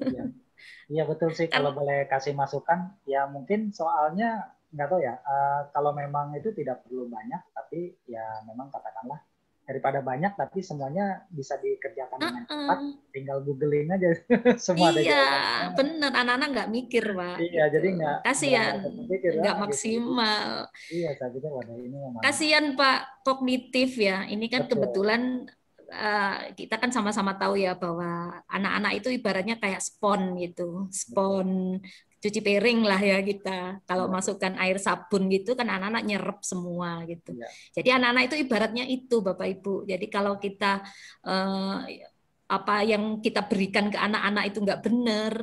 Iya, ya, betul sih kalau boleh kasih masukan ya mungkin soalnya nggak tahu ya uh, kalau memang itu tidak perlu banyak tapi ya memang katakanlah daripada banyak tapi semuanya bisa dikerjakan dengan uh -uh. cepat tinggal googling aja semua iya, ada bener anak-anak nggak mikir pak iya gitu. jadi nggak kasihan nggak gitu. maksimal gitu. iya saya pikir ini memang kasihan pak kognitif ya ini kan Betul. kebetulan Eh, kita kan sama-sama tahu ya bahwa anak-anak itu ibaratnya kayak spon gitu, spon cuci piring lah ya kita. Kalau iya. masukkan air sabun gitu kan anak-anak nyerap semua gitu. Ya. Jadi anak-anak itu ibaratnya itu Bapak Ibu. Jadi kalau kita eh, apa yang kita berikan ke anak-anak itu nggak benar,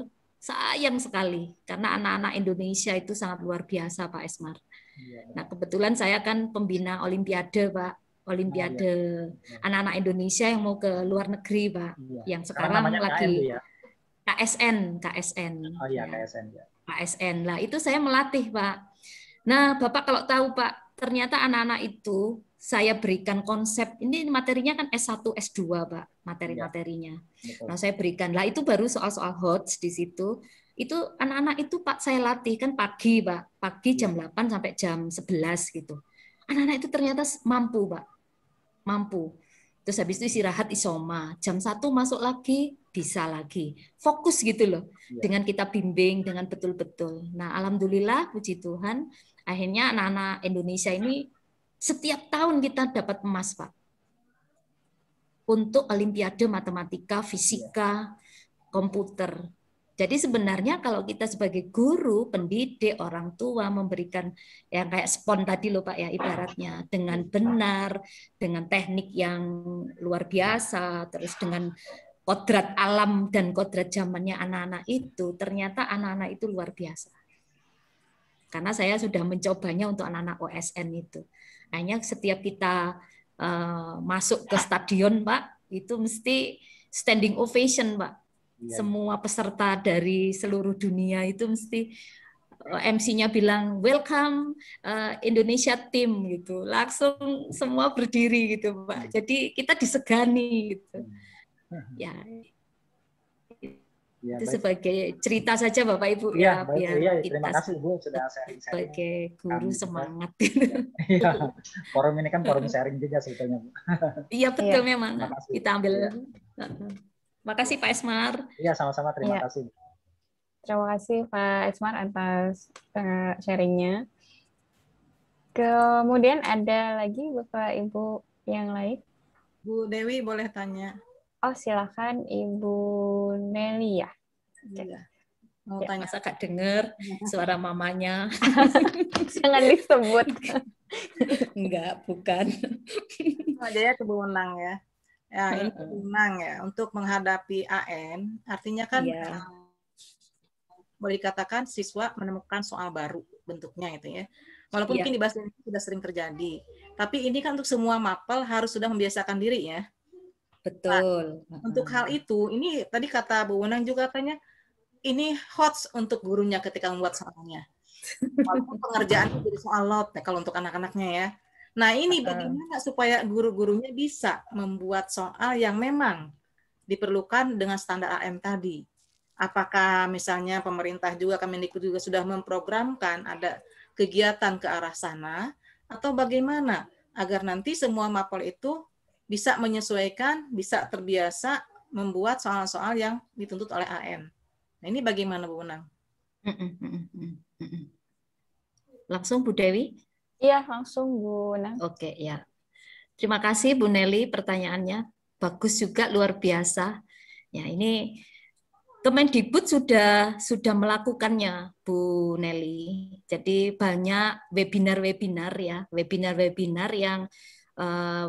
sayang sekali karena anak-anak Indonesia itu sangat luar biasa Pak Esmar. Ya. Nah kebetulan saya kan pembina Olimpiade Pak. Olimpiade iya. hmm. anak-anak Indonesia yang mau ke luar negeri pak iya. yang sekarang lagi ya? KSN KSN oh iya KSN ya. KSN iya. lah itu saya melatih pak nah bapak kalau tahu pak ternyata anak-anak itu saya berikan konsep ini materinya kan S1 S2 Pak materi-materinya. Ya, nah, saya berikan. Lah itu baru soal-soal HOTS di situ. Itu anak-anak itu Pak saya latih kan pagi Pak, pagi jam ya. 8 sampai jam 11 gitu. Anak-anak itu ternyata mampu Pak mampu. Terus habis itu istirahat isoma, jam satu masuk lagi bisa lagi. Fokus gitu loh iya. dengan kita bimbing dengan betul-betul. Nah, alhamdulillah puji Tuhan akhirnya anak-anak Indonesia ini setiap tahun kita dapat emas, Pak. Untuk olimpiade matematika, fisika, komputer. Jadi sebenarnya kalau kita sebagai guru, pendidik, orang tua memberikan yang kayak spon tadi loh Pak ya ibaratnya dengan benar, dengan teknik yang luar biasa, terus dengan kodrat alam dan kodrat zamannya anak-anak itu, ternyata anak-anak itu luar biasa. Karena saya sudah mencobanya untuk anak-anak OSN itu. Hanya setiap kita uh, masuk ke stadion Pak, itu mesti standing ovation Pak ya. semua peserta dari seluruh dunia itu mesti eh, MC-nya bilang welcome uh, Indonesia team gitu langsung semua berdiri gitu pak hmm. jadi kita disegani gitu hmm. ya Ya, itu sebagai cerita saja Bapak Ibu iya, ya, ya biar ya, terima kita kasih Bu sudah sharing sebagai guru kami. Ya. semangat ya, forum ini kan forum sharing juga sebetulnya Bu iya betul ya. memang kita ambil ya. Terima kasih Pak Esmar. Iya, sama-sama. Terima ya. kasih. Terima kasih Pak Esmar atas eh, sharingnya. Kemudian ada lagi Bapak Ibu yang lain? Bu Dewi boleh tanya. Oh silakan Ibu Nelly ya. Iya. Mau ya. tanya. Masa Kak dengar iya. suara mamanya? Jangan disebut. Enggak, bukan. Oh, jadi ya menang ya ya ini tenang ya untuk menghadapi AN artinya kan yeah. Iya. boleh dikatakan siswa menemukan soal baru bentuknya itu ya walaupun yeah. mungkin di bahasa Indonesia sudah sering terjadi tapi ini kan untuk semua mapel harus sudah membiasakan diri ya betul nah, untuk hal itu ini tadi kata Bu Wenang juga katanya ini hot untuk gurunya ketika membuat soalnya walaupun pengerjaan itu jadi soal lot ya, kalau untuk anak-anaknya ya Nah, ini bagaimana supaya guru-gurunya bisa membuat soal yang memang diperlukan dengan standar AM tadi? Apakah misalnya pemerintah juga Kemendikbud juga sudah memprogramkan ada kegiatan ke arah sana atau bagaimana agar nanti semua mapol itu bisa menyesuaikan, bisa terbiasa membuat soal-soal yang dituntut oleh AM. Nah, ini bagaimana Bu Menang? Langsung Bu Dewi. Iya, langsung Bu Nah. Oke, ya. Terima kasih Bu Nelly pertanyaannya. Bagus juga luar biasa. Ya, ini Kemendikbud sudah sudah melakukannya, Bu Nelly. Jadi banyak webinar-webinar ya, webinar-webinar yang eh,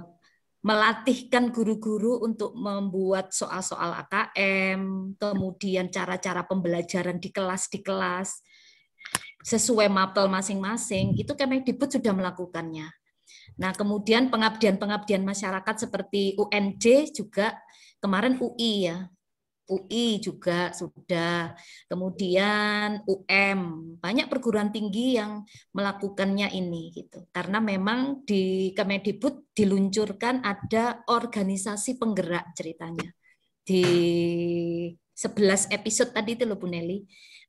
melatihkan guru-guru untuk membuat soal-soal AKM, kemudian cara-cara pembelajaran di kelas di kelas sesuai mapel masing-masing itu kami Dibut sudah melakukannya. Nah, kemudian pengabdian-pengabdian masyarakat seperti UNJ juga kemarin UI ya. UI juga sudah. Kemudian UM, banyak perguruan tinggi yang melakukannya ini gitu. Karena memang di Kemdikbud diluncurkan ada organisasi penggerak ceritanya. Di 11 episode tadi itu loh Bu Nelly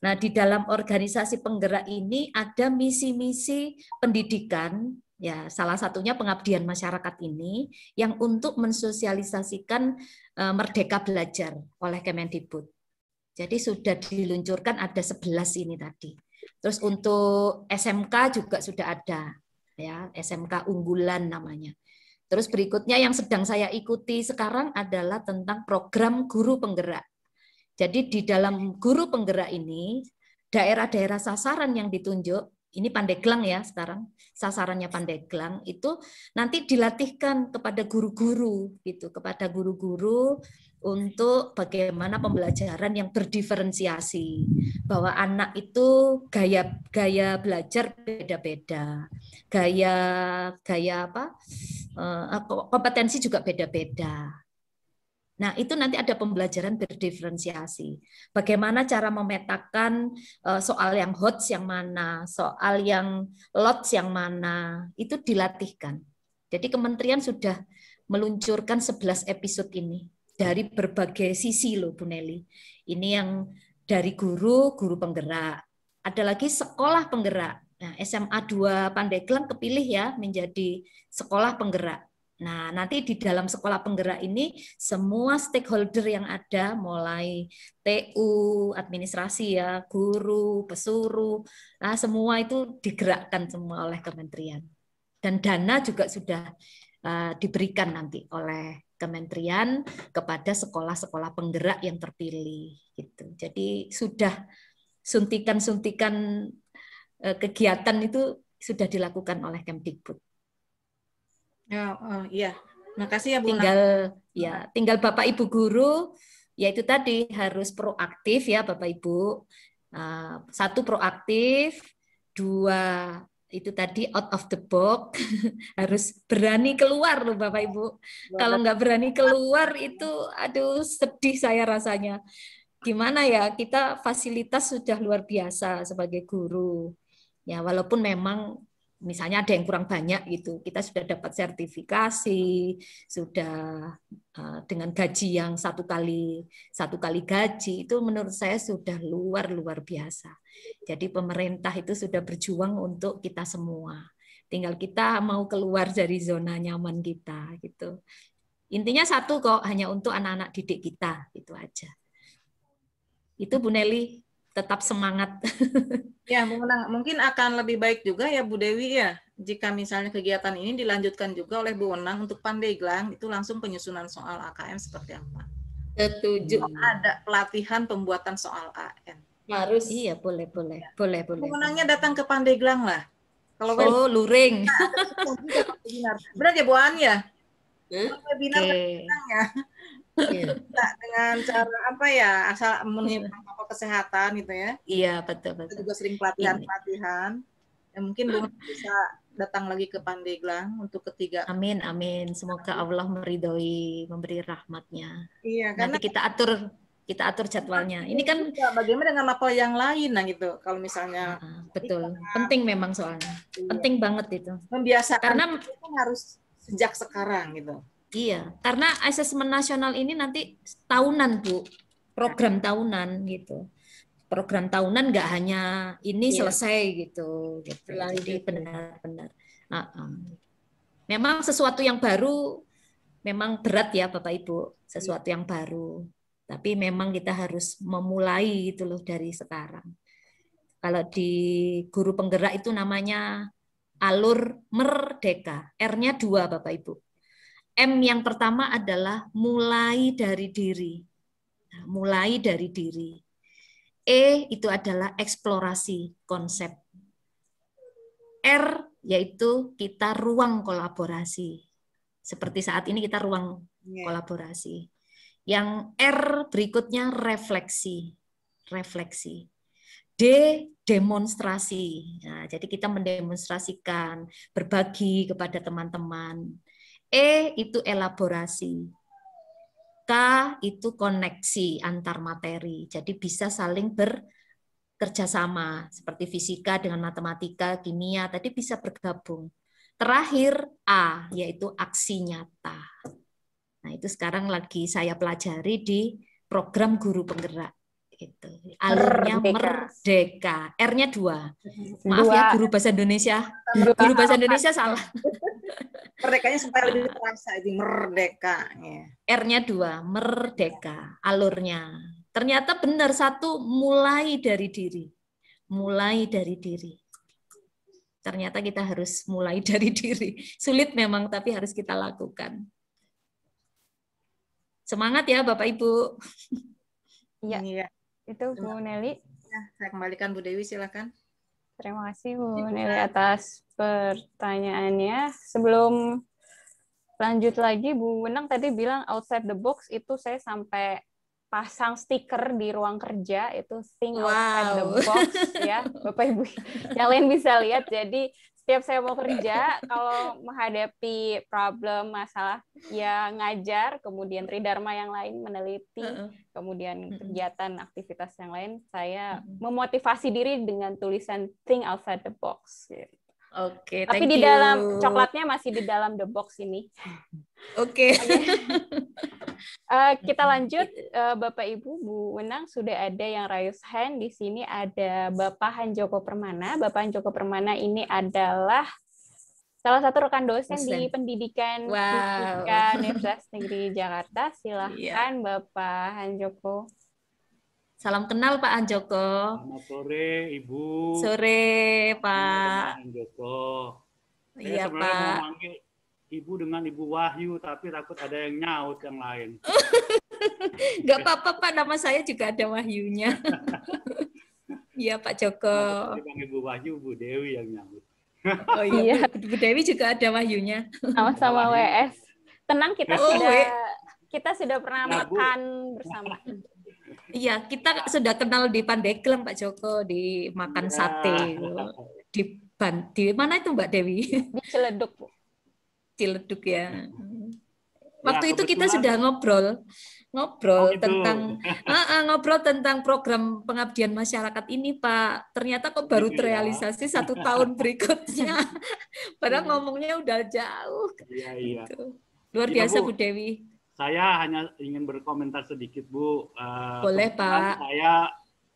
Nah, di dalam organisasi penggerak ini ada misi-misi pendidikan ya salah satunya pengabdian masyarakat ini yang untuk mensosialisasikan e, merdeka belajar oleh Kemendikbud. Jadi sudah diluncurkan ada 11 ini tadi. Terus untuk SMK juga sudah ada ya, SMK unggulan namanya. Terus berikutnya yang sedang saya ikuti sekarang adalah tentang program guru penggerak. Jadi di dalam guru penggerak ini, daerah-daerah sasaran yang ditunjuk, ini Pandeglang ya sekarang, sasarannya Pandeglang itu nanti dilatihkan kepada guru-guru gitu, kepada guru-guru untuk bagaimana pembelajaran yang berdiferensiasi bahwa anak itu gaya gaya belajar beda-beda gaya gaya apa eh, kompetensi juga beda-beda Nah, itu nanti ada pembelajaran berdiferensiasi. Bagaimana cara memetakan eh, soal yang hot yang mana, soal yang lots yang mana, itu dilatihkan. Jadi kementerian sudah meluncurkan 11 episode ini dari berbagai sisi loh Bu Nelly. Ini yang dari guru, guru penggerak. Ada lagi sekolah penggerak. Nah, SMA 2 Pandeglang kepilih ya menjadi sekolah penggerak Nah, nanti di dalam sekolah penggerak ini semua stakeholder yang ada mulai TU, administrasi ya, guru, pesuruh, nah semua itu digerakkan semua oleh kementerian. Dan dana juga sudah uh, diberikan nanti oleh kementerian kepada sekolah-sekolah penggerak yang terpilih gitu. Jadi sudah suntikan-suntikan uh, kegiatan itu sudah dilakukan oleh Kemdikbud. Ya, oh, iya. Makasih ya Bu. Tinggal ya, tinggal Bapak Ibu guru yaitu tadi harus proaktif ya Bapak Ibu. Ah, satu proaktif, dua itu tadi out of the box harus berani keluar loh Bapak Ibu. Kalau nggak berani keluar itu aduh sedih saya rasanya. Gimana ya kita fasilitas sudah luar biasa sebagai guru. Ya walaupun memang misalnya ada yang kurang banyak gitu kita sudah dapat sertifikasi sudah eh, dengan gaji yang satu kali satu kali gaji itu menurut saya sudah luar luar biasa jadi pemerintah itu sudah berjuang untuk kita semua tinggal kita mau keluar dari zona nyaman kita gitu intinya satu kok hanya untuk anak-anak didik kita itu aja itu Bu Nelly tetap semangat. ya, mungkin akan lebih baik juga ya Bu Dewi ya, jika misalnya kegiatan ini dilanjutkan juga oleh Bu Wenang untuk Pandeglang itu langsung penyusunan soal AKM seperti apa? Setuju. ada pelatihan pembuatan soal AKM. Harus. Iya, boleh, boleh. Ya. Boleh, boleh. Wenangnya datang ke Pandeglang lah. Kalau oh, luring. Benar ya Bu An ya? Hmm? Webinar okay. Yeah. dengan cara apa ya asal memenuhi protokol kesehatan gitu ya iya betul betul Kita juga sering pelatihan pelatihan ya, mungkin belum bisa datang lagi ke Pandeglang untuk ketiga amin amin semoga Allah meridhoi memberi rahmatnya iya karena nanti kita atur kita atur jadwalnya. Ini kan iya, bagaimana dengan apa yang lain nah gitu. Kalau misalnya ah, ah, betul, kita, penting memang soalnya. Iya. Penting banget itu. Membiasakan karena kan harus sejak sekarang gitu. Iya, karena asesmen nasional ini nanti tahunan, Bu. Program iya. tahunan gitu. Program tahunan nggak hanya ini iya. selesai gitu. gitu. Jadi iya. benar-benar. Uh -uh. Memang sesuatu yang baru memang berat ya Bapak Ibu, sesuatu yang baru. Tapi memang kita harus memulai itu loh dari sekarang. Kalau di guru penggerak itu namanya alur merdeka. R-nya dua Bapak Ibu M yang pertama adalah mulai dari diri. Nah, mulai dari diri. E itu adalah eksplorasi konsep. R yaitu kita ruang kolaborasi. Seperti saat ini kita ruang iya. kolaborasi. Yang R berikutnya refleksi. Refleksi. D demonstrasi. Nah, jadi kita mendemonstrasikan, berbagi kepada teman-teman. E itu elaborasi. K itu koneksi antar materi. Jadi bisa saling bekerja sama seperti fisika dengan matematika, kimia, tadi bisa bergabung. Terakhir A yaitu aksi nyata. Nah, itu sekarang lagi saya pelajari di program guru penggerak gitu. Alurnya merdeka. R-nya dua. Maaf ya guru bahasa Indonesia. Guru bahasa Indonesia salah. Merdekanya supaya lebih terasa jadi merdeka. Ya. R-nya dua, merdeka. Alurnya. Ternyata benar satu mulai dari diri. Mulai dari diri. Ternyata kita harus mulai dari diri. Sulit memang tapi harus kita lakukan. Semangat ya Bapak Ibu. Iya. iya. Itu Bu Nelly. Ya, saya kembalikan Bu Dewi, silakan. Terima kasih Bu Nelly atas pertanyaannya. Sebelum lanjut lagi, Bu Wenang tadi bilang outside the box itu saya sampai pasang stiker di ruang kerja itu think wow. outside the box ya Bapak Ibu yang lain bisa lihat jadi setiap saya mau kerja kalau menghadapi problem masalah ya ngajar kemudian tridharma yang lain meneliti kemudian kegiatan aktivitas yang lain saya memotivasi diri dengan tulisan think outside the box Oke, okay, tapi di you. dalam coklatnya masih di dalam the box ini. Oke. Okay. uh, eh, kita lanjut, uh, Bapak Ibu, Bu Wenang sudah ada yang raise hand. Di sini ada Bapak Han Joko Permana. Bapak Han Joko Permana ini adalah salah satu rekan dosen di pendidikan wow. Universitas Negeri Jakarta. Silahkan yeah. Bapak Han Joko. Salam kenal Pak Joko. Selamat sore Ibu. Sore Pak. Han Joko. iya Pak. Mau ibu dengan ibu Wahyu, tapi takut ada yang nyaut yang lain. Gak apa-apa Pak, nama saya juga ada Wahyunya. Iya Pak Joko. Bang Ibu Wahyu, Bu Dewi yang nyaut. oh iya, iya. Bu Dewi juga ada Wahyunya. Sama-sama WS. Tenang kita oh, sudah we. kita sudah pernah nah, makan Bu. bersama. Iya, kita sudah kenal di Pandeglang Pak Joko di makan ya. sate di ban di mana itu Mbak Dewi? Di Ciledug Bu. Ciledug ya. Waktu ya, itu kita sudah ngobrol ngobrol oh, gitu. tentang uh, uh, ngobrol tentang program pengabdian masyarakat ini Pak. Ternyata kok baru iya. terrealisasi satu tahun berikutnya. Padahal ya. ngomongnya udah jauh. Iya iya. Gitu. Luar iya, biasa Bu, Bu Dewi. Saya hanya ingin berkomentar sedikit Bu. Uh, Boleh Pak. Saya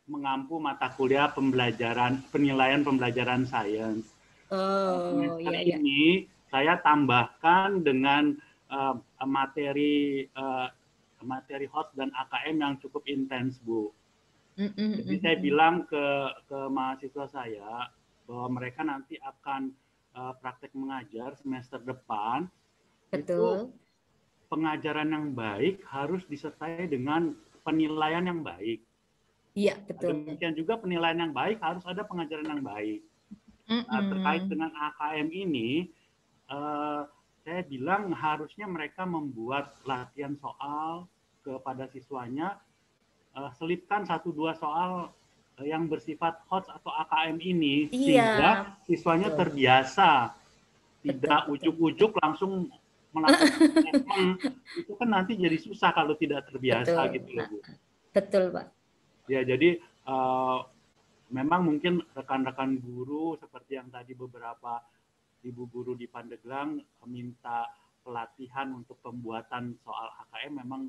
mengampu mata kuliah pembelajaran penilaian pembelajaran sains. Oh, iya, iya. ini saya tambahkan dengan uh, materi uh, materi host dan AKM yang cukup intens bu. Jadi saya bilang ke ke mahasiswa saya bahwa mereka nanti akan uh, praktek mengajar semester depan. Betul. Itu pengajaran yang baik harus disertai dengan penilaian yang baik. Iya nah, betul. Demikian juga penilaian yang baik harus ada pengajaran yang baik. Mm -hmm. terkait dengan AKM ini Eh, saya bilang harusnya mereka membuat latihan soal kepada siswanya, uh, selipkan satu dua soal eh, yang bersifat HOTS atau AKM ini iya. sehingga siswanya betul. Iya. terbiasa tidak ujuk-ujuk langsung melakukan itu kan nanti jadi susah kalau tidak terbiasa betul, gitu loh Bu. Ah, ah. Betul, Pak. Ya, jadi uh, memang mungkin rekan-rekan guru seperti yang tadi beberapa Ibu guru di Pandeglang minta pelatihan untuk pembuatan soal HKM memang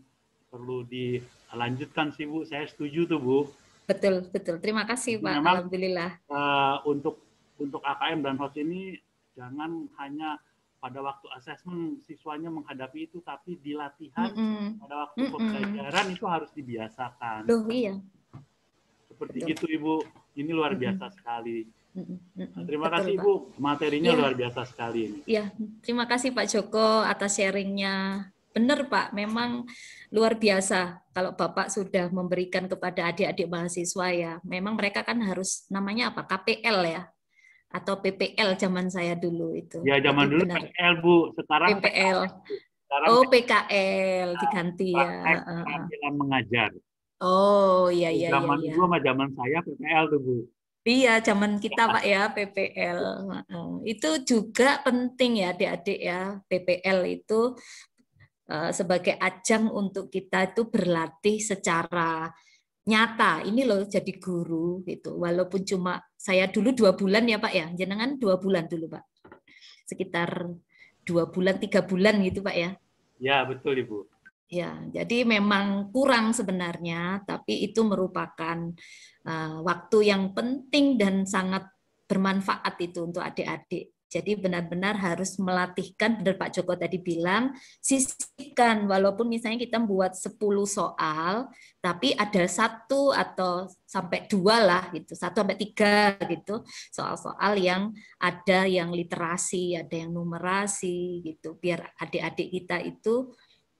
perlu dilanjutkan sih Bu. Saya setuju tuh Bu. Betul, betul. Terima kasih Pak. Memang, Alhamdulillah. Uh, untuk untuk AKM dan host ini jangan hanya pada waktu asesmen siswanya menghadapi itu, tapi di latihan mm pada waktu mm -mm. pembelajaran itu harus dibiasakan. Duh, iya. Seperti Betul. itu Ibu. Ini luar biasa mm -hmm. sekali. Terima Betul, kasih bu, materinya ya. luar biasa sekali ini. Ya, terima kasih Pak Joko atas sharingnya. Benar Pak, memang luar biasa kalau Bapak sudah memberikan kepada adik-adik mahasiswa ya. Memang mereka kan harus namanya apa? KPL ya atau PPL zaman saya dulu itu. Ya zaman Jadi dulu benar. PPL Bu, sekarang PPL. Sekarang oh PKL diganti ya. dalam mengajar. Oh iya iya. Zaman iya, iya. dulu sama zaman saya PPL tuh Bu. Iya, zaman kita ya. Pak ya, PPL. Itu juga penting ya adik-adik ya, PPL itu eh, sebagai ajang untuk kita itu berlatih secara nyata. Ini loh jadi guru gitu. Walaupun cuma saya dulu dua bulan ya Pak ya, jenengan dua bulan dulu Pak. Sekitar dua bulan, tiga bulan gitu Pak ya. Ya, betul Ibu. Ya, jadi memang kurang sebenarnya, tapi itu merupakan uh, waktu yang penting dan sangat bermanfaat itu untuk adik-adik. Jadi benar-benar harus melatihkan, benar Pak Joko tadi bilang, sisihkan walaupun misalnya kita membuat 10 soal, tapi ada satu atau sampai dua lah gitu, satu sampai tiga gitu, soal-soal yang ada yang literasi, ada yang numerasi gitu, biar adik-adik kita itu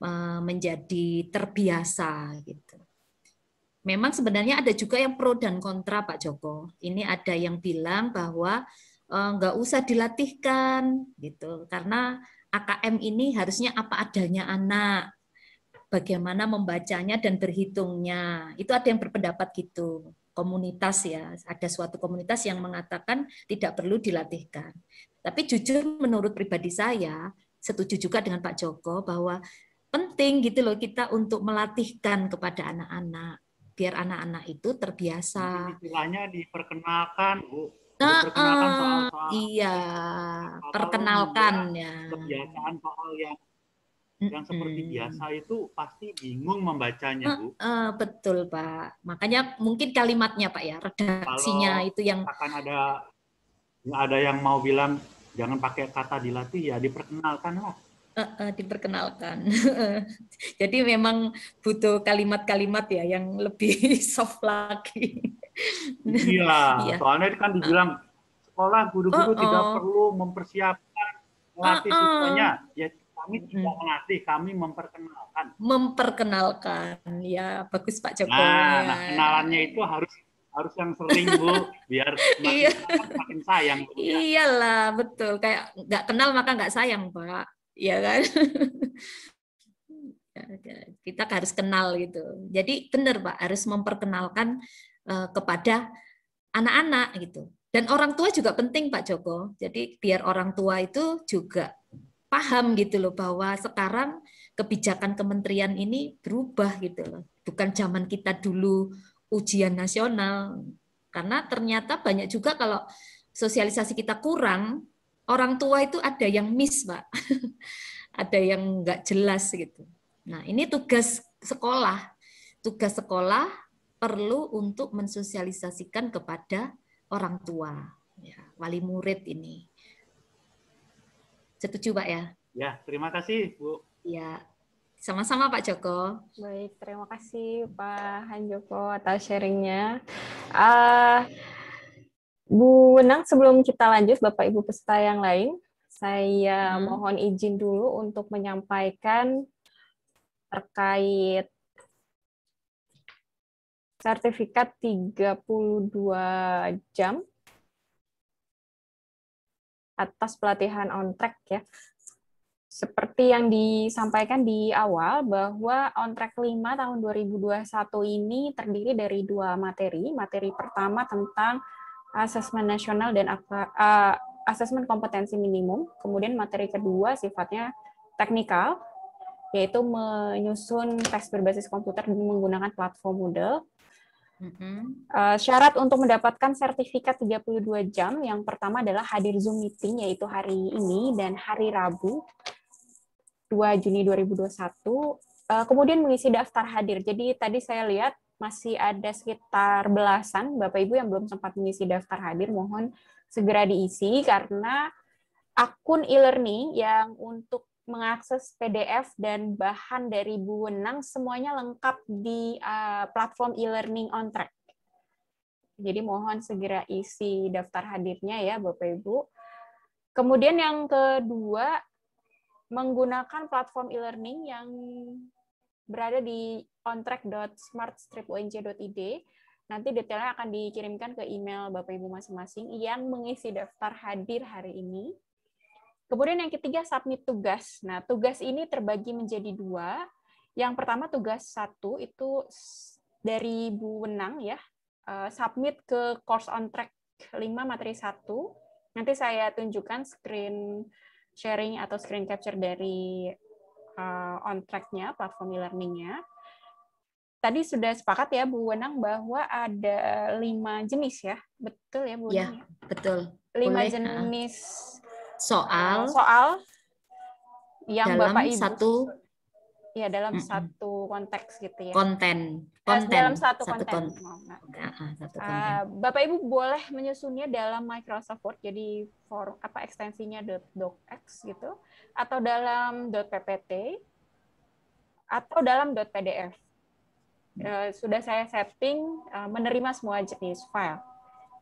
Eh, menjadi terbiasa gitu. Memang sebenarnya ada juga yang pro dan kontra Pak Joko. Ini ada yang bilang bahwa eh, nggak usah dilatihkan gitu karena AKM ini harusnya apa adanya anak bagaimana membacanya dan berhitungnya. Itu ada yang berpendapat gitu, komunitas ya. Ada suatu komunitas yang mengatakan tidak perlu dilatihkan. Tapi jujur menurut pribadi saya, setuju juga dengan Pak Joko bahwa penting gitu loh kita untuk melatihkan kepada anak-anak biar anak-anak itu terbiasa. Istilahnya diperkenalkan, Bu. Diperkenalkan soal, soal iya, perkenalkan ya, ya. Kebiasaan soal yang yang seperti biasa itu pasti bingung membacanya bu. betul pak, makanya mungkin kalimatnya pak ya redaksinya itu yang akan ada ada yang mau bilang jangan pakai kata dilatih ya diperkenalkan lah. Uh, uh, diperkenalkan. Jadi memang butuh kalimat-kalimat ya yang lebih soft lagi. Iya, ya. soalnya kan dibilang sekolah guru-guru uh, uh. tidak oh. perlu mempersiapkan melatih uh, uh. siswanya. Ya kami tidak melatih, kami memperkenalkan. Memperkenalkan, ya bagus Pak Jokowi. Nah, ya. nah kenalannya itu harus harus yang sering bu biar makin, iya. makin sayang iyalah betul kayak nggak kenal maka nggak sayang pak Iya kan? ya kan? kita harus kenal gitu. Jadi benar Pak, harus memperkenalkan eh, kepada anak-anak gitu. Dan orang tua juga penting Pak Joko. Jadi biar orang tua itu juga paham gitu loh bahwa sekarang kebijakan kementerian ini berubah gitu loh. Bukan zaman kita dulu ujian nasional karena ternyata banyak juga kalau sosialisasi kita kurang orang tua itu ada yang miss, Pak. ada yang nggak jelas gitu. Nah, ini tugas sekolah. Tugas sekolah perlu untuk mensosialisasikan kepada orang tua, ya, wali murid ini. Setuju, Pak ya? Ya, terima kasih, Bu. Ya, sama-sama Pak Joko. Baik, terima kasih Pak Han Joko atas sharingnya. Uh, Bu Wenang, sebelum kita lanjut, Bapak Ibu peserta yang lain, saya hmm. mohon izin dulu untuk menyampaikan terkait sertifikat 32 jam atas pelatihan on track ya. Seperti yang disampaikan di awal bahwa on track 5 tahun 2021 ini terdiri dari dua materi. Materi pertama tentang asesmen nasional dan asesmen kompetensi minimum. Kemudian materi kedua sifatnya teknikal, yaitu menyusun tes berbasis komputer menggunakan platform Moodle. Uh, syarat untuk mendapatkan sertifikat 32 jam yang pertama adalah hadir Zoom meeting yaitu hari ini dan hari Rabu 2 Juni 2021. Uh, kemudian mengisi daftar hadir. Jadi tadi saya lihat masih ada sekitar belasan Bapak Ibu yang belum sempat mengisi daftar hadir, mohon segera diisi karena akun e-learning yang untuk mengakses PDF dan bahan dari Bu Wenang semuanya lengkap di uh, platform e-learning on track. Jadi mohon segera isi daftar hadirnya ya Bapak Ibu. Kemudian yang kedua menggunakan platform e-learning yang berada di ontrack.smartstrip.unc.id. Nanti detailnya akan dikirimkan ke email Bapak Ibu masing-masing yang mengisi daftar hadir hari ini. Kemudian yang ketiga, submit tugas. Nah, tugas ini terbagi menjadi dua. Yang pertama tugas satu itu dari Bu Wenang ya, eh, submit ke course on track 5 materi 1. Nanti saya tunjukkan screen sharing atau screen capture dari uh, on track-nya, platform e-learning-nya. Tadi sudah sepakat ya Bu Wenang bahwa ada lima jenis ya, betul ya Bu? Ya, ya? betul. Lima Boleh, jenis eh, soal eh, soal yang Bapak Ibu satu ya dalam mm -hmm. satu konteks gitu ya konten eh, konten dalam satu, satu konten, konten. nah. satu eh, konten. Uh, bapak ibu boleh menyusunnya dalam Microsoft Word jadi for apa ekstensinya .docx gitu atau dalam .ppt atau dalam .pdf uh, hmm. eh, sudah saya setting uh, menerima semua jenis file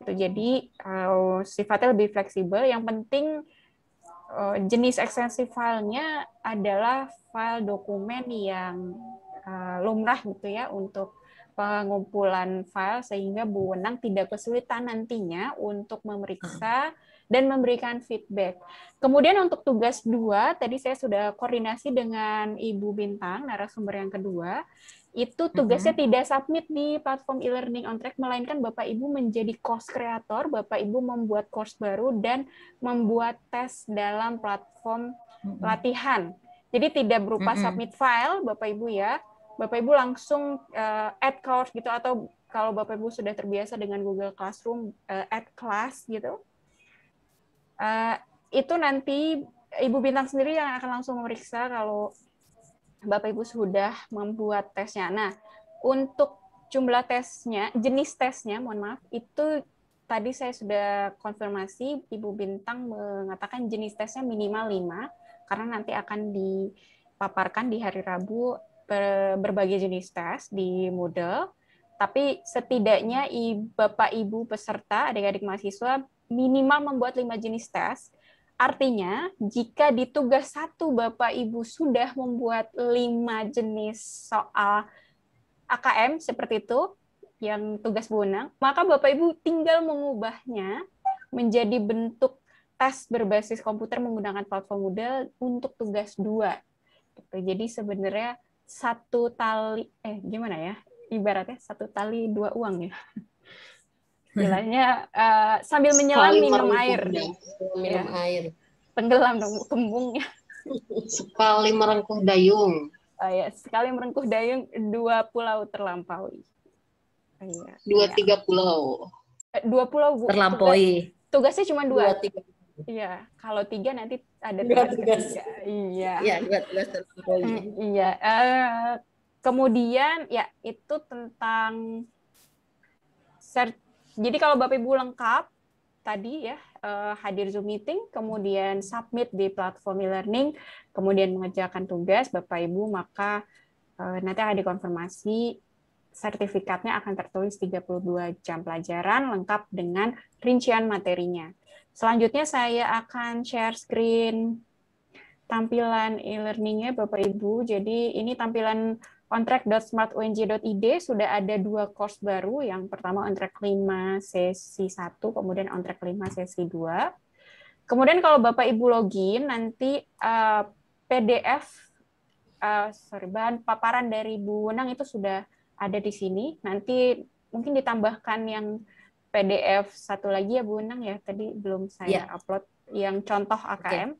itu jadi uh, sifatnya lebih fleksibel yang penting Eh, jenis ekstensi filenya adalah file dokumen yang eh, lumrah gitu ya untuk pengumpulan file sehingga bu Wenang tidak kesulitan nantinya untuk memeriksa dan memberikan feedback. Kemudian untuk tugas dua, tadi saya sudah koordinasi dengan Ibu Bintang, narasumber yang kedua itu tugasnya mm-hmm. tidak submit di platform e-learning on track melainkan Bapak Ibu menjadi course creator, Bapak Ibu membuat course baru dan membuat tes dalam platform mm-hmm. latihan. Jadi tidak berupa mm-hmm. submit file Bapak Ibu ya. Bapak Ibu langsung uh, add course gitu atau kalau Bapak Ibu sudah terbiasa dengan Google Classroom uh, add class gitu. Uh, itu nanti Ibu Bintang sendiri yang akan langsung memeriksa kalau Bapak Ibu sudah membuat tesnya. Nah, untuk jumlah tesnya, jenis tesnya, mohon maaf, itu tadi saya sudah konfirmasi Ibu Bintang mengatakan jenis tesnya minimal 5 karena nanti akan dipaparkan di hari Rabu berbagai jenis tes di Moodle. Tapi setidaknya Bapak Ibu peserta, adik-adik mahasiswa minimal membuat 5 jenis tes Artinya, jika di tugas satu Bapak Ibu sudah membuat lima jenis soal AKM seperti itu, yang tugas bonang, maka Bapak Ibu tinggal mengubahnya menjadi bentuk tes berbasis komputer menggunakan platform Moodle untuk tugas dua. Gitu. Jadi sebenarnya satu tali, eh gimana ya, ibaratnya satu tali dua uang ya. Hmm. istilahnya uh, sambil menyelam minum air minum ya. air tenggelam dong kembungnya sekali merengkuh dayung uh, ya sekali merengkuh dayung dua pulau terlampaui uh, ya. dua ya. tiga pulau eh, dua pulau bu terlampaui tugas, tugasnya cuma dua, dua tiga Iya, kalau tiga nanti ada tugas. Tiga. Iya. Iya, dua tugas terlampaui. Hmm, iya. Uh, kemudian ya itu tentang search jadi kalau Bapak Ibu lengkap tadi ya uh, hadir Zoom meeting, kemudian submit di platform e-learning, kemudian mengerjakan tugas Bapak Ibu maka uh, nanti akan dikonfirmasi sertifikatnya akan tertulis 32 jam pelajaran lengkap dengan rincian materinya. Selanjutnya saya akan share screen tampilan e-learningnya Bapak Ibu. Jadi ini tampilan ontrack.smartung.id sudah ada dua course baru. Yang pertama ontrack 5 sesi 1, kemudian ontrack 5 sesi 2. Kemudian kalau Bapak Ibu login nanti uh, eh, PDF uh, eh, sorry bahan paparan dari Bu Wenang itu sudah ada di sini. Nanti mungkin ditambahkan yang PDF satu lagi ya Bu Wenang ya. Tadi belum saya yeah. upload yang contoh AKM. Okay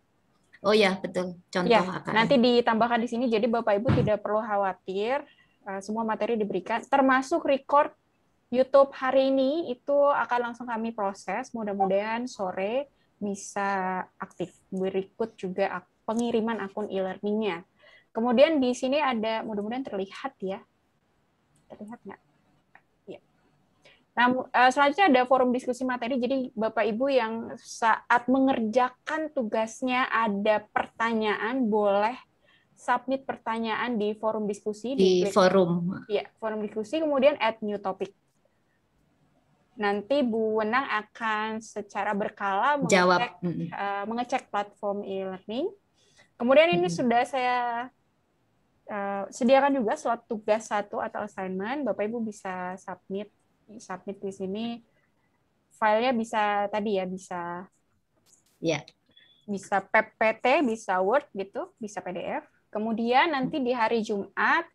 Oh iya, ya, betul. Contoh ya, Nanti ditambahkan di sini jadi Bapak Ibu tidak perlu khawatir eh, semua materi diberikan termasuk record YouTube hari ini itu akan langsung kami proses. Mudah-mudahan sore bisa aktif. Berikut juga pengiriman akun e-learningnya. Kemudian di sini ada, mudah-mudahan terlihat ya. Terlihat nggak? Nah, selanjutnya ada forum diskusi materi. Jadi Bapak Ibu yang saat mengerjakan tugasnya ada pertanyaan boleh submit pertanyaan di forum diskusi di, di forum. Ya, forum diskusi kemudian add new topic. Nanti Bu Wenang akan secara berkala mengecek, Jawab. Uh, eh, mengecek platform e-learning. Kemudian ini hmm. sudah saya uh, sediakan juga slot tugas satu atau assignment. Bapak Ibu bisa submit submit di sini filenya bisa tadi ya bisa ya bisa PPT bisa Word gitu bisa PDF kemudian nanti di hari Jumat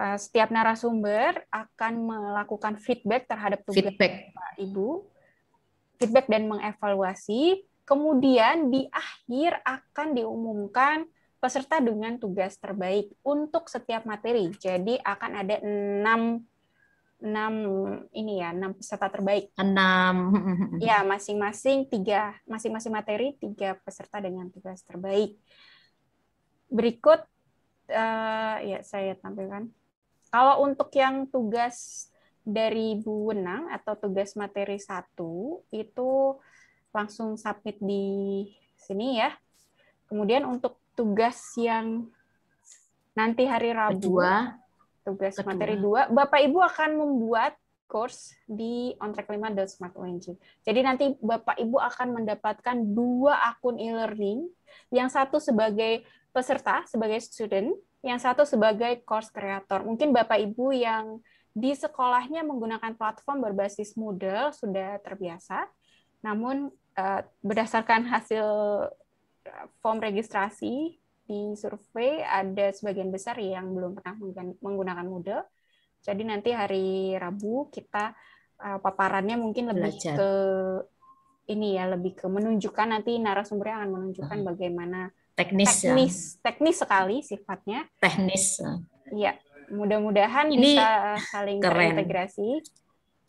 eh, setiap narasumber akan melakukan feedback terhadap tugas feedback. Pak Ibu feedback dan mengevaluasi kemudian di akhir akan diumumkan peserta dengan tugas terbaik untuk setiap materi. Jadi akan ada enam enam ini ya enam peserta terbaik enam ya masing-masing tiga masing-masing materi tiga peserta dengan tugas terbaik berikut uh, ya saya tampilkan kalau untuk yang tugas dari Bu Wenang atau tugas materi satu itu langsung submit di sini ya kemudian untuk tugas yang nanti hari Rabu kedua tugas Betul. materi 2. Ya. Bapak Ibu akan membuat course di ontrack5.smartONG. Jadi nanti Bapak Ibu akan mendapatkan dua akun e-learning, yang satu sebagai peserta, sebagai student, yang satu sebagai course creator. Mungkin Bapak Ibu yang di sekolahnya menggunakan platform berbasis model sudah terbiasa, namun eh, berdasarkan hasil eh, form registrasi di survei ada sebagian besar yang belum pernah menggunakan Moodle. Jadi nanti hari Rabu kita uh, paparannya mungkin lebih Belajar. ke ini ya, lebih ke menunjukkan nanti narasumbernya akan menunjukkan uh, bagaimana teknis ya. teknis, ya. teknis sekali sifatnya. Teknis. Iya, mudah-mudahan bisa saling keren. terintegrasi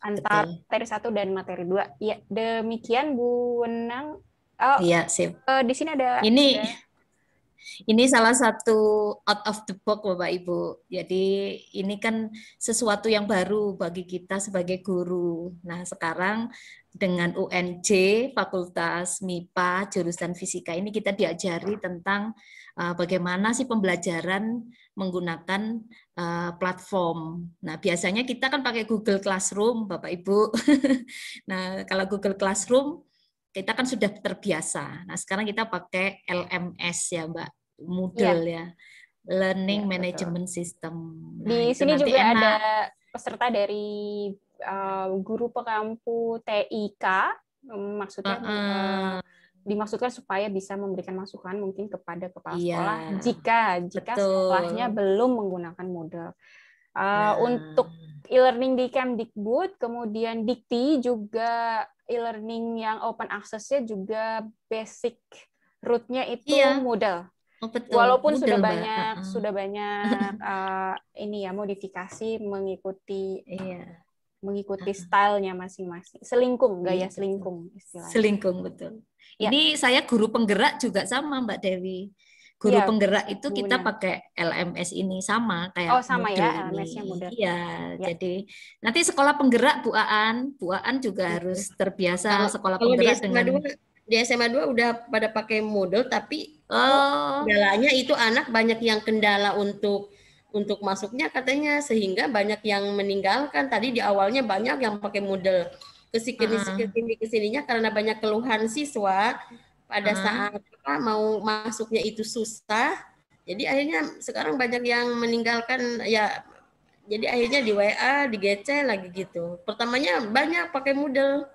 antar Betul. materi satu dan materi dua. Iya, demikian Bu Wenang. Oh, iya, sip. Uh, di sini ada ini ada, ini salah satu out of the box Bapak Ibu. Jadi ini kan sesuatu yang baru bagi kita sebagai guru. Nah sekarang dengan UNJ, Fakultas MIPA, jurusan Fisika ini kita diajari tentang uh, bagaimana sih pembelajaran menggunakan uh, platform. Nah, biasanya kita kan pakai Google Classroom, Bapak Ibu. nah, kalau Google Classroom kita kan sudah terbiasa. Nah, sekarang kita pakai LMS ya, Mbak, Moodle ya. ya. Learning ya, Management betul. System. Nah, Di sini juga enak. ada peserta dari uh, guru pengampu TIK, maksudnya uh -uh. dimaksudkan supaya bisa memberikan masukan mungkin kepada kepala iya. sekolah jika jika sekolahnya belum menggunakan model. Uh, eh, nah. Untuk e-learning di Kemdikbud, kemudian Dikti juga e-learning yang open access-nya juga basic root-nya itu iya. Moodle. Oh, Walaupun Moodle, sudah banyak uh sudah banyak uh, ini ya modifikasi mengikuti iya. mengikuti uh stylenya masing-masing. Selingkung gaya iya, selingkung istilahnya. Selingkung betul. Ya. saya guru penggerak juga sama Mbak Dewi guru ya, penggerak itu kita pakai LMS ini sama kayak Oh, sama ya lms yang model. Iya, ya. jadi nanti sekolah penggerak Bu Aan, Bu Aan juga ya. harus terbiasa kalau, sekolah penggerak di SMA dengan 2, di SMA 2 udah pada pakai model tapi oh. kendalanya itu anak banyak yang kendala untuk untuk masuknya katanya sehingga banyak yang meninggalkan tadi di awalnya banyak yang pakai model ah. kesini kesini kesininya karena banyak keluhan siswa pada uh -huh. saat apa, mau masuknya itu susah jadi akhirnya sekarang banyak yang meninggalkan ya jadi akhirnya di WA di GC lagi gitu pertamanya banyak pakai model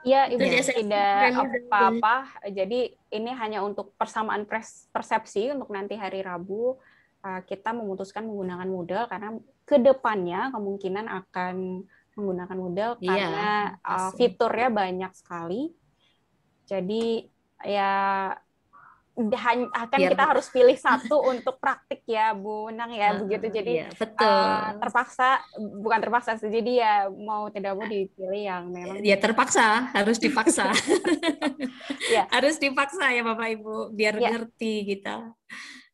Iya, ibu ya, tidak apa-apa. Jadi ini hanya untuk persamaan persepsi untuk nanti hari Rabu eh, kita memutuskan menggunakan model karena kedepannya kemungkinan akan menggunakan model iya, karena ya, fiturnya banyak sekali jadi ya akan kita harus pilih satu untuk praktik ya Bu Nang ya begitu jadi ya, betul. Uh, terpaksa bukan terpaksa jadi ya mau tidak mau dipilih yang memang ya terpaksa harus dipaksa ya. harus dipaksa ya Bapak Ibu biar ya. ngerti kita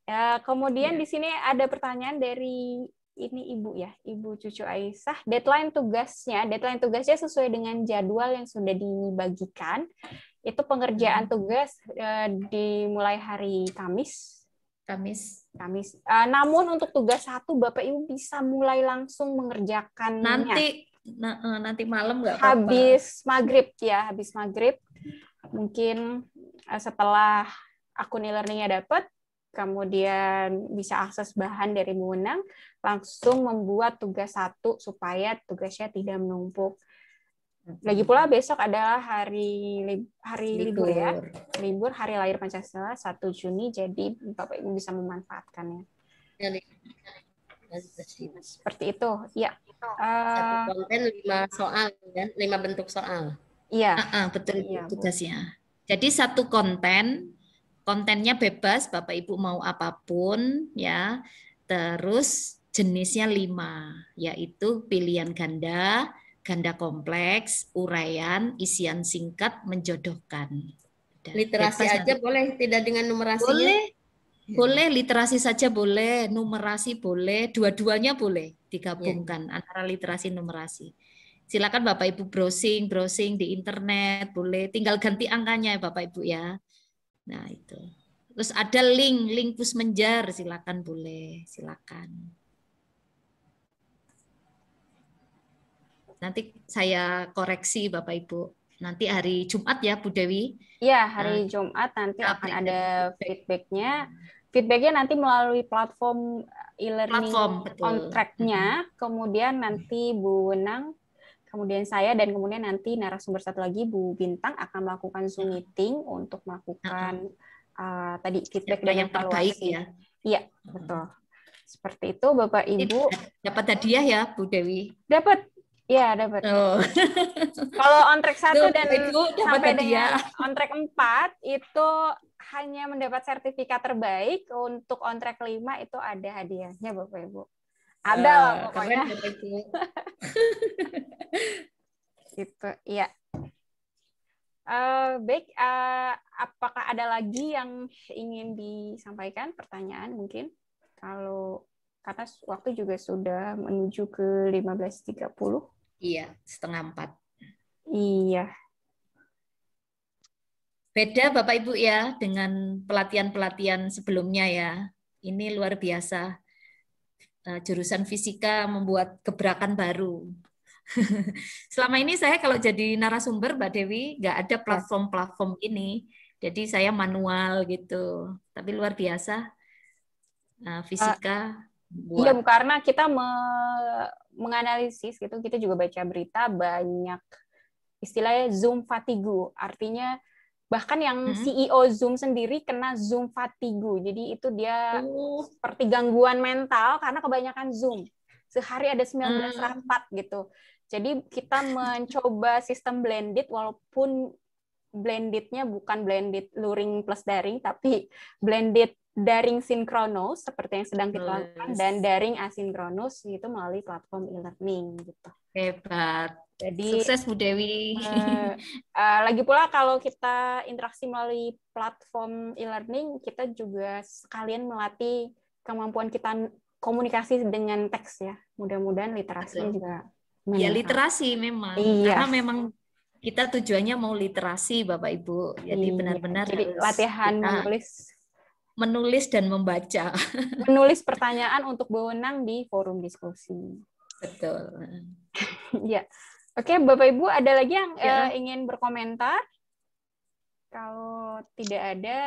ya, kemudian ya. di sini ada pertanyaan dari ini ibu ya, ibu cucu Aisyah. Deadline tugasnya, deadline tugasnya sesuai dengan jadwal yang sudah dibagikan. Itu pengerjaan hmm. tugas uh, dimulai hari Kamis. Kamis. Kamis. Uh, namun untuk tugas satu Bapak Ibu bisa mulai langsung mengerjakan nanti na eh, nanti malam nggak Habis maghrib ya, habis maghrib mungkin uh, setelah akun e-learningnya dapat, kemudian bisa akses bahan dari Munang, langsung membuat tugas satu supaya tugasnya tidak menumpuk. Hmm. Lagi pula besok adalah hari hari libur. ya. Libur hari lahir Pancasila 1 Juni jadi Bapak Ibu bisa memanfaatkannya. Seperti itu. Ya. Satu eh, konten lima soal ya, lima bentuk soal. Iya. Ah, ah, betul iya, tugasnya. Jadi satu konten kontennya bebas Bapak Ibu mau apapun ya. Terus jenisnya lima, yaitu pilihan ganda, ganda kompleks, uraian, isian singkat, menjodohkan. Dan literasi aja nanti. boleh, tidak dengan numerasi. Boleh, ya. boleh literasi saja boleh, numerasi boleh, dua-duanya boleh digabungkan ya. antara literasi numerasi. Silakan Bapak Ibu browsing, browsing di internet, boleh tinggal ganti angkanya ya Bapak Ibu ya. Nah, itu. Terus ada link, link Pusmenjar, silakan boleh, silakan. nanti saya koreksi Bapak Ibu. Nanti hari Jumat ya Bu Dewi. Iya, hari uh, Jumat nanti akan ada feedbacknya. Feedbacknya nanti melalui platform e-learning on track-nya. Mm-hmm. Kemudian nanti Bu Wenang, kemudian saya, dan kemudian nanti narasumber satu lagi Bu Bintang akan melakukan Zoom nah. meeting untuk melakukan uh, tadi feedback ya, dan yang evaluasi. Terbaik, ya. Iya, mm-hmm. betul. Seperti itu Bapak Ibu. Dapat hadiah ya Bu Dewi? Dapat Iya dapat. Oh. Kalau on track satu dan itu sampai dengan ya. on track empat itu hanya mendapat sertifikat terbaik untuk on track lima itu ada hadiahnya bapak ibu. Ada uh, pokoknya. itu iya. Uh, baik, uh, apakah ada lagi yang ingin disampaikan pertanyaan mungkin? Kalau karena waktu juga sudah menuju ke 15.30. Iya, setengah empat. Iya. Beda Bapak Ibu ya dengan pelatihan-pelatihan sebelumnya ya. Ini luar biasa. E, jurusan fisika membuat gebrakan baru. Selama ini saya kalau jadi narasumber Mbak Dewi nggak ada ya. platform-platform ini. Jadi saya manual gitu. Tapi luar biasa. Nah, fisika buat Iya, karena kita me menganalisis gitu, kita juga baca berita banyak istilahnya Zoom fatigu, artinya bahkan yang hmm? CEO Zoom sendiri kena Zoom fatigu, Jadi itu dia uh. seperti gangguan mental karena kebanyakan Zoom. Sehari ada 19 hmm. rapat gitu. Jadi kita mencoba sistem blended walaupun blendednya bukan blended luring plus daring tapi blended daring sinkronus seperti yang sedang kita lakukan yes. dan daring asinkronus itu melalui platform e-learning gitu. Hebat. Jadi sukses Bu Dewi. Uh, uh, lagi pula kalau kita interaksi melalui platform e-learning, kita juga sekalian melatih kemampuan kita komunikasi dengan teks ya. Mudah-mudahan literasi Betul. juga ya, meningkat. Ya literasi memang. Iya. Karena memang kita tujuannya mau literasi Bapak Ibu. Jadi iya. benar-benar iya. latihan menulis menulis dan membaca. Menulis pertanyaan untuk wewenang di forum diskusi. Betul. ya. Oke, Bapak Ibu ada lagi yang ya. uh, ingin berkomentar? Kalau tidak ada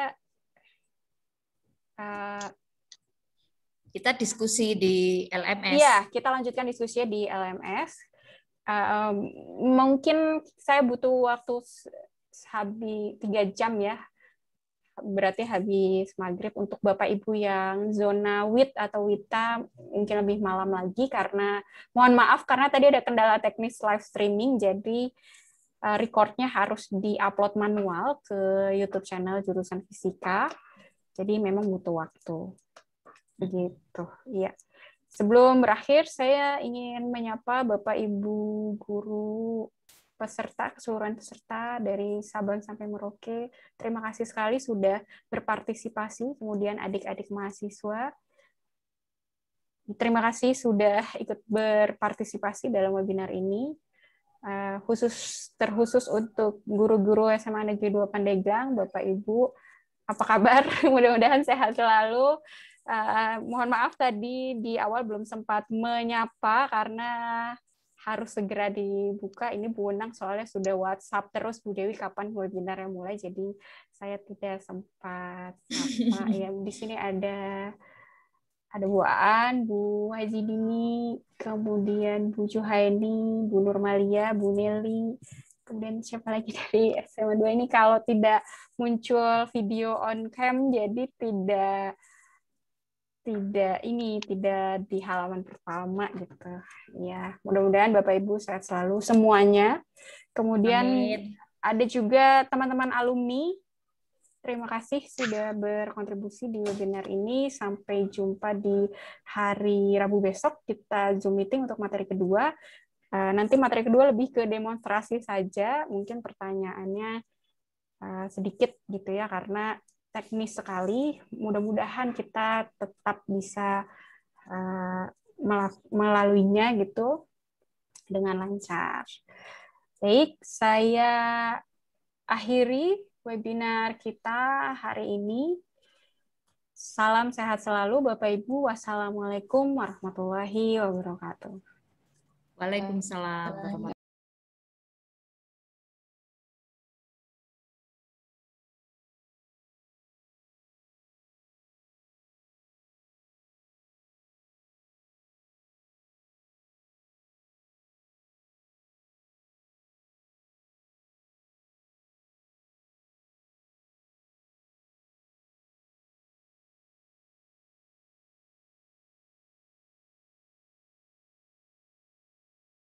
uh, kita diskusi di LMS. Iya, kita lanjutkan diskusinya di LMS. Uh, eh, mungkin saya butuh waktu habis tiga jam ya berarti habis maghrib untuk bapak ibu yang zona wit atau wita mungkin lebih malam lagi karena mohon maaf karena tadi ada kendala teknis live streaming jadi eh, recordnya harus diupload manual ke YouTube channel jurusan fisika jadi memang butuh waktu begitu ya sebelum berakhir saya ingin menyapa bapak ibu guru peserta, keseluruhan peserta dari Sabang sampai Merauke. Terima kasih sekali sudah berpartisipasi, kemudian adik-adik mahasiswa. Terima kasih sudah ikut berpartisipasi dalam webinar ini. Uh, khusus terkhusus untuk guru-guru SMA Negeri 2 Pandeglang, Bapak Ibu, apa kabar? Mudah-mudahan sehat selalu. Uh, mohon maaf tadi di awal belum sempat menyapa karena harus segera dibuka. Ini Bu Unang soalnya sudah WhatsApp terus Bu Dewi kapan webinarnya mulai. Jadi saya tidak sempat sapa. ya di sini ada ada Bu Aan, Bu Haji Dini, kemudian Bu Juhaini, Bu Nurmalia, Bu Neli kemudian siapa lagi dari SMA 2 ini kalau tidak muncul video on cam jadi tidak tidak ini tidak di halaman pertama gitu. Ya, mudah-mudahan Bapak Ibu sehat selalu semuanya. Kemudian Amin. ada juga teman-teman alumni. Terima kasih sudah berkontribusi di webinar ini. Sampai jumpa di hari Rabu besok kita Zoom meeting untuk materi kedua. Eh, nanti materi kedua lebih ke demonstrasi saja, mungkin pertanyaannya eh, sedikit gitu ya karena teknis sekali. Mudah-mudahan kita tetap bisa eh, melaluinya gitu dengan lancar. Baik, saya akhiri webinar kita hari ini. Salam sehat selalu Bapak Ibu. Wassalamualaikum warahmatullahi wabarakatuh. Waalaikumsalam